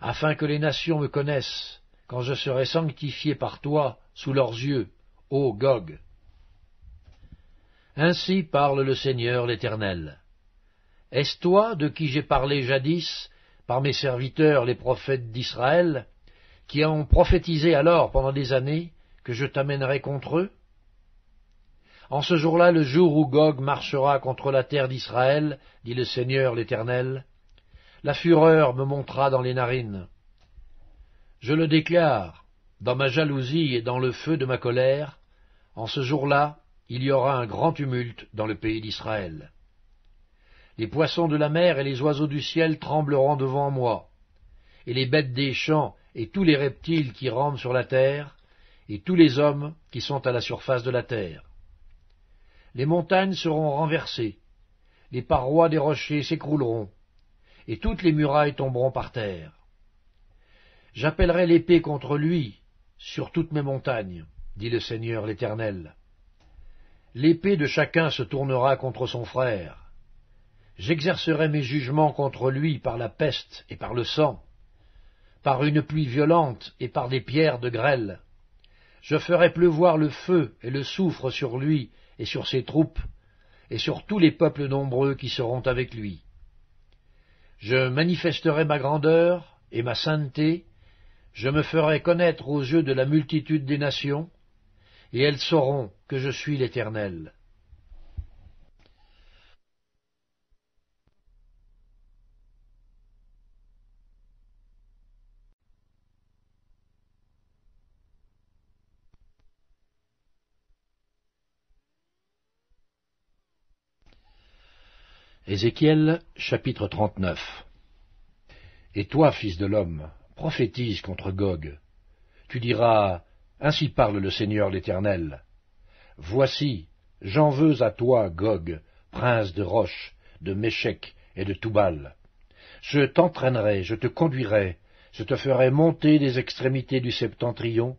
afin que les nations me connaissent, quand je serai sanctifié par toi sous leurs yeux, ô Gog. Ainsi parle le Seigneur l'Éternel. Est-ce toi de qui j'ai parlé jadis, par mes serviteurs les prophètes d'Israël, qui ont prophétisé alors pendant des années que je t'amènerai contre eux En ce jour-là, le jour où Gog marchera contre la terre d'Israël, dit le Seigneur l'Éternel, la fureur me montra dans les narines. Je le déclare, dans ma jalousie et dans le feu de ma colère, en ce jour-là, il y aura un grand tumulte dans le pays d'Israël. Les poissons de la mer et les oiseaux du ciel trembleront devant moi, et les bêtes des champs et tous les reptiles qui rampent sur la terre, et tous les hommes qui sont à la surface de la terre. Les montagnes seront renversées, les parois des rochers s'écrouleront, et toutes les murailles tomberont par terre. J'appellerai l'épée contre lui sur toutes mes montagnes, dit le Seigneur l'Éternel. L'épée de chacun se tournera contre son frère. J'exercerai mes jugements contre lui par la peste et par le sang, par une pluie violente et par des pierres de grêle. Je ferai pleuvoir le feu et le soufre sur lui et sur ses troupes, et sur tous les peuples nombreux qui seront avec lui. Je manifesterai ma grandeur et ma sainteté, je me ferai connaître aux yeux de la multitude des nations, et elles sauront que je suis l'Éternel. Ézéchiel chapitre 39 Et toi, fils de l'homme, prophétise contre Gog. Tu diras, Ainsi parle le Seigneur l'Éternel. Voici, j'en veux à toi, Gog, prince de Roche, de Méchec et de Toubal. Je t'entraînerai, je te conduirai, je te ferai monter des extrémités du septentrion,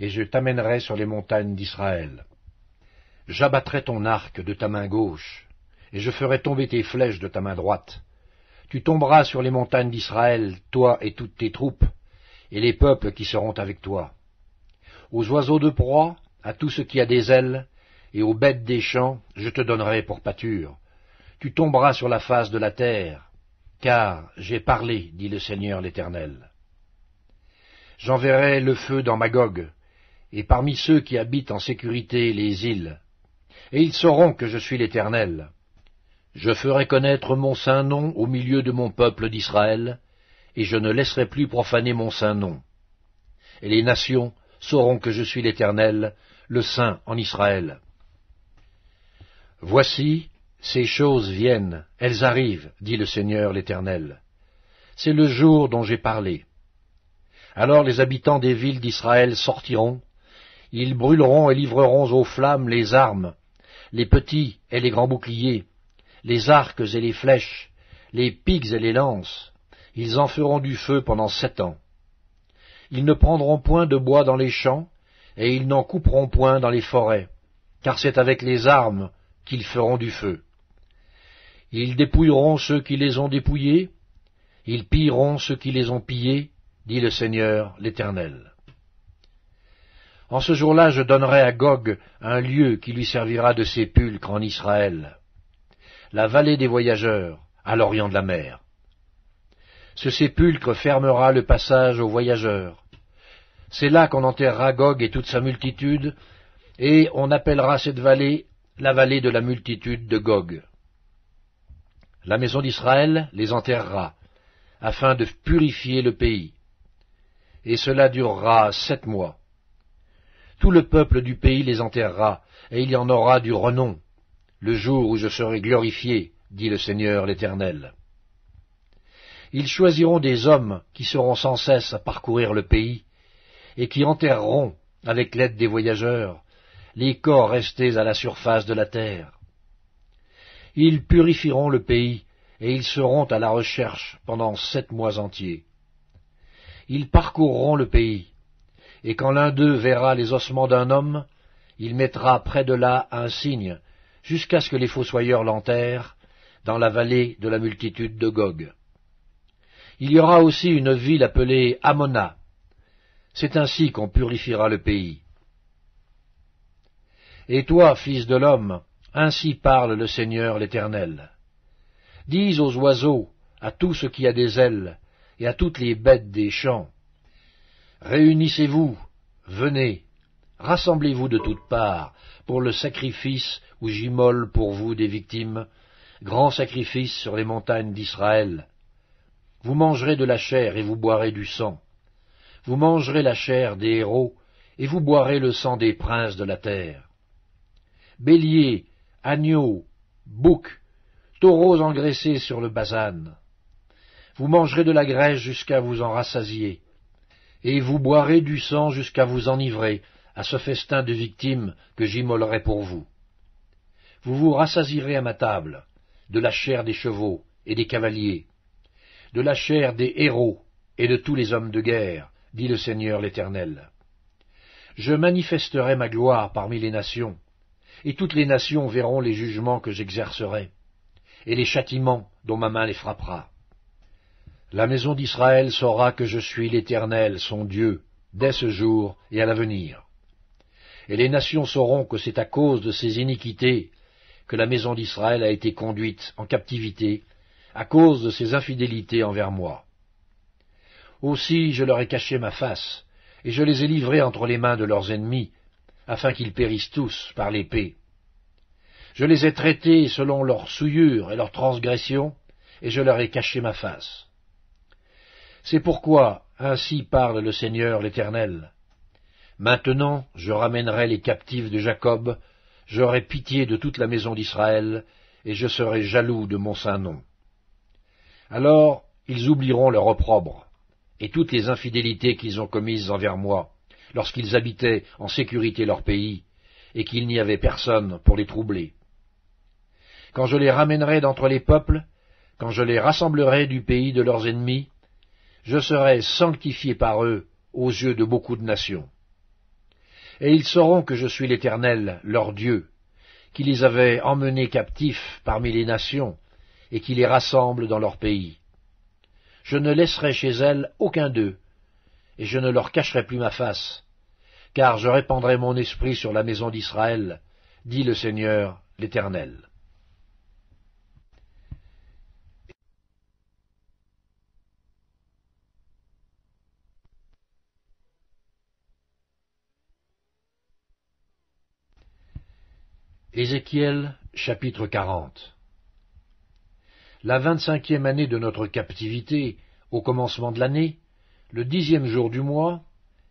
et je t'amènerai sur les montagnes d'Israël. J'abattrai ton arc de ta main gauche, et je ferai tomber tes flèches de ta main droite. Tu tomberas sur les montagnes d'Israël, toi et toutes tes troupes, et les peuples qui seront avec toi. Aux oiseaux de proie, à tout ce qui a des ailes, et aux bêtes des champs, je te donnerai pour pâture. Tu tomberas sur la face de la terre, car j'ai parlé, dit le Seigneur l'Éternel. J'enverrai le feu dans Magog, et parmi ceux qui habitent en sécurité les îles, et ils sauront que je suis l'Éternel. Je ferai connaître mon saint nom au milieu de mon peuple d'Israël, et je ne laisserai plus profaner mon saint nom. Et les nations sauront que je suis l'Éternel, le Saint en Israël. Voici, ces choses viennent, elles arrivent, dit le Seigneur l'Éternel. C'est le jour dont j'ai parlé. Alors les habitants des villes d'Israël sortiront, ils brûleront et livreront aux flammes les armes, les petits et les grands boucliers, les arcs et les flèches, les pics et les lances. Ils en feront du feu pendant sept ans. Ils ne prendront point de bois dans les champs, et ils n'en couperont point dans les forêts, car c'est avec les armes qu'ils feront du feu. Ils dépouilleront ceux qui les ont dépouillés, ils pilleront ceux qui les ont pillés, dit le Seigneur l'Éternel. En ce jour-là, je donnerai à Gog un lieu qui lui servira de sépulcre en Israël la vallée des voyageurs, à l'orient de la mer. Ce sépulcre fermera le passage aux voyageurs. C'est là qu'on enterrera Gog et toute sa multitude, et on appellera cette vallée la vallée de la multitude de Gog. La maison d'Israël les enterrera, afin de purifier le pays. Et cela durera sept mois. Tout le peuple du pays les enterrera, et il y en aura du renom le jour où je serai glorifié, dit le Seigneur l'Éternel. Ils choisiront des hommes qui seront sans cesse à parcourir le pays, et qui enterreront, avec l'aide des voyageurs, les corps restés à la surface de la terre. Ils purifieront le pays, et ils seront à la recherche pendant sept mois entiers. Ils parcourront le pays, et quand l'un d'eux verra les ossements d'un homme, il mettra près de là un signe jusqu'à ce que les fossoyeurs l'enterrent dans la vallée de la multitude de Gog. Il y aura aussi une ville appelée Amona. C'est ainsi qu'on purifiera le pays. Et toi, fils de l'homme, ainsi parle le Seigneur l'Éternel. Dis aux oiseaux, à tout ce qui a des ailes, et à toutes les bêtes des champs, Réunissez-vous, venez, rassemblez-vous de toutes parts, pour le sacrifice où j'immole pour vous des victimes, grand sacrifice sur les montagnes d'Israël. Vous mangerez de la chair et vous boirez du sang. Vous mangerez la chair des héros et vous boirez le sang des princes de la terre. Béliers, agneaux, boucs, taureaux engraissés sur le basan. Vous mangerez de la graisse jusqu'à vous en rassasier, et vous boirez du sang jusqu'à vous enivrer, à ce festin de victimes que j'immolerai pour vous. Vous vous rassasirez à ma table, de la chair des chevaux et des cavaliers, de la chair des héros et de tous les hommes de guerre, dit le Seigneur l'Éternel. Je manifesterai ma gloire parmi les nations, et toutes les nations verront les jugements que j'exercerai, et les châtiments dont ma main les frappera. La maison d'Israël saura que je suis l'Éternel, son Dieu, dès ce jour et à l'avenir et les nations sauront que c'est à cause de ces iniquités que la maison d'Israël a été conduite en captivité, à cause de ces infidélités envers moi. Aussi je leur ai caché ma face, et je les ai livrés entre les mains de leurs ennemis, afin qu'ils périssent tous par l'épée. Je les ai traités selon leurs souillures et leurs transgressions, et je leur ai caché ma face. C'est pourquoi ainsi parle le Seigneur l'Éternel. Maintenant je ramènerai les captifs de Jacob, j'aurai pitié de toute la maison d'Israël, et je serai jaloux de mon saint nom. Alors ils oublieront leur opprobre, et toutes les infidélités qu'ils ont commises envers moi, lorsqu'ils habitaient en sécurité leur pays, et qu'il n'y avait personne pour les troubler. Quand je les ramènerai d'entre les peuples, quand je les rassemblerai du pays de leurs ennemis, je serai sanctifié par eux aux yeux de beaucoup de nations et ils sauront que je suis l'Éternel, leur Dieu, qui les avait emmenés captifs parmi les nations, et qui les rassemble dans leur pays. Je ne laisserai chez elles aucun d'eux, et je ne leur cacherai plus ma face, car je répandrai mon esprit sur la maison d'Israël, dit le Seigneur l'Éternel. Ézéchiel chapitre 40 La vingt-cinquième année de notre captivité, au commencement de l'année, le dixième jour du mois,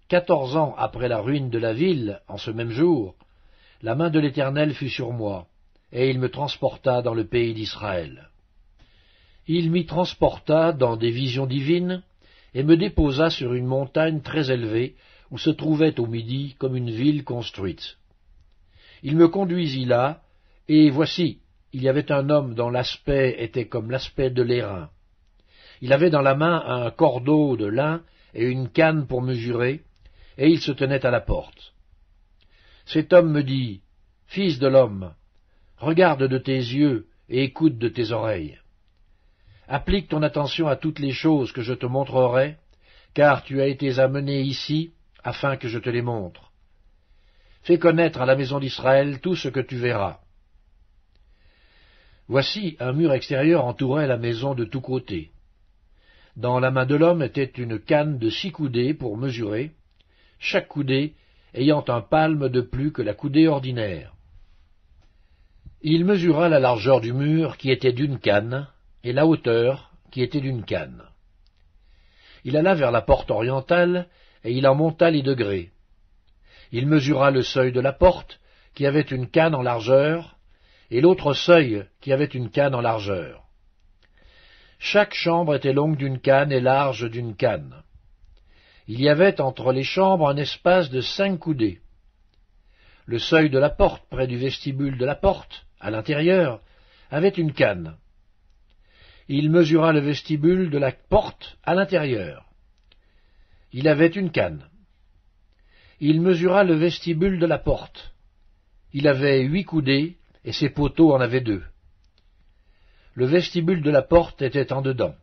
quatorze ans après la ruine de la ville, en ce même jour, la main de l'Éternel fut sur moi, et il me transporta dans le pays d'Israël. Il m'y transporta dans des visions divines, et me déposa sur une montagne très élevée, où se trouvait au midi comme une ville construite. Il me conduisit là, et voici, il y avait un homme dont l'aspect était comme l'aspect de l'airain. Il avait dans la main un cordeau de lin et une canne pour mesurer, et il se tenait à la porte. Cet homme me dit, Fils de l'homme, regarde de tes yeux et écoute de tes oreilles. Applique ton attention à toutes les choses que je te montrerai, car tu as été amené ici afin que je te les montre. Fais connaître à la maison d'Israël tout ce que tu verras. Voici, un mur extérieur entourait la maison de tous côtés. Dans la main de l'homme était une canne de six coudées pour mesurer, chaque coudée ayant un palme de plus que la coudée ordinaire. Il mesura la largeur du mur, qui était d'une canne, et la hauteur, qui était d'une canne. Il alla vers la porte orientale, et il en monta les degrés. Il mesura le seuil de la porte, qui avait une canne en largeur, et l'autre seuil, qui avait une canne en largeur. Chaque chambre était longue d'une canne et large d'une canne. Il y avait entre les chambres un espace de cinq coudées. Le seuil de la porte, près du vestibule de la porte, à l'intérieur, avait une canne. Il mesura le vestibule de la porte à l'intérieur. Il avait une canne il mesura le vestibule de la porte. Il avait huit coudées, et ses poteaux en avaient deux. Le vestibule de la porte était en dedans.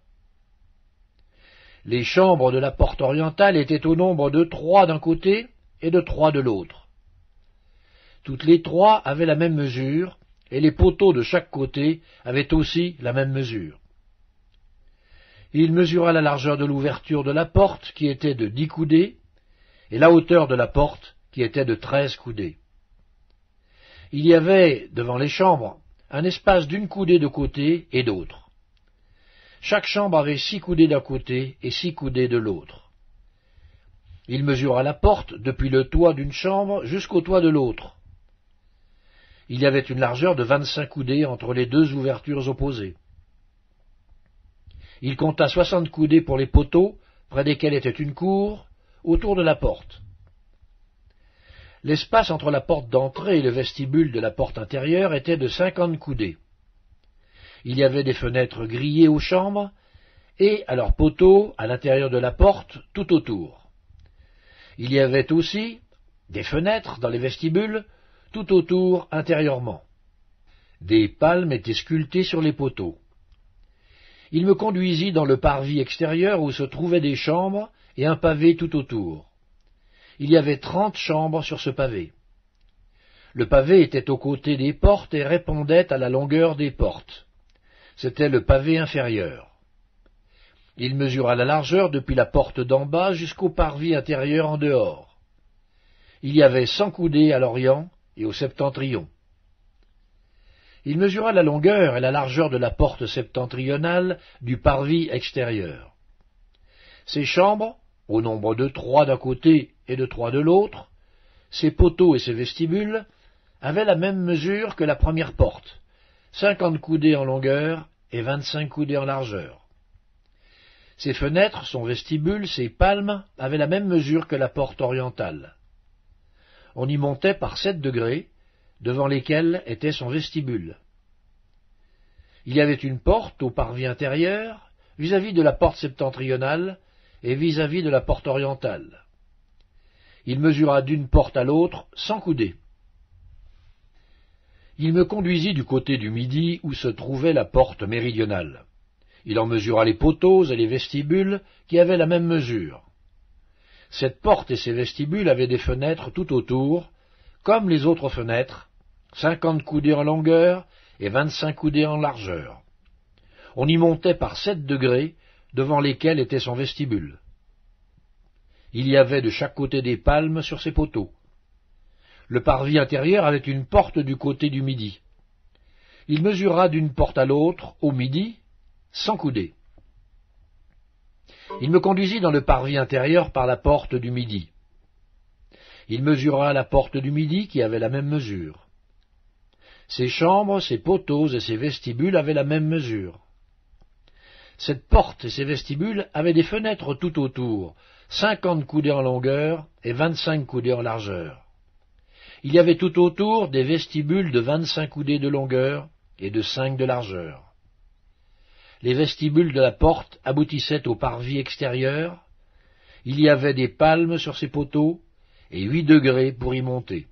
Les chambres de la porte orientale étaient au nombre de trois d'un côté et de trois de l'autre. Toutes les trois avaient la même mesure, et les poteaux de chaque côté avaient aussi la même mesure. Il mesura la largeur de l'ouverture de la porte, qui était de dix coudées, et la hauteur de la porte, qui était de treize coudées. Il y avait, devant les chambres, un espace d'une coudée de côté et d'autre. Chaque chambre avait six coudées d'un côté et six coudées de l'autre. Il mesura la porte depuis le toit d'une chambre jusqu'au toit de l'autre. Il y avait une largeur de vingt-cinq coudées entre les deux ouvertures opposées. Il compta soixante coudées pour les poteaux, près desquels était une cour, autour de la porte. L'espace entre la porte d'entrée et le vestibule de la porte intérieure était de cinquante coudées. Il y avait des fenêtres grillées aux chambres, et à leurs poteaux, à l'intérieur de la porte, tout autour. Il y avait aussi des fenêtres dans les vestibules, tout autour intérieurement. Des palmes étaient sculptées sur les poteaux. Il me conduisit dans le parvis extérieur où se trouvaient des chambres et un pavé tout autour. Il y avait trente chambres sur ce pavé. Le pavé était aux côtés des portes et répondait à la longueur des portes. C'était le pavé inférieur. Il mesura la largeur depuis la porte d'en bas jusqu'au parvis intérieur en dehors. Il y avait cent coudées à l'orient et au septentrion. Il mesura la longueur et la largeur de la porte septentrionale du parvis extérieur. Ces chambres au nombre de trois d'un côté et de trois de l'autre, ses poteaux et ses vestibules avaient la même mesure que la première porte, cinquante coudées en longueur et vingt-cinq coudées en largeur. Ses fenêtres, son vestibule, ses palmes avaient la même mesure que la porte orientale. On y montait par sept degrés, devant lesquels était son vestibule. Il y avait une porte au parvis intérieur, vis-à-vis -vis de la porte septentrionale, et vis-à-vis de la porte orientale. Il mesura d'une porte à l'autre sans coudées. Il me conduisit du côté du midi où se trouvait la porte méridionale. Il en mesura les poteaux et les vestibules qui avaient la même mesure. Cette porte et ses vestibules avaient des fenêtres tout autour, comme les autres fenêtres, cinquante coudées en longueur et vingt-cinq coudées en largeur. On y montait par sept degrés devant lesquels était son vestibule. Il y avait de chaque côté des palmes sur ses poteaux. Le parvis intérieur avait une porte du côté du midi. Il mesura d'une porte à l'autre, au midi, sans couder. Il me conduisit dans le parvis intérieur par la porte du midi. Il mesura la porte du midi qui avait la même mesure. Ses chambres, ses poteaux et ses vestibules avaient la même mesure. Cette porte et ses vestibules avaient des fenêtres tout autour, cinquante coudées en longueur et vingt-cinq coudées en largeur. Il y avait tout autour des vestibules de vingt-cinq coudées de longueur et de cinq de largeur. Les vestibules de la porte aboutissaient au parvis extérieur. Il y avait des palmes sur ces poteaux et huit degrés pour y monter.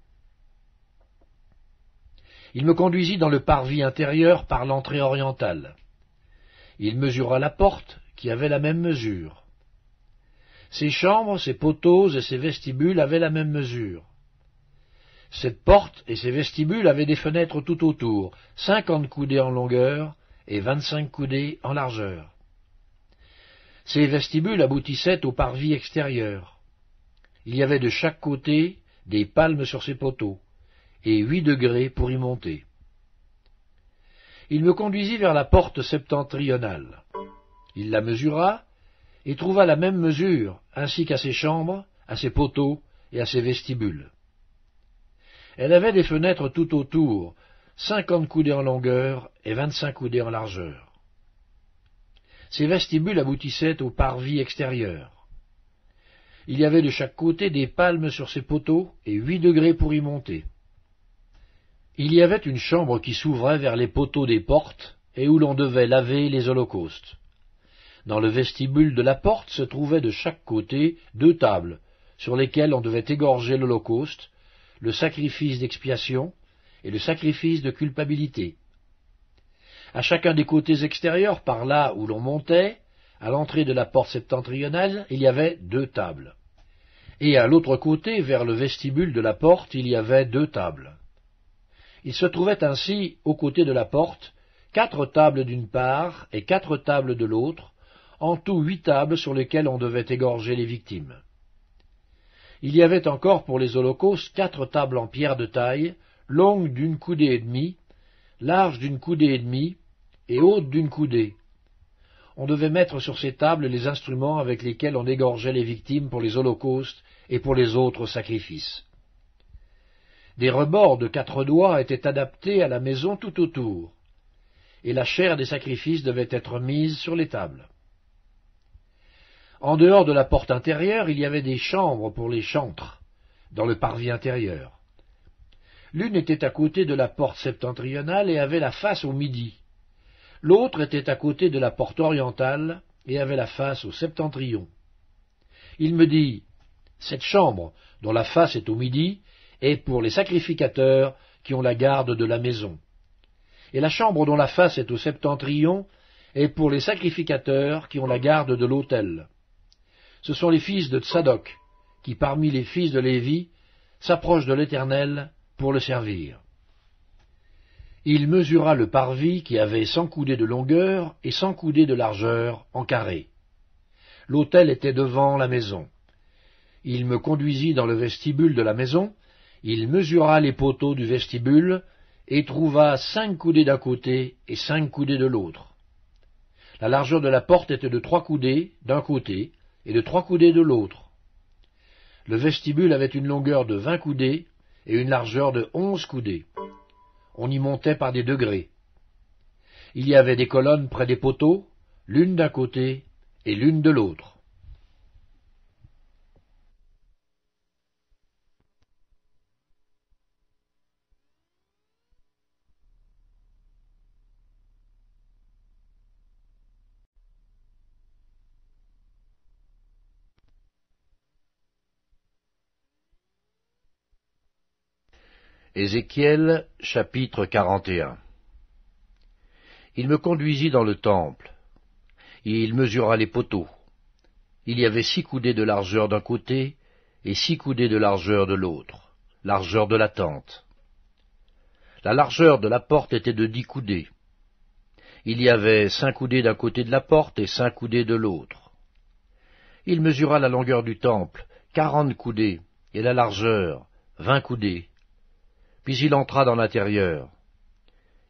Il me conduisit dans le parvis intérieur par l'entrée orientale. Il mesura la porte, qui avait la même mesure. Ses chambres, ses poteaux et ses vestibules avaient la même mesure. Cette porte et ses vestibules avaient des fenêtres tout autour, cinquante coudées en longueur et vingt-cinq coudées en largeur. Ces vestibules aboutissaient au parvis extérieur. Il y avait de chaque côté des palmes sur ses poteaux, et huit degrés pour y monter. Il me conduisit vers la porte septentrionale. Il la mesura, et trouva la même mesure, ainsi qu'à ses chambres, à ses poteaux et à ses vestibules. Elle avait des fenêtres tout autour, cinquante coudées en longueur et vingt-cinq coudées en largeur. Ces vestibules aboutissaient au parvis extérieur. Il y avait de chaque côté des palmes sur ses poteaux et huit degrés pour y monter. Il y avait une chambre qui s'ouvrait vers les poteaux des portes et où l'on devait laver les holocaustes. Dans le vestibule de la porte se trouvaient de chaque côté deux tables sur lesquelles on devait égorger l'holocauste, le sacrifice d'expiation et le sacrifice de culpabilité. À chacun des côtés extérieurs, par là où l'on montait, à l'entrée de la porte septentrionale, il y avait deux tables. Et à l'autre côté, vers le vestibule de la porte, il y avait deux tables. Il se trouvait ainsi, aux côtés de la porte, quatre tables d'une part et quatre tables de l'autre, en tout huit tables sur lesquelles on devait égorger les victimes. Il y avait encore pour les holocaustes quatre tables en pierre de taille, longues d'une coudée et demie, larges d'une coudée et demie et hautes d'une coudée. On devait mettre sur ces tables les instruments avec lesquels on égorgeait les victimes pour les holocaustes et pour les autres sacrifices. Des rebords de quatre doigts étaient adaptés à la maison tout autour, et la chair des sacrifices devait être mise sur les tables. En dehors de la porte intérieure, il y avait des chambres pour les chantres, dans le parvis intérieur. L'une était à côté de la porte septentrionale et avait la face au midi. L'autre était à côté de la porte orientale et avait la face au septentrion. Il me dit, Cette chambre, dont la face est au midi, et pour les sacrificateurs qui ont la garde de la maison. Et la chambre dont la face est au septentrion est pour les sacrificateurs qui ont la garde de l'autel. Ce sont les fils de Tsadok, qui parmi les fils de Lévi s'approchent de l'Éternel pour le servir. Il mesura le parvis qui avait cent coudées de longueur et cent coudées de largeur en carré. L'autel était devant la maison. Il me conduisit dans le vestibule de la maison, il mesura les poteaux du vestibule et trouva cinq coudées d'un côté et cinq coudées de l'autre. La largeur de la porte était de trois coudées d'un côté et de trois coudées de l'autre. Le vestibule avait une longueur de vingt coudées et une largeur de onze coudées. On y montait par des degrés. Il y avait des colonnes près des poteaux, l'une d'un côté et l'une de l'autre. Ézéchiel chapitre 41 Il me conduisit dans le temple, et il mesura les poteaux. Il y avait six coudées de largeur d'un côté, et six coudées de largeur de l'autre, largeur de la tente. La largeur de la porte était de dix coudées. Il y avait cinq coudées d'un côté de la porte et cinq coudées de l'autre. Il mesura la longueur du temple, quarante coudées, et la largeur, vingt coudées puis il entra dans l'intérieur.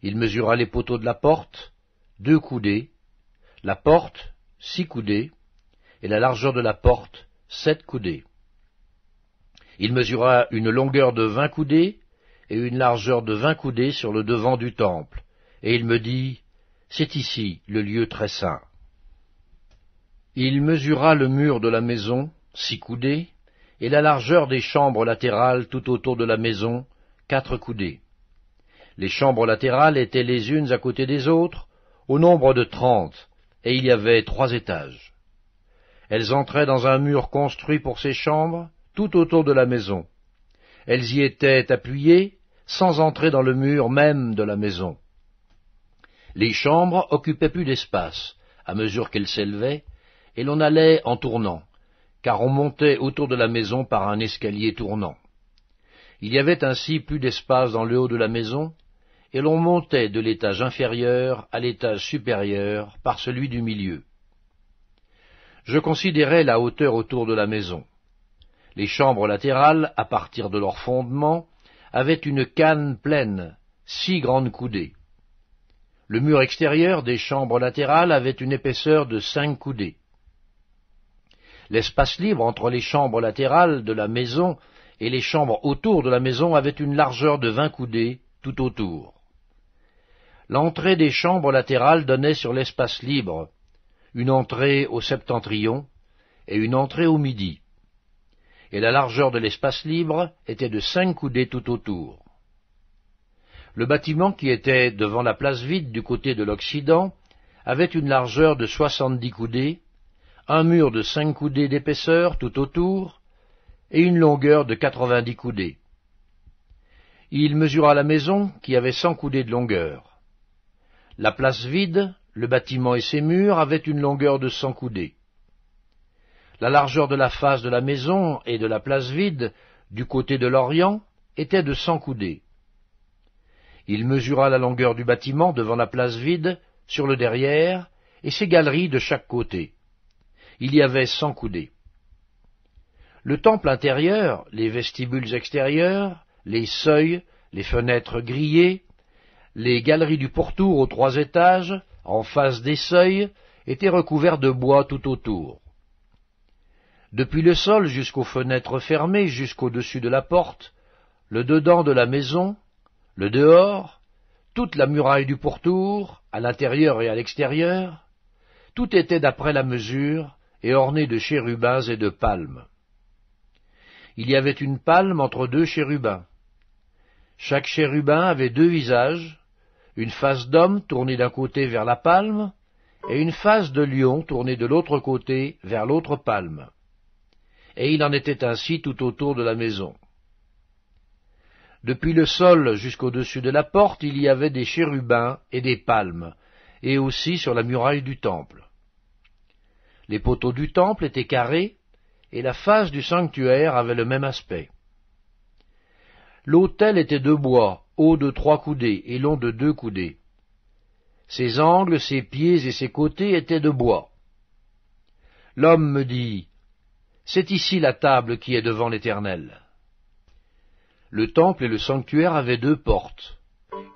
Il mesura les poteaux de la porte, deux coudées, la porte, six coudées, et la largeur de la porte, sept coudées. Il mesura une longueur de vingt coudées et une largeur de vingt coudées sur le devant du temple, et il me dit, C'est ici le lieu très saint. Il mesura le mur de la maison, six coudées, et la largeur des chambres latérales tout autour de la maison, quatre coudées. Les chambres latérales étaient les unes à côté des autres, au nombre de trente, et il y avait trois étages. Elles entraient dans un mur construit pour ces chambres, tout autour de la maison. Elles y étaient appuyées, sans entrer dans le mur même de la maison. Les chambres occupaient plus d'espace, à mesure qu'elles s'élevaient, et l'on allait en tournant, car on montait autour de la maison par un escalier tournant. Il y avait ainsi plus d'espace dans le haut de la maison, et l'on montait de l'étage inférieur à l'étage supérieur par celui du milieu. Je considérais la hauteur autour de la maison. Les chambres latérales, à partir de leur fondement, avaient une canne pleine, six grandes coudées. Le mur extérieur des chambres latérales avait une épaisseur de cinq coudées. L'espace libre entre les chambres latérales de la maison et les chambres autour de la maison avaient une largeur de vingt coudées tout autour. L'entrée des chambres latérales donnait sur l'espace libre, une entrée au septentrion et une entrée au midi, et la largeur de l'espace libre était de cinq coudées tout autour. Le bâtiment qui était devant la place vide du côté de l'Occident avait une largeur de soixante-dix coudées, un mur de cinq coudées d'épaisseur tout autour, et une longueur de quatre-vingt-dix coudées. Il mesura la maison, qui avait cent coudées de longueur. La place vide, le bâtiment et ses murs avaient une longueur de cent coudées. La largeur de la face de la maison et de la place vide, du côté de l'Orient, était de cent coudées. Il mesura la longueur du bâtiment devant la place vide, sur le derrière, et ses galeries de chaque côté. Il y avait cent coudées. Le temple intérieur, les vestibules extérieurs, les seuils, les fenêtres grillées, les galeries du pourtour aux trois étages, en face des seuils, étaient recouverts de bois tout autour. Depuis le sol jusqu'aux fenêtres fermées, jusqu'au-dessus de la porte, le dedans de la maison, le dehors, toute la muraille du pourtour, à l'intérieur et à l'extérieur, tout était d'après la mesure et orné de chérubins et de palmes il y avait une palme entre deux chérubins. Chaque chérubin avait deux visages, une face d'homme tournée d'un côté vers la palme, et une face de lion tournée de l'autre côté vers l'autre palme. Et il en était ainsi tout autour de la maison. Depuis le sol jusqu'au-dessus de la porte, il y avait des chérubins et des palmes, et aussi sur la muraille du temple. Les poteaux du temple étaient carrés, et la face du sanctuaire avait le même aspect. L'autel était de bois, haut de trois coudées et long de deux coudées. Ses angles, ses pieds et ses côtés étaient de bois. L'homme me dit, C'est ici la table qui est devant l'Éternel. Le temple et le sanctuaire avaient deux portes.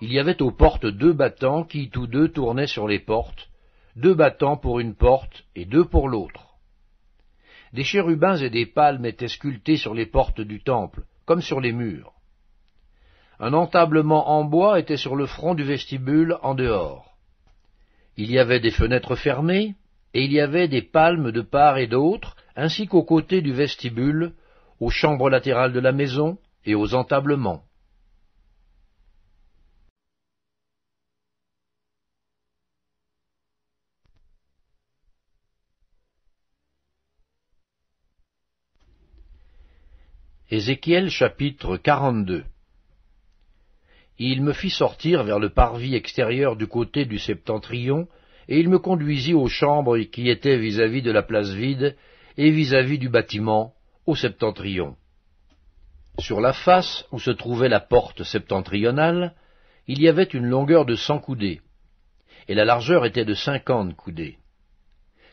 Il y avait aux portes deux battants qui tous deux tournaient sur les portes, deux battants pour une porte et deux pour l'autre. Des chérubins et des palmes étaient sculptés sur les portes du temple, comme sur les murs. Un entablement en bois était sur le front du vestibule en dehors. Il y avait des fenêtres fermées, et il y avait des palmes de part et d'autre, ainsi qu'aux côtés du vestibule, aux chambres latérales de la maison et aux entablements. Ézéchiel chapitre 42 Il me fit sortir vers le parvis extérieur du côté du septentrion, et il me conduisit aux chambres qui étaient vis-à-vis de la place vide et vis-à-vis -vis du bâtiment, au septentrion. Sur la face où se trouvait la porte septentrionale, il y avait une longueur de cent coudées, et la largeur était de cinquante coudées.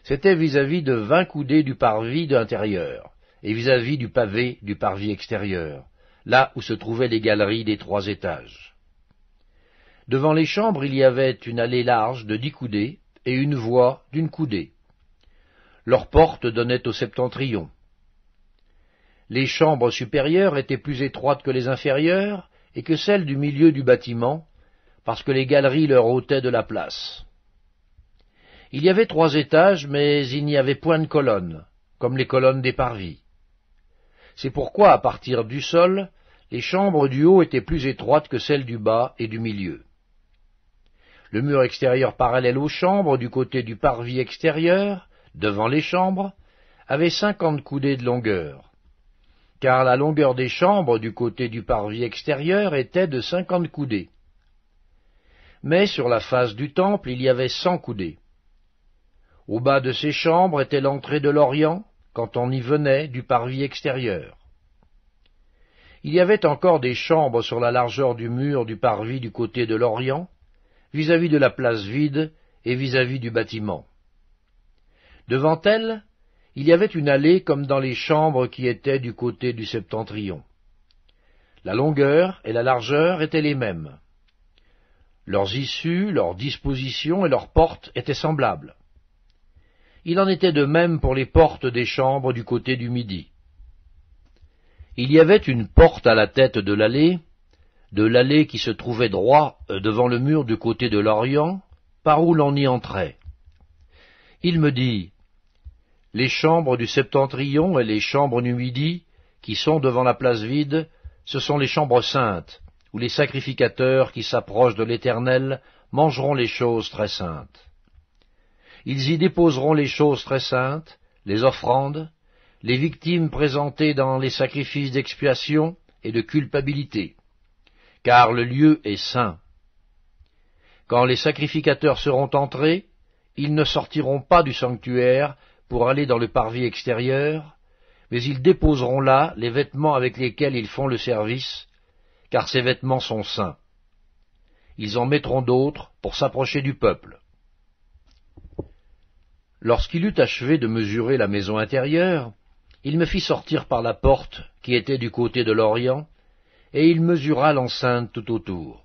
C'était vis-à-vis de vingt coudées du parvis de l'intérieur et vis-à-vis du pavé du parvis extérieur, là où se trouvaient les galeries des trois étages. Devant les chambres, il y avait une allée large de dix coudées et une voie d'une coudée. Leurs portes donnaient au septentrion. Les chambres supérieures étaient plus étroites que les inférieures et que celles du milieu du bâtiment, parce que les galeries leur ôtaient de la place. Il y avait trois étages, mais il n'y avait point de colonnes, comme les colonnes des parvis. C'est pourquoi, à partir du sol, les chambres du haut étaient plus étroites que celles du bas et du milieu. Le mur extérieur parallèle aux chambres, du côté du parvis extérieur, devant les chambres, avait cinquante coudées de longueur, car la longueur des chambres du côté du parvis extérieur était de cinquante coudées. Mais sur la face du temple il y avait cent coudées. Au bas de ces chambres était l'entrée de l'Orient, quand on y venait du parvis extérieur. Il y avait encore des chambres sur la largeur du mur du parvis du côté de l'Orient, vis-à-vis de la place vide et vis-à-vis du bâtiment. Devant elles, il y avait une allée comme dans les chambres qui étaient du côté du septentrion. La longueur et la largeur étaient les mêmes. Leurs issues, leurs dispositions et leurs portes étaient semblables. Il en était de même pour les portes des chambres du côté du midi. Il y avait une porte à la tête de l'allée, de l'allée qui se trouvait droit euh, devant le mur du côté de l'Orient, par où l'on y entrait. Il me dit, Les chambres du septentrion et les chambres du midi, qui sont devant la place vide, ce sont les chambres saintes, où les sacrificateurs qui s'approchent de l'Éternel mangeront les choses très saintes. Ils y déposeront les choses très saintes, les offrandes, les victimes présentées dans les sacrifices d'expiation et de culpabilité, car le lieu est saint. Quand les sacrificateurs seront entrés, ils ne sortiront pas du sanctuaire pour aller dans le parvis extérieur, mais ils déposeront là les vêtements avec lesquels ils font le service, car ces vêtements sont saints. Ils en mettront d'autres pour s'approcher du peuple. Lorsqu'il eut achevé de mesurer la maison intérieure, il me fit sortir par la porte qui était du côté de l'Orient, et il mesura l'enceinte tout autour.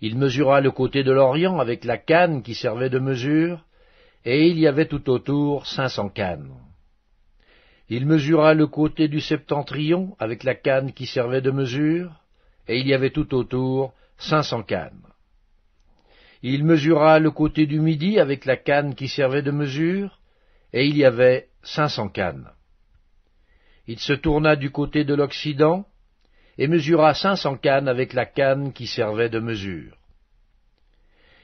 Il mesura le côté de l'Orient avec la canne qui servait de mesure, et il y avait tout autour cinq cents cannes. Il mesura le côté du septentrion avec la canne qui servait de mesure, et il y avait tout autour cinq cents cannes. Il mesura le côté du midi avec la canne qui servait de mesure, et il y avait cinq cents cannes. Il se tourna du côté de l'Occident, et mesura cinq cents cannes avec la canne qui servait de mesure.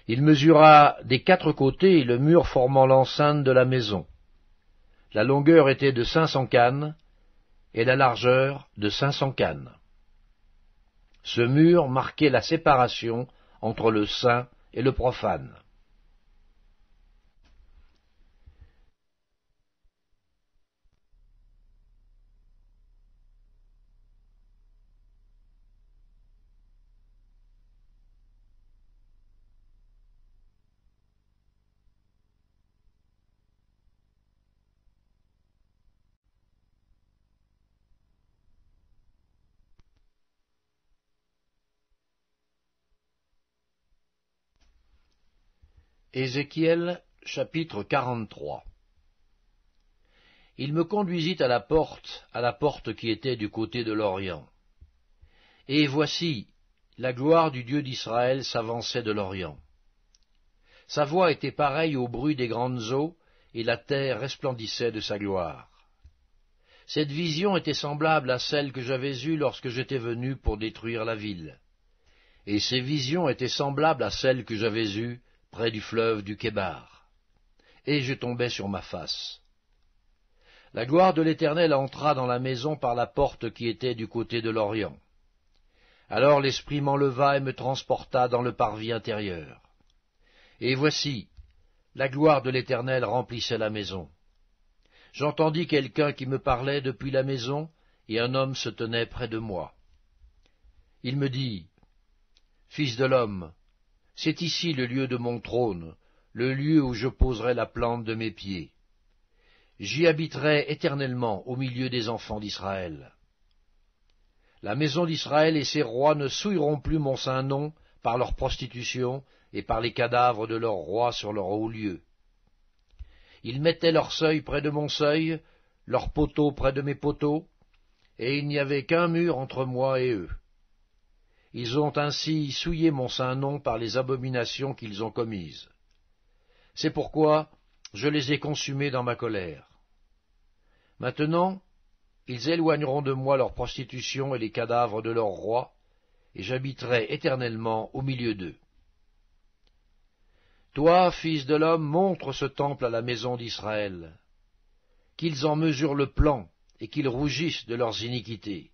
Il mesura des quatre côtés le mur formant l'enceinte de la maison. La longueur était de cinq cents cannes, et la largeur de cinq cents cannes. Ce mur marquait la séparation entre le saint et le profane. Ézéchiel chapitre 43 Il me conduisit à la porte, à la porte qui était du côté de l'Orient. Et voici, la gloire du Dieu d'Israël s'avançait de l'Orient. Sa voix était pareille au bruit des grandes eaux, et la terre resplendissait de sa gloire. Cette vision était semblable à celle que j'avais eue lorsque j'étais venu pour détruire la ville. Et ces visions étaient semblables à celles que j'avais eues près du fleuve du Kébar. Et je tombai sur ma face. La gloire de l'Éternel entra dans la maison par la porte qui était du côté de l'Orient. Alors l'Esprit m'enleva et me transporta dans le parvis intérieur. Et voici, la gloire de l'Éternel remplissait la maison. J'entendis quelqu'un qui me parlait depuis la maison, et un homme se tenait près de moi. Il me dit, Fils de l'homme, c'est ici le lieu de mon trône, le lieu où je poserai la plante de mes pieds. J'y habiterai éternellement au milieu des enfants d'Israël. La maison d'Israël et ses rois ne souilleront plus mon saint nom par leur prostitution et par les cadavres de leurs rois sur leur haut lieu. Ils mettaient leur seuil près de mon seuil, leurs poteaux près de mes poteaux, et il n'y avait qu'un mur entre moi et eux. Ils ont ainsi souillé mon saint nom par les abominations qu'ils ont commises. C'est pourquoi je les ai consumés dans ma colère. Maintenant, ils éloigneront de moi leur prostitution et les cadavres de leur rois, et j'habiterai éternellement au milieu d'eux. Toi, fils de l'homme, montre ce temple à la maison d'Israël, qu'ils en mesurent le plan et qu'ils rougissent de leurs iniquités.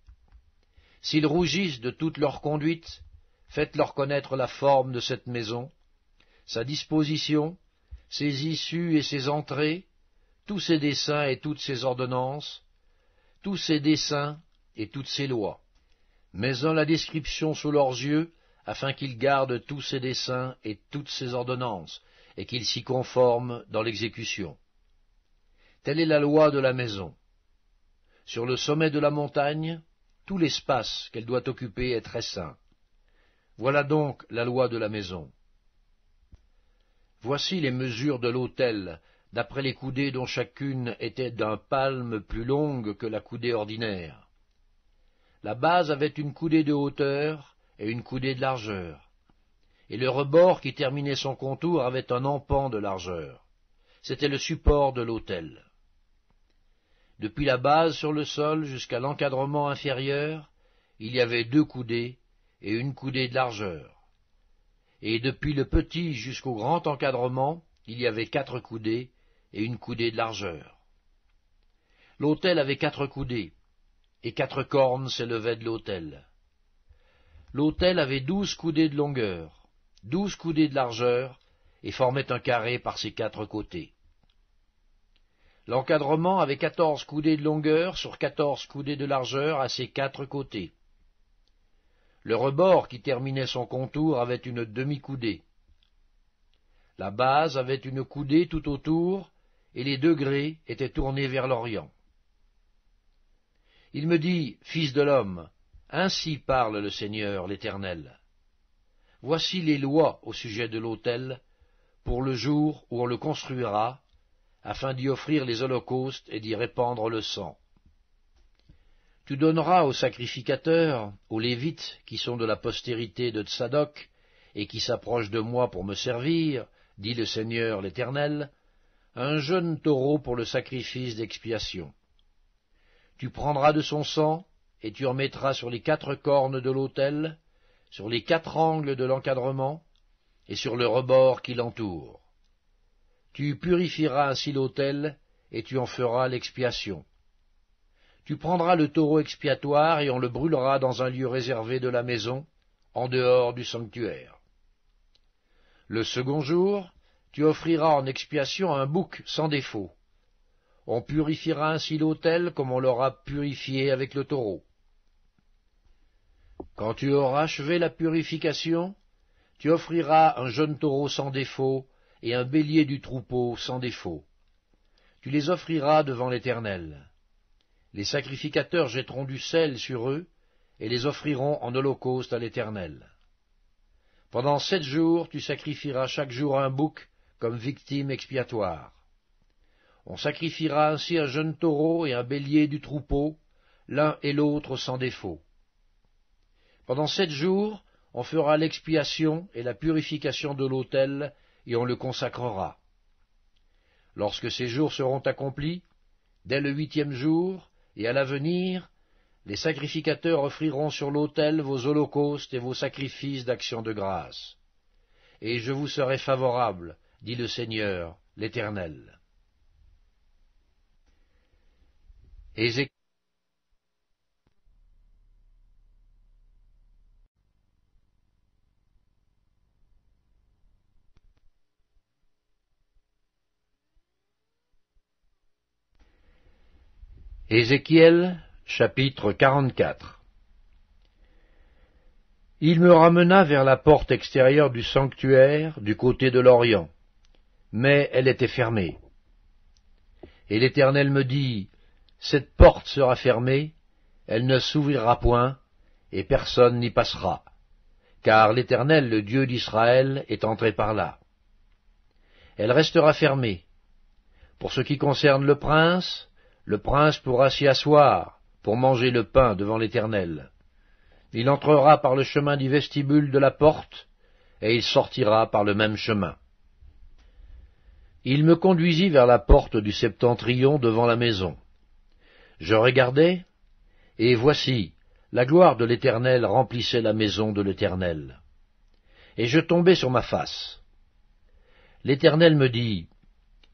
S'ils rougissent de toute leur conduite, faites-leur connaître la forme de cette maison, sa disposition, ses issues et ses entrées, tous ses dessins et toutes ses ordonnances, tous ses dessins et toutes ses lois. Mets en la description sous leurs yeux, afin qu'ils gardent tous ses dessins et toutes ses ordonnances, et qu'ils s'y conforment dans l'exécution. Telle est la loi de la maison. Sur le sommet de la montagne, tout l'espace qu'elle doit occuper est très saint. Voilà donc la loi de la maison. Voici les mesures de l'autel, d'après les coudées dont chacune était d'un palme plus longue que la coudée ordinaire. La base avait une coudée de hauteur et une coudée de largeur, et le rebord qui terminait son contour avait un empan de largeur. C'était le support de l'autel. Depuis la base sur le sol jusqu'à l'encadrement inférieur, il y avait deux coudées et une coudée de largeur. Et depuis le petit jusqu'au grand encadrement, il y avait quatre coudées et une coudée de largeur. L'autel avait quatre coudées, et quatre cornes s'élevaient de l'autel. L'autel avait douze coudées de longueur, douze coudées de largeur, et formait un carré par ses quatre côtés. L'encadrement avait quatorze coudées de longueur sur quatorze coudées de largeur à ses quatre côtés. Le rebord qui terminait son contour avait une demi-coudée. La base avait une coudée tout autour, et les degrés étaient tournés vers l'Orient. Il me dit, Fils de l'homme, ainsi parle le Seigneur l'Éternel. Voici les lois au sujet de l'autel, pour le jour où on le construira afin d'y offrir les holocaustes et d'y répandre le sang. Tu donneras aux sacrificateurs, aux Lévites, qui sont de la postérité de Tsadok et qui s'approchent de moi pour me servir, dit le Seigneur l'Éternel, un jeune taureau pour le sacrifice d'expiation. Tu prendras de son sang, et tu en mettras sur les quatre cornes de l'autel, sur les quatre angles de l'encadrement, et sur le rebord qui l'entoure. Tu purifieras ainsi l'autel, et tu en feras l'expiation. Tu prendras le taureau expiatoire, et on le brûlera dans un lieu réservé de la maison, en dehors du sanctuaire. Le second jour, tu offriras en expiation un bouc sans défaut. On purifiera ainsi l'autel comme on l'aura purifié avec le taureau. Quand tu auras achevé la purification, tu offriras un jeune taureau sans défaut, et un bélier du troupeau sans défaut. Tu les offriras devant l'Éternel. Les sacrificateurs jetteront du sel sur eux, et les offriront en holocauste à l'Éternel. Pendant sept jours tu sacrifieras chaque jour un bouc comme victime expiatoire. On sacrifiera ainsi un jeune taureau et un bélier du troupeau, l'un et l'autre sans défaut. Pendant sept jours, on fera l'expiation et la purification de l'autel et on le consacrera. Lorsque ces jours seront accomplis, dès le huitième jour, et à l'avenir, les sacrificateurs offriront sur l'autel vos holocaustes et vos sacrifices d'action de grâce. Et je vous serai favorable, dit le Seigneur, l'Éternel. Ézéchiel chapitre 44 Il me ramena vers la porte extérieure du sanctuaire du côté de l'Orient, mais elle était fermée. Et l'Éternel me dit, Cette porte sera fermée, elle ne s'ouvrira point, et personne n'y passera, car l'Éternel, le Dieu d'Israël, est entré par là. Elle restera fermée. Pour ce qui concerne le prince, le prince pourra s'y asseoir pour manger le pain devant l'Éternel. Il entrera par le chemin du vestibule de la porte, et il sortira par le même chemin. Il me conduisit vers la porte du septentrion devant la maison. Je regardai, et voici, la gloire de l'Éternel remplissait la maison de l'Éternel. Et je tombai sur ma face. L'Éternel me dit,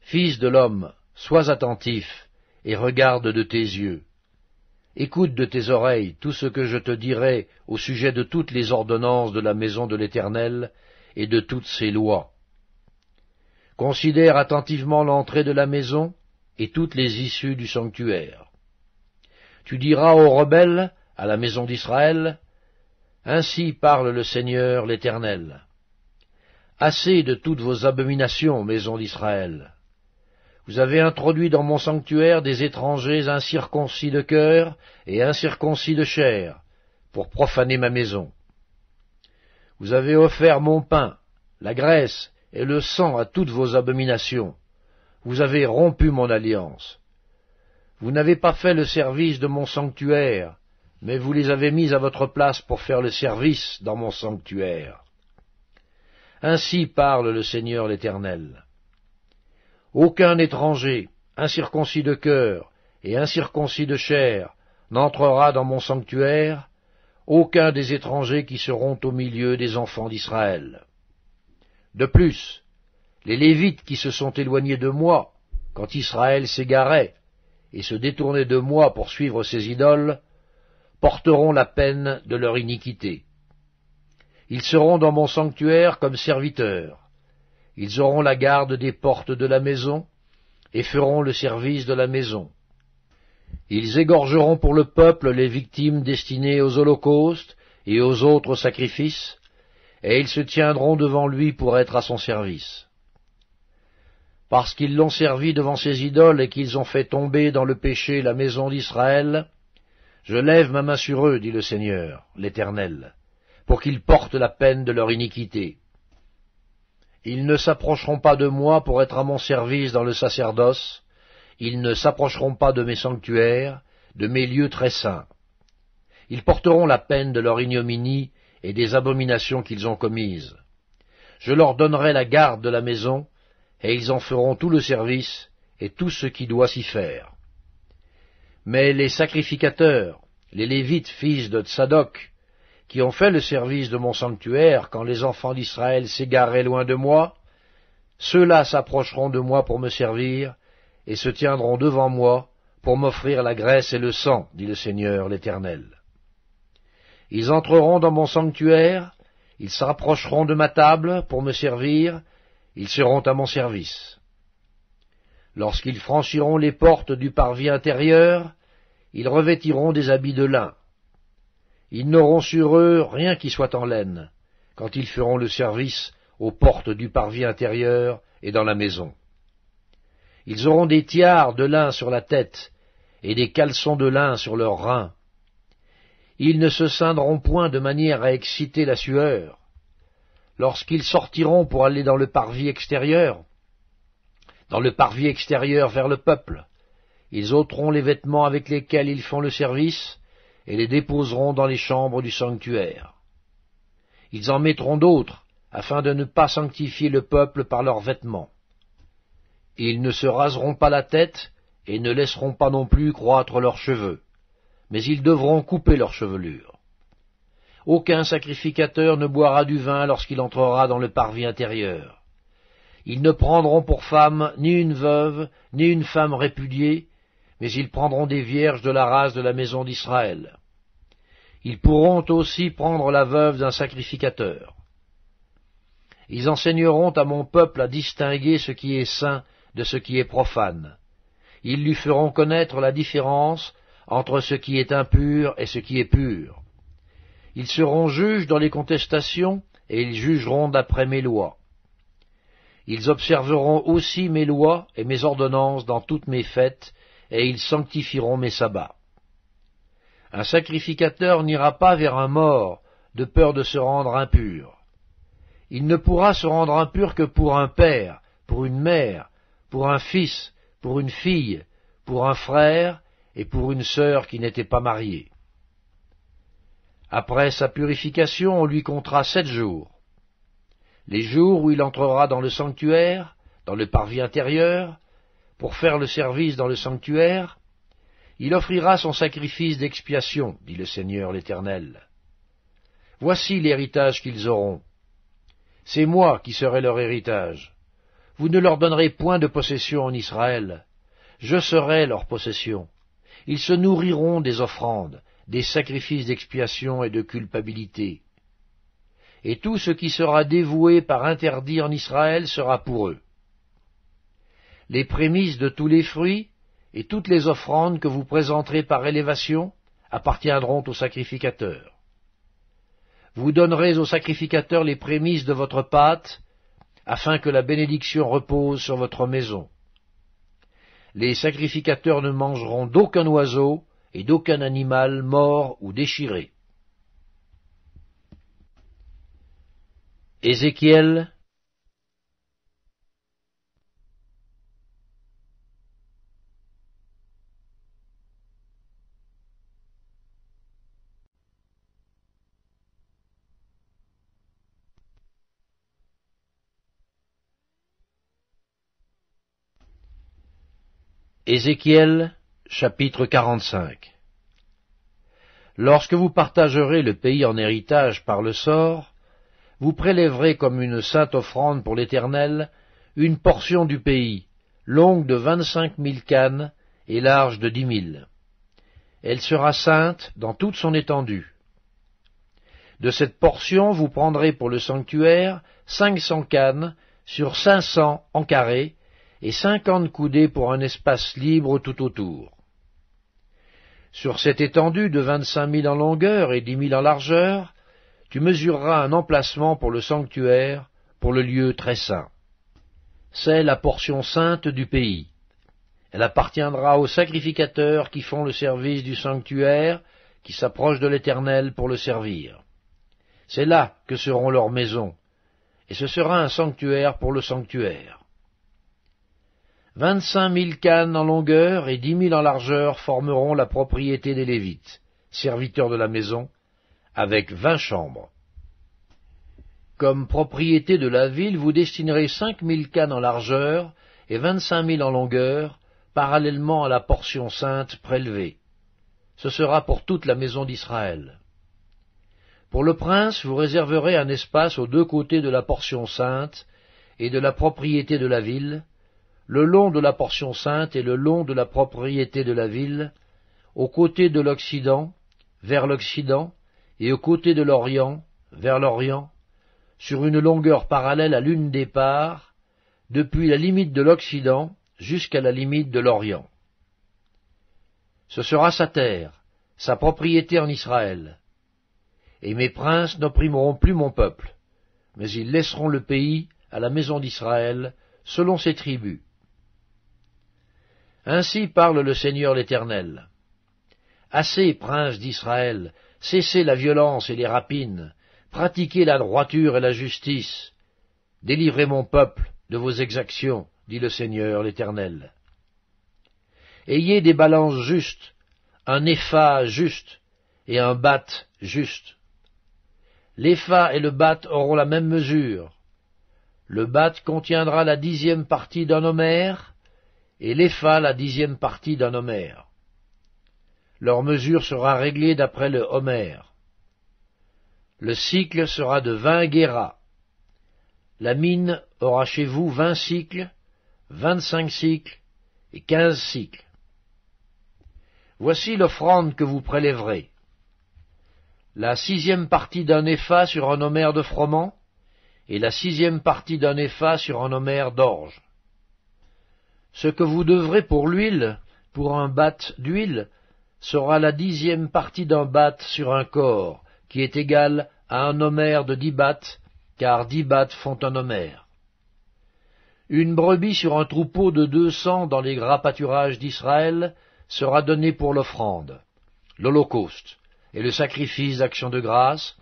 Fils de l'homme, sois attentif, et regarde de tes yeux. Écoute de tes oreilles tout ce que je te dirai au sujet de toutes les ordonnances de la maison de l'Éternel et de toutes ses lois. Considère attentivement l'entrée de la maison et toutes les issues du sanctuaire. Tu diras aux rebelles, à la maison d'Israël, Ainsi parle le Seigneur l'Éternel. Assez de toutes vos abominations, maison d'Israël. Vous avez introduit dans mon sanctuaire des étrangers incirconcis de cœur et incirconcis de chair, pour profaner ma maison. Vous avez offert mon pain, la graisse et le sang à toutes vos abominations. Vous avez rompu mon alliance. Vous n'avez pas fait le service de mon sanctuaire, mais vous les avez mis à votre place pour faire le service dans mon sanctuaire. Ainsi parle le Seigneur l'Éternel. Aucun étranger, incirconcis de cœur et incirconcis de chair, n'entrera dans mon sanctuaire, aucun des étrangers qui seront au milieu des enfants d'Israël. De plus, les Lévites qui se sont éloignés de moi, quand Israël s'égarait, et se détournait de moi pour suivre ses idoles, porteront la peine de leur iniquité. Ils seront dans mon sanctuaire comme serviteurs, ils auront la garde des portes de la maison, et feront le service de la maison. Ils égorgeront pour le peuple les victimes destinées aux holocaustes et aux autres sacrifices, et ils se tiendront devant lui pour être à son service. Parce qu'ils l'ont servi devant ses idoles et qu'ils ont fait tomber dans le péché la maison d'Israël, je lève ma main sur eux, dit le Seigneur, l'Éternel, pour qu'ils portent la peine de leur iniquité. Ils ne s'approcheront pas de moi pour être à mon service dans le sacerdoce, ils ne s'approcheront pas de mes sanctuaires, de mes lieux très saints. Ils porteront la peine de leur ignominie et des abominations qu'ils ont commises. Je leur donnerai la garde de la maison, et ils en feront tout le service et tout ce qui doit s'y faire. Mais les sacrificateurs, les Lévites, fils de qui ont fait le service de mon sanctuaire quand les enfants d'Israël s'égaraient loin de moi, ceux-là s'approcheront de moi pour me servir, et se tiendront devant moi pour m'offrir la graisse et le sang, dit le Seigneur l'Éternel. Ils entreront dans mon sanctuaire, ils s'approcheront de ma table pour me servir, ils seront à mon service. Lorsqu'ils franchiront les portes du parvis intérieur, ils revêtiront des habits de lin, ils n'auront sur eux rien qui soit en laine, quand ils feront le service aux portes du parvis intérieur et dans la maison. Ils auront des tiares de lin sur la tête, et des caleçons de lin sur leurs reins. Ils ne se ceindront point de manière à exciter la sueur. Lorsqu'ils sortiront pour aller dans le parvis extérieur, dans le parvis extérieur vers le peuple, ils ôteront les vêtements avec lesquels ils font le service, et les déposeront dans les chambres du sanctuaire. Ils en mettront d'autres, afin de ne pas sanctifier le peuple par leurs vêtements. Ils ne se raseront pas la tête, et ne laisseront pas non plus croître leurs cheveux, mais ils devront couper leurs chevelures. Aucun sacrificateur ne boira du vin lorsqu'il entrera dans le parvis intérieur. Ils ne prendront pour femme ni une veuve, ni une femme répudiée, mais ils prendront des vierges de la race de la maison d'Israël. Ils pourront aussi prendre la veuve d'un sacrificateur. Ils enseigneront à mon peuple à distinguer ce qui est saint de ce qui est profane. Ils lui feront connaître la différence entre ce qui est impur et ce qui est pur. Ils seront juges dans les contestations, et ils jugeront d'après mes lois. Ils observeront aussi mes lois et mes ordonnances dans toutes mes fêtes, et ils sanctifieront mes sabbats. Un sacrificateur n'ira pas vers un mort, de peur de se rendre impur. Il ne pourra se rendre impur que pour un père, pour une mère, pour un fils, pour une fille, pour un frère et pour une sœur qui n'était pas mariée. Après sa purification, on lui comptera sept jours. Les jours où il entrera dans le sanctuaire, dans le parvis intérieur, pour faire le service dans le sanctuaire, il offrira son sacrifice d'expiation, dit le Seigneur l'Éternel. Voici l'héritage qu'ils auront. C'est moi qui serai leur héritage. Vous ne leur donnerez point de possession en Israël. Je serai leur possession. Ils se nourriront des offrandes, des sacrifices d'expiation et de culpabilité. Et tout ce qui sera dévoué par interdit en Israël sera pour eux. Les prémices de tous les fruits, et toutes les offrandes que vous présenterez par élévation appartiendront au sacrificateur. Vous donnerez au sacrificateur les prémices de votre pâte, afin que la bénédiction repose sur votre maison. Les sacrificateurs ne mangeront d'aucun oiseau et d'aucun animal mort ou déchiré. Ézéchiel Ézéchiel chapitre 45 Lorsque vous partagerez le pays en héritage par le sort, vous prélèverez comme une sainte offrande pour l'Éternel une portion du pays, longue de vingt-cinq mille cannes et large de dix mille. Elle sera sainte dans toute son étendue. De cette portion vous prendrez pour le sanctuaire cinq cents cannes sur cinq cents en carré, et cinquante coudées pour un espace libre tout autour. Sur cette étendue de vingt-cinq mille en longueur et dix mille en largeur, tu mesureras un emplacement pour le sanctuaire, pour le lieu très saint. C'est la portion sainte du pays. Elle appartiendra aux sacrificateurs qui font le service du sanctuaire, qui s'approchent de l'Éternel pour le servir. C'est là que seront leurs maisons, et ce sera un sanctuaire pour le sanctuaire. Vingt-cinq mille cannes en longueur et dix mille en largeur formeront la propriété des Lévites, serviteurs de la maison, avec vingt chambres. Comme propriété de la ville, vous destinerez cinq mille cannes en largeur et vingt-cinq mille en longueur, parallèlement à la portion sainte prélevée. Ce sera pour toute la maison d'Israël. Pour le prince, vous réserverez un espace aux deux côtés de la portion sainte et de la propriété de la ville, le long de la portion sainte et le long de la propriété de la ville, aux côtés de l'Occident, vers l'Occident, et aux côtés de l'Orient, vers l'Orient, sur une longueur parallèle à l'une des parts, depuis la limite de l'Occident jusqu'à la limite de l'Orient. Ce sera sa terre, sa propriété en Israël. Et mes princes n'opprimeront plus mon peuple, mais ils laisseront le pays à la maison d'Israël, selon ses tribus, ainsi parle le Seigneur l'Éternel. Assez, princes d'Israël, cessez la violence et les rapines, pratiquez la droiture et la justice. Délivrez mon peuple de vos exactions, dit le Seigneur l'Éternel. Ayez des balances justes, un épha juste et un bat juste. L'épha et le bat auront la même mesure. Le bat contiendra la dixième partie d'un homère, et l'épha la dixième partie d'un homère. Leur mesure sera réglée d'après le homère. Le cycle sera de vingt guéras. La mine aura chez vous vingt cycles, vingt-cinq cycles et quinze cycles. Voici l'offrande que vous prélèverez. La sixième partie d'un épha sur un homère de froment, et la sixième partie d'un épha sur un homère d'orge. Ce que vous devrez pour l'huile, pour un bat d'huile, sera la dixième partie d'un bat sur un corps, qui est égal à un homère de dix bats, car dix bats font un homère. Une brebis sur un troupeau de deux cents dans les gras pâturages d'Israël sera donnée pour l'offrande, l'holocauste, et le sacrifice d'action de grâce,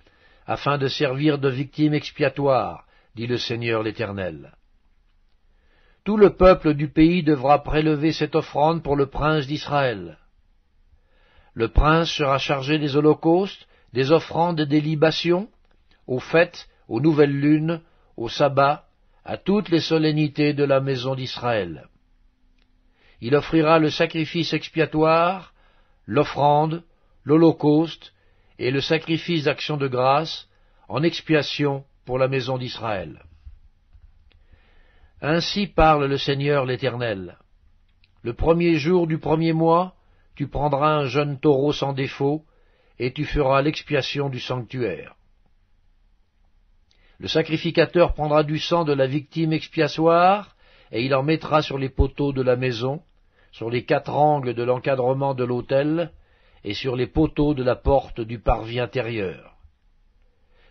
afin de servir de victime expiatoire, dit le Seigneur l'Éternel. Tout le peuple du pays devra prélever cette offrande pour le prince d'Israël. Le prince sera chargé des holocaustes, des offrandes et des libations, aux fêtes, aux nouvelles lunes, au sabbat, à toutes les solennités de la maison d'Israël. Il offrira le sacrifice expiatoire, l'offrande, l'holocauste et le sacrifice d'action de grâce en expiation pour la maison d'Israël. Ainsi parle le Seigneur l'Éternel. Le premier jour du premier mois, tu prendras un jeune taureau sans défaut, et tu feras l'expiation du sanctuaire. Le sacrificateur prendra du sang de la victime expiatoire, et il en mettra sur les poteaux de la maison, sur les quatre angles de l'encadrement de l'autel, et sur les poteaux de la porte du parvis intérieur.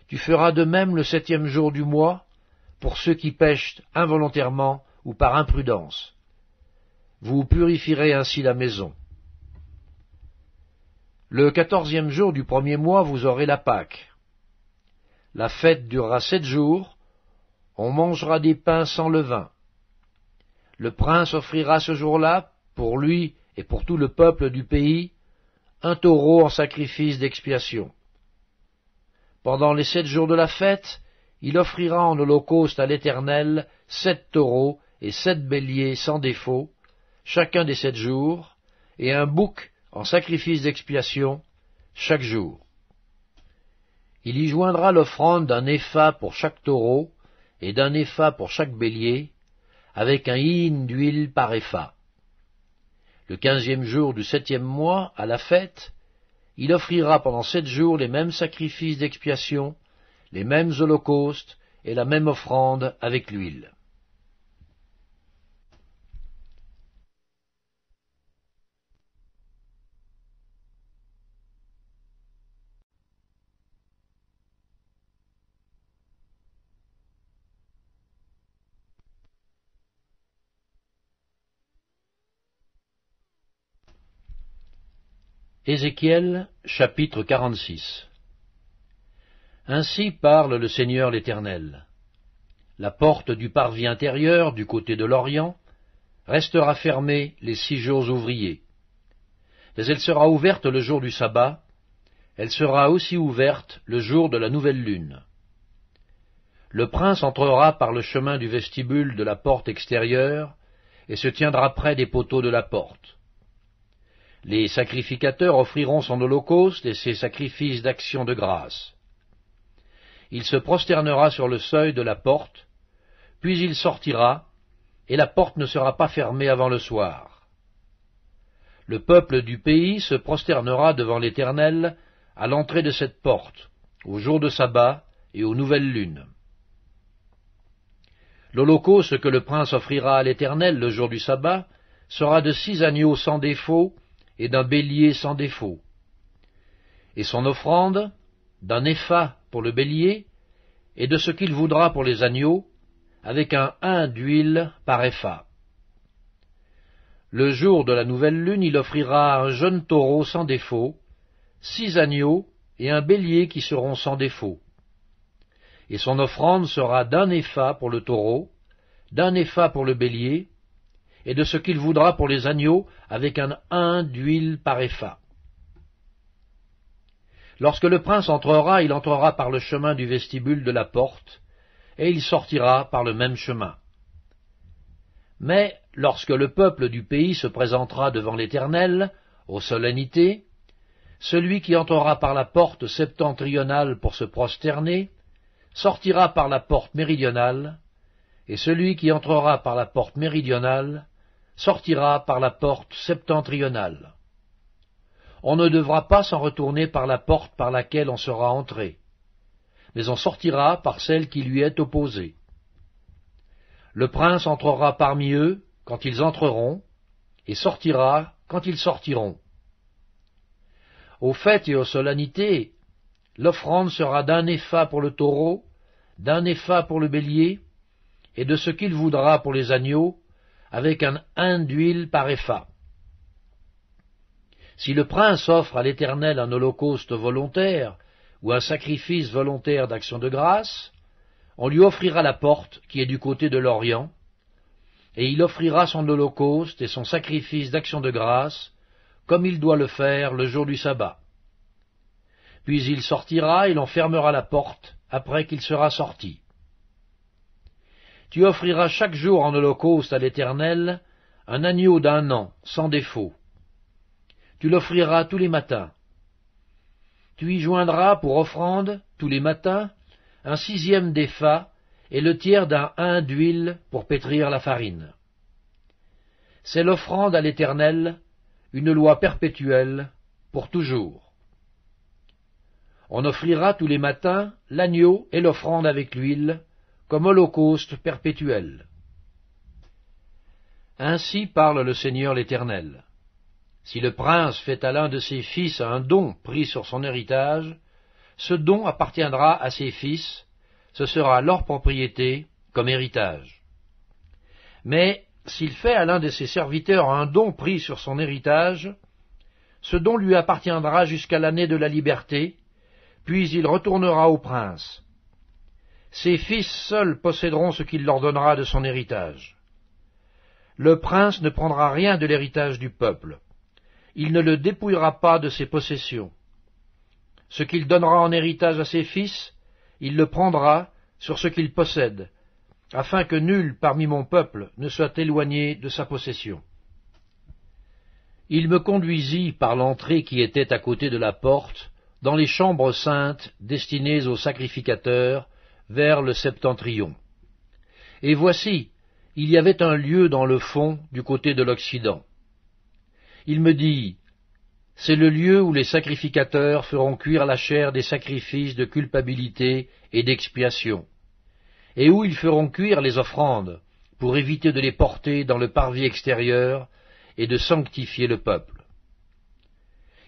Tu feras de même le septième jour du mois, pour ceux qui pêchent involontairement ou par imprudence. Vous purifierez ainsi la maison. Le quatorzième jour du premier mois, vous aurez la Pâque. La fête durera sept jours. On mangera des pains sans levain. Le prince offrira ce jour-là, pour lui et pour tout le peuple du pays, un taureau en sacrifice d'expiation. Pendant les sept jours de la fête, il offrira en holocauste à l'Éternel sept taureaux et sept béliers sans défaut, chacun des sept jours, et un bouc en sacrifice d'expiation chaque jour. Il y joindra l'offrande d'un épha pour chaque taureau et d'un épha pour chaque bélier, avec un hin d'huile par épha. Le quinzième jour du septième mois, à la fête, il offrira pendant sept jours les mêmes sacrifices d'expiation, les mêmes holocaustes et la même offrande avec l'huile. Ézéchiel chapitre 46 ainsi parle le Seigneur l'Éternel. La porte du parvis intérieur du côté de l'Orient restera fermée les six jours ouvriers. Mais elle sera ouverte le jour du sabbat, elle sera aussi ouverte le jour de la nouvelle lune. Le prince entrera par le chemin du vestibule de la porte extérieure et se tiendra près des poteaux de la porte. Les sacrificateurs offriront son holocauste et ses sacrifices d'action de grâce il se prosternera sur le seuil de la porte, puis il sortira, et la porte ne sera pas fermée avant le soir. Le peuple du pays se prosternera devant l'Éternel à l'entrée de cette porte, au jour de sabbat et aux nouvelles lunes. L'holocauste que le prince offrira à l'Éternel le jour du sabbat sera de six agneaux sans défaut et d'un bélier sans défaut. Et son offrande, d'un épha pour le bélier, et de ce qu'il voudra pour les agneaux, avec un hin d'huile par épha. Le jour de la nouvelle lune, il offrira un jeune taureau sans défaut, six agneaux et un bélier qui seront sans défaut. Et son offrande sera d'un épha pour le taureau, d'un épha pour le bélier, et de ce qu'il voudra pour les agneaux, avec un hin d'huile par épha. Lorsque le prince entrera, il entrera par le chemin du vestibule de la porte, et il sortira par le même chemin. Mais lorsque le peuple du pays se présentera devant l'Éternel, aux solennités, celui qui entrera par la porte septentrionale pour se prosterner, sortira par la porte méridionale, et celui qui entrera par la porte méridionale sortira par la porte septentrionale on ne devra pas s'en retourner par la porte par laquelle on sera entré, mais on sortira par celle qui lui est opposée. Le prince entrera parmi eux quand ils entreront, et sortira quand ils sortiront. Aux fêtes et aux solennités, l'offrande sera d'un épha pour le taureau, d'un épha pour le bélier, et de ce qu'il voudra pour les agneaux, avec un hin d'huile par épha. Si le prince offre à l'Éternel un holocauste volontaire ou un sacrifice volontaire d'action de grâce, on lui offrira la porte qui est du côté de l'Orient, et il offrira son holocauste et son sacrifice d'action de grâce, comme il doit le faire le jour du sabbat. Puis il sortira et l'on fermera la porte après qu'il sera sorti. Tu offriras chaque jour en holocauste à l'Éternel un agneau d'un an, sans défaut, tu l'offriras tous les matins. Tu y joindras pour offrande, tous les matins, un sixième des phas et le tiers d'un hin d'huile pour pétrir la farine. C'est l'offrande à l'Éternel, une loi perpétuelle, pour toujours. On offrira tous les matins l'agneau et l'offrande avec l'huile, comme holocauste perpétuel. Ainsi parle le Seigneur l'Éternel. Si le prince fait à l'un de ses fils un don pris sur son héritage, ce don appartiendra à ses fils, ce sera leur propriété comme héritage. Mais s'il fait à l'un de ses serviteurs un don pris sur son héritage, ce don lui appartiendra jusqu'à l'année de la liberté, puis il retournera au prince. Ses fils seuls posséderont ce qu'il leur donnera de son héritage. Le prince ne prendra rien de l'héritage du peuple il ne le dépouillera pas de ses possessions. Ce qu'il donnera en héritage à ses fils, il le prendra sur ce qu'il possède, afin que nul parmi mon peuple ne soit éloigné de sa possession. Il me conduisit par l'entrée qui était à côté de la porte, dans les chambres saintes destinées aux sacrificateurs, vers le septentrion. Et voici, il y avait un lieu dans le fond du côté de l'Occident. Il me dit, C'est le lieu où les sacrificateurs feront cuire la chair des sacrifices de culpabilité et d'expiation, et où ils feront cuire les offrandes, pour éviter de les porter dans le parvis extérieur et de sanctifier le peuple.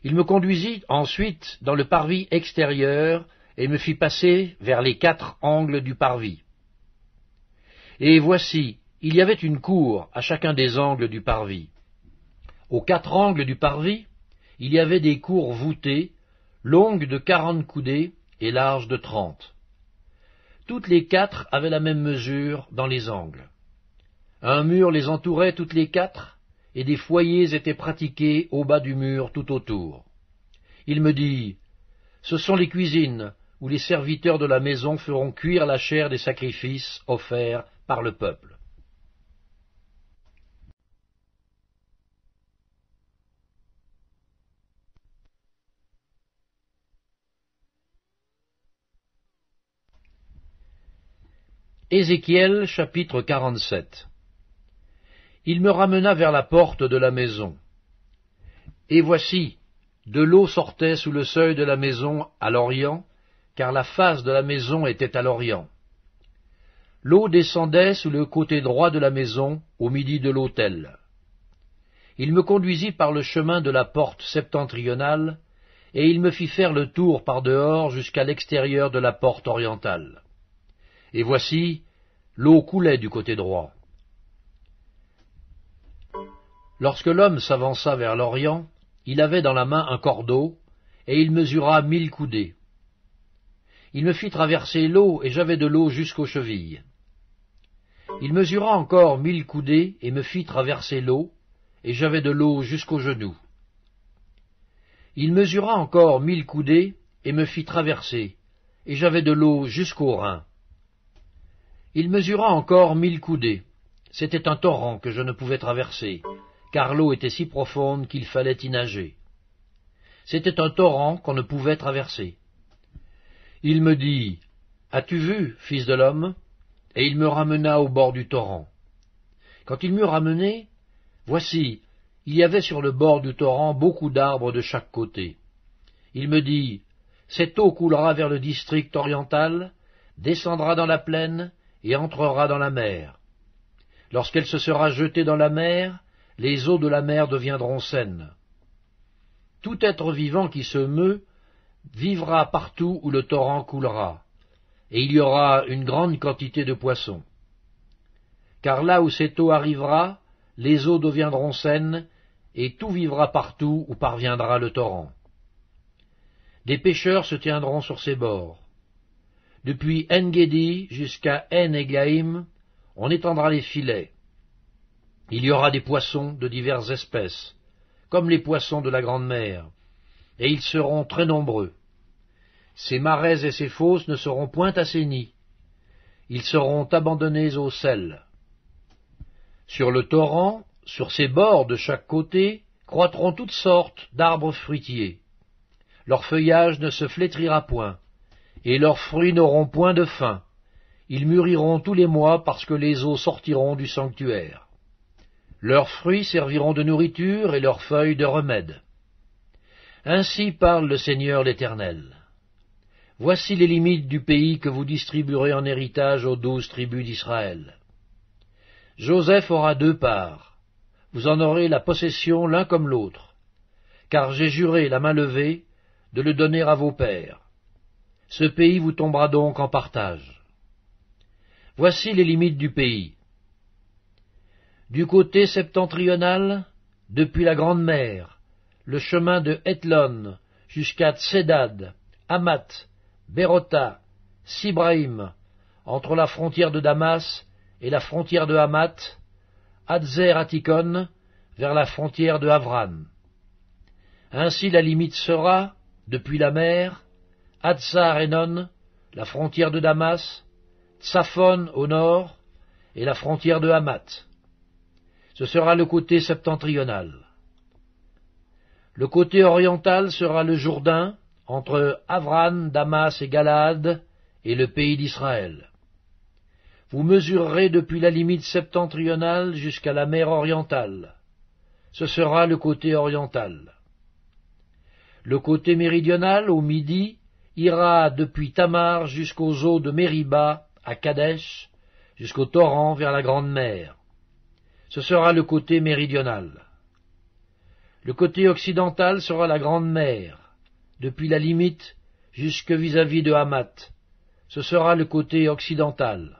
Il me conduisit ensuite dans le parvis extérieur et me fit passer vers les quatre angles du parvis. Et voici, il y avait une cour à chacun des angles du parvis. Aux quatre angles du parvis, il y avait des cours voûtées, longues de quarante coudées et larges de trente. Toutes les quatre avaient la même mesure dans les angles. Un mur les entourait toutes les quatre, et des foyers étaient pratiqués au bas du mur tout autour. Il me dit, Ce sont les cuisines où les serviteurs de la maison feront cuire la chair des sacrifices offerts par le peuple. Ézéchiel chapitre 47 Il me ramena vers la porte de la maison. Et voici, de l'eau sortait sous le seuil de la maison à l'orient, car la face de la maison était à l'orient. L'eau descendait sous le côté droit de la maison, au midi de l'autel. Il me conduisit par le chemin de la porte septentrionale, et il me fit faire le tour par dehors jusqu'à l'extérieur de la porte orientale et voici, l'eau coulait du côté droit. Lorsque l'homme s'avança vers l'Orient, il avait dans la main un cordeau, et il mesura mille coudées. Il me fit traverser l'eau, et j'avais de l'eau jusqu'aux chevilles. Il mesura encore mille coudées, et me fit traverser l'eau, et j'avais de l'eau jusqu'aux genoux. Il mesura encore mille coudées, et me fit traverser, et j'avais de l'eau jusqu'aux reins. Il mesura encore mille coudées. C'était un torrent que je ne pouvais traverser, car l'eau était si profonde qu'il fallait y nager. C'était un torrent qu'on ne pouvait traverser. Il me dit As-tu vu, fils de l'homme Et il me ramena au bord du torrent. Quand il m'eut ramené, voici, il y avait sur le bord du torrent beaucoup d'arbres de chaque côté. Il me dit Cette eau coulera vers le district oriental, descendra dans la plaine, et entrera dans la mer. Lorsqu'elle se sera jetée dans la mer, les eaux de la mer deviendront saines. Tout être vivant qui se meut vivra partout où le torrent coulera, et il y aura une grande quantité de poissons. Car là où cette eau arrivera, les eaux deviendront saines, et tout vivra partout où parviendra le torrent. Des pêcheurs se tiendront sur ses bords. Depuis Engedi jusqu'à En on étendra les filets. Il y aura des poissons de diverses espèces, comme les poissons de la grande mer, et ils seront très nombreux. Ces marais et ces fosses ne seront point assainis. Ils seront abandonnés au sel. Sur le torrent, sur ses bords de chaque côté, croîtront toutes sortes d'arbres fruitiers. Leur feuillage ne se flétrira point, et leurs fruits n'auront point de fin. Ils mûriront tous les mois parce que les eaux sortiront du sanctuaire. Leurs fruits serviront de nourriture et leurs feuilles de remède. Ainsi parle le Seigneur l'Éternel. Voici les limites du pays que vous distribuerez en héritage aux douze tribus d'Israël. Joseph aura deux parts. Vous en aurez la possession l'un comme l'autre. Car j'ai juré, la main levée, de le donner à vos pères. Ce pays vous tombera donc en partage. Voici les limites du pays. Du côté septentrional, depuis la Grande Mer, le chemin de Hetlon jusqu'à Tsedad, Hamat, Berota, Sibrahim, entre la frontière de Damas et la frontière de Hamat, adzer Atikon, vers la frontière de Havran. Ainsi la limite sera, depuis la mer, Hatzar Enon, la frontière de Damas, Tsaphon au nord et la frontière de Hamat. Ce sera le côté septentrional. Le côté oriental sera le Jourdain, entre Avran, Damas et Galad et le pays d'Israël. Vous mesurerez depuis la limite septentrionale jusqu'à la mer orientale. Ce sera le côté oriental. Le côté méridional, au midi, ira depuis Tamar jusqu'aux eaux de Mériba, à Kadesh, jusqu'au torrent vers la Grande Mer. Ce sera le côté méridional. Le côté occidental sera la Grande Mer, depuis la limite jusque vis-à-vis de Hamat. Ce sera le côté occidental.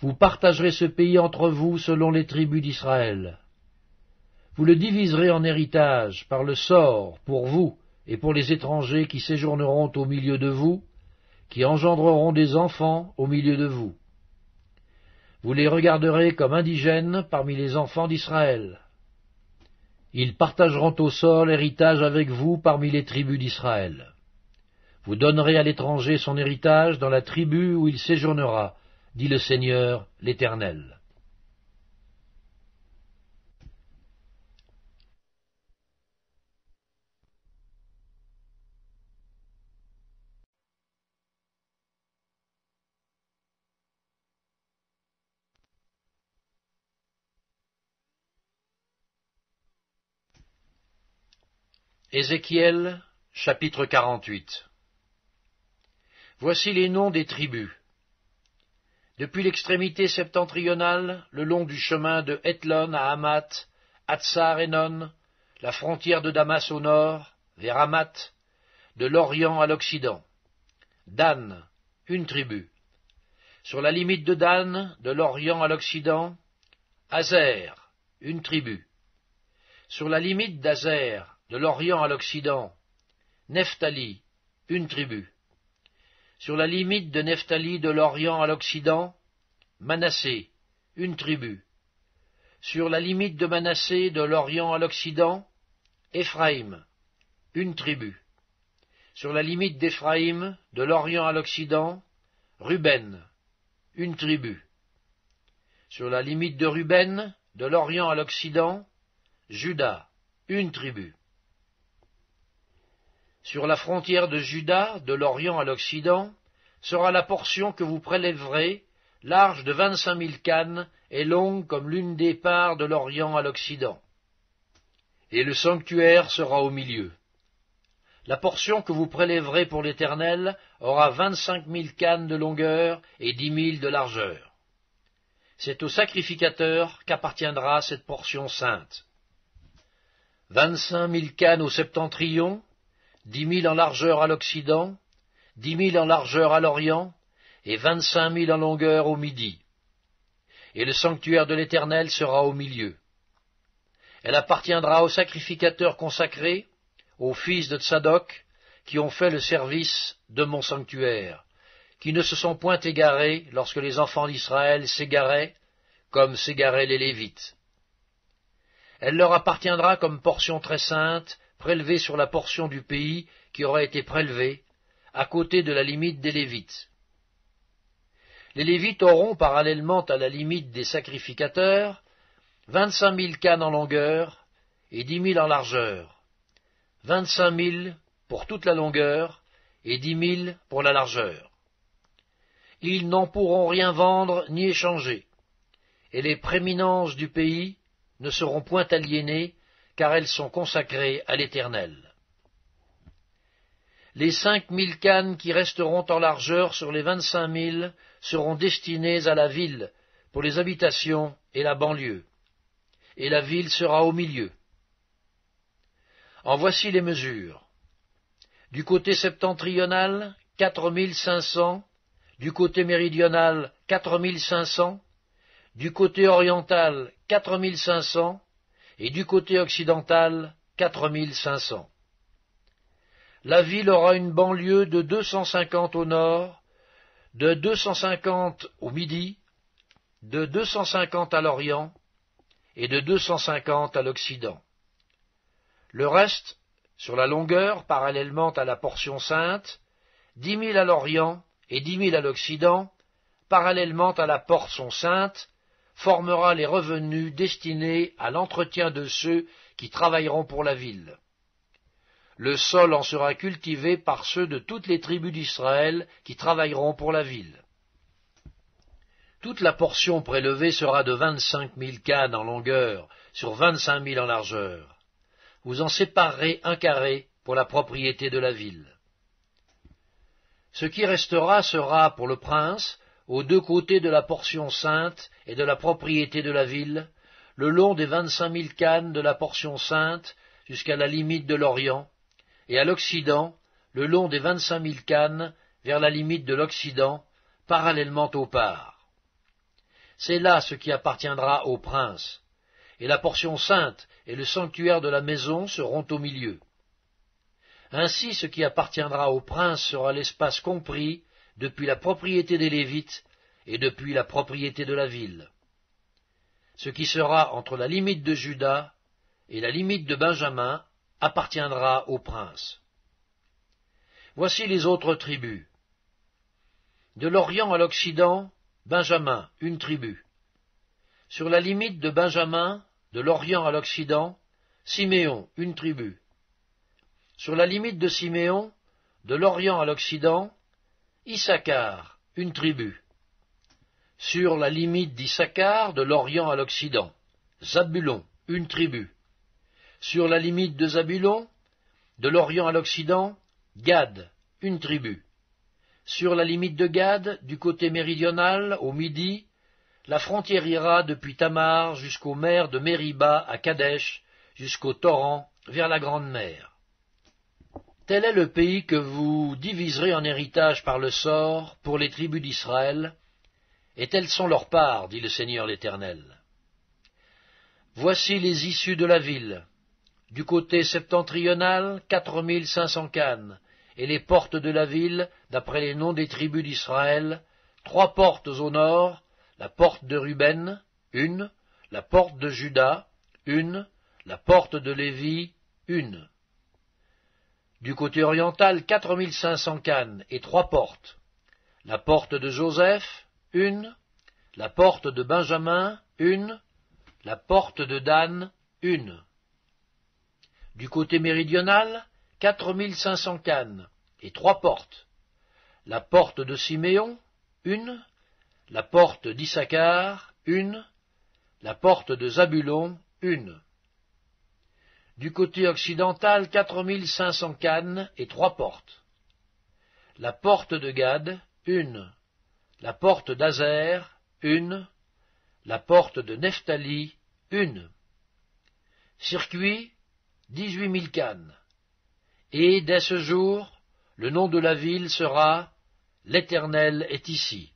Vous partagerez ce pays entre vous selon les tribus d'Israël. Vous le diviserez en héritage par le sort pour vous et pour les étrangers qui séjourneront au milieu de vous, qui engendreront des enfants au milieu de vous. Vous les regarderez comme indigènes parmi les enfants d'Israël. Ils partageront au sol l'héritage avec vous parmi les tribus d'Israël. Vous donnerez à l'étranger son héritage dans la tribu où il séjournera, dit le Seigneur l'Éternel. Ézéchiel chapitre 48 Voici les noms des tribus. Depuis l'extrémité septentrionale, le long du chemin de Hetlon à Hamat, Hatsar Enon, la frontière de Damas au nord, vers Hamat, de l'Orient à l'Occident. Dan, une tribu. Sur la limite de Dan, de l'Orient à l'Occident, Azer, une tribu. Sur la limite d'Azer, de l'Orient à l'Occident, Nephtali, une tribu. Sur la limite de Nephtali de l'Orient à l'Occident, Manassé, une tribu. Sur la limite de Manassé de l'Orient à l'Occident, Éphraïm, une tribu. Sur la limite d'Éphraïm de l'Orient à l'Occident, Ruben, une tribu. Sur la limite de Ruben, de l'Orient à l'Occident, Juda, une tribu sur la frontière de Juda, de l'Orient à l'Occident, sera la portion que vous prélèverez, large de vingt-cinq mille cannes et longue comme l'une des parts de l'Orient à l'Occident. Et le sanctuaire sera au milieu. La portion que vous prélèverez pour l'Éternel aura vingt-cinq mille cannes de longueur et dix mille de largeur. C'est au sacrificateur qu'appartiendra cette portion sainte. Vingt-cinq mille cannes au septentrion, dix mille en largeur à l'Occident, dix mille en largeur à l'Orient, et vingt-cinq mille en longueur au Midi. Et le sanctuaire de l'Éternel sera au milieu. Elle appartiendra aux sacrificateurs consacrés, aux fils de Tsadok, qui ont fait le service de mon sanctuaire, qui ne se sont point égarés lorsque les enfants d'Israël s'égaraient, comme s'égaraient les Lévites. Elle leur appartiendra comme portion très sainte prélevé sur la portion du pays qui aura été prélevée, à côté de la limite des Lévites. Les Lévites auront, parallèlement à la limite des sacrificateurs, vingt-cinq mille cannes en longueur et dix mille en largeur, vingt-cinq mille pour toute la longueur et dix mille pour la largeur. Ils n'en pourront rien vendre ni échanger, et les préminences du pays ne seront point aliénées car elles sont consacrées à l'Éternel. Les cinq mille cannes qui resteront en largeur sur les vingt-cinq mille seront destinées à la ville, pour les habitations et la banlieue. Et la ville sera au milieu. En voici les mesures. Du côté septentrional, quatre mille cinq cents, du côté méridional, quatre mille cinq cents, du côté oriental, quatre mille cinq cents, et du côté occidental, 4500. La ville aura une banlieue de 250 au nord, de 250 au midi, de 250 à l'orient et de 250 à l'occident. Le reste, sur la longueur, parallèlement à la portion sainte, 10 000 à l'orient et 10 000 à l'occident, parallèlement à la portion sainte, formera les revenus destinés à l'entretien de ceux qui travailleront pour la ville. Le sol en sera cultivé par ceux de toutes les tribus d'Israël qui travailleront pour la ville. Toute la portion prélevée sera de vingt-cinq mille cannes en longueur sur vingt-cinq mille en largeur. Vous en séparerez un carré pour la propriété de la ville. Ce qui restera sera pour le prince, aux deux côtés de la portion sainte et de la propriété de la ville, le long des vingt-cinq mille cannes de la portion sainte jusqu'à la limite de l'Orient, et à l'Occident, le long des vingt-cinq mille cannes vers la limite de l'Occident, parallèlement au parts. C'est là ce qui appartiendra au prince, et la portion sainte et le sanctuaire de la maison seront au milieu. Ainsi ce qui appartiendra au prince sera l'espace compris depuis la propriété des Lévites et depuis la propriété de la ville. Ce qui sera entre la limite de Juda et la limite de Benjamin appartiendra au prince. Voici les autres tribus. De l'Orient à l'Occident, Benjamin, une tribu. Sur la limite de Benjamin, de l'Orient à l'Occident, Siméon, une tribu. Sur la limite de Siméon, de l'Orient à l'Occident, Issachar, une tribu. Sur la limite d'Issachar, de l'Orient à l'Occident. Zabulon, une tribu. Sur la limite de Zabulon, de l'Orient à l'Occident, Gad, une tribu. Sur la limite de Gad, du côté méridional, au midi, la frontière ira depuis Tamar jusqu'aux mers de Mériba à Kadesh, jusqu'au torrent, vers la Grande Mer. Tel est le pays que vous diviserez en héritage par le sort pour les tribus d'Israël, et telles sont leurs parts, dit le Seigneur l'Éternel. Voici les issues de la ville. Du côté septentrional, quatre mille cinq cents cannes, et les portes de la ville, d'après les noms des tribus d'Israël, trois portes au nord, la porte de Ruben, une, la porte de Juda, une, la porte de Lévi, une. Du côté oriental, quatre cinq cents cannes et trois portes. La porte de Joseph, une. La porte de Benjamin, une. La porte de Dan, une. Du côté méridional, quatre cinq cents cannes et trois portes. La porte de Siméon, une. La porte d'Issachar, une. La porte de Zabulon, une. Du côté occidental, quatre cinq mille cents cannes et trois portes. La porte de Gad, une. La porte d'Azer, une. La porte de Nephtali, une. Circuit, dix-huit mille cannes. Et dès ce jour, le nom de la ville sera L'Éternel est ici.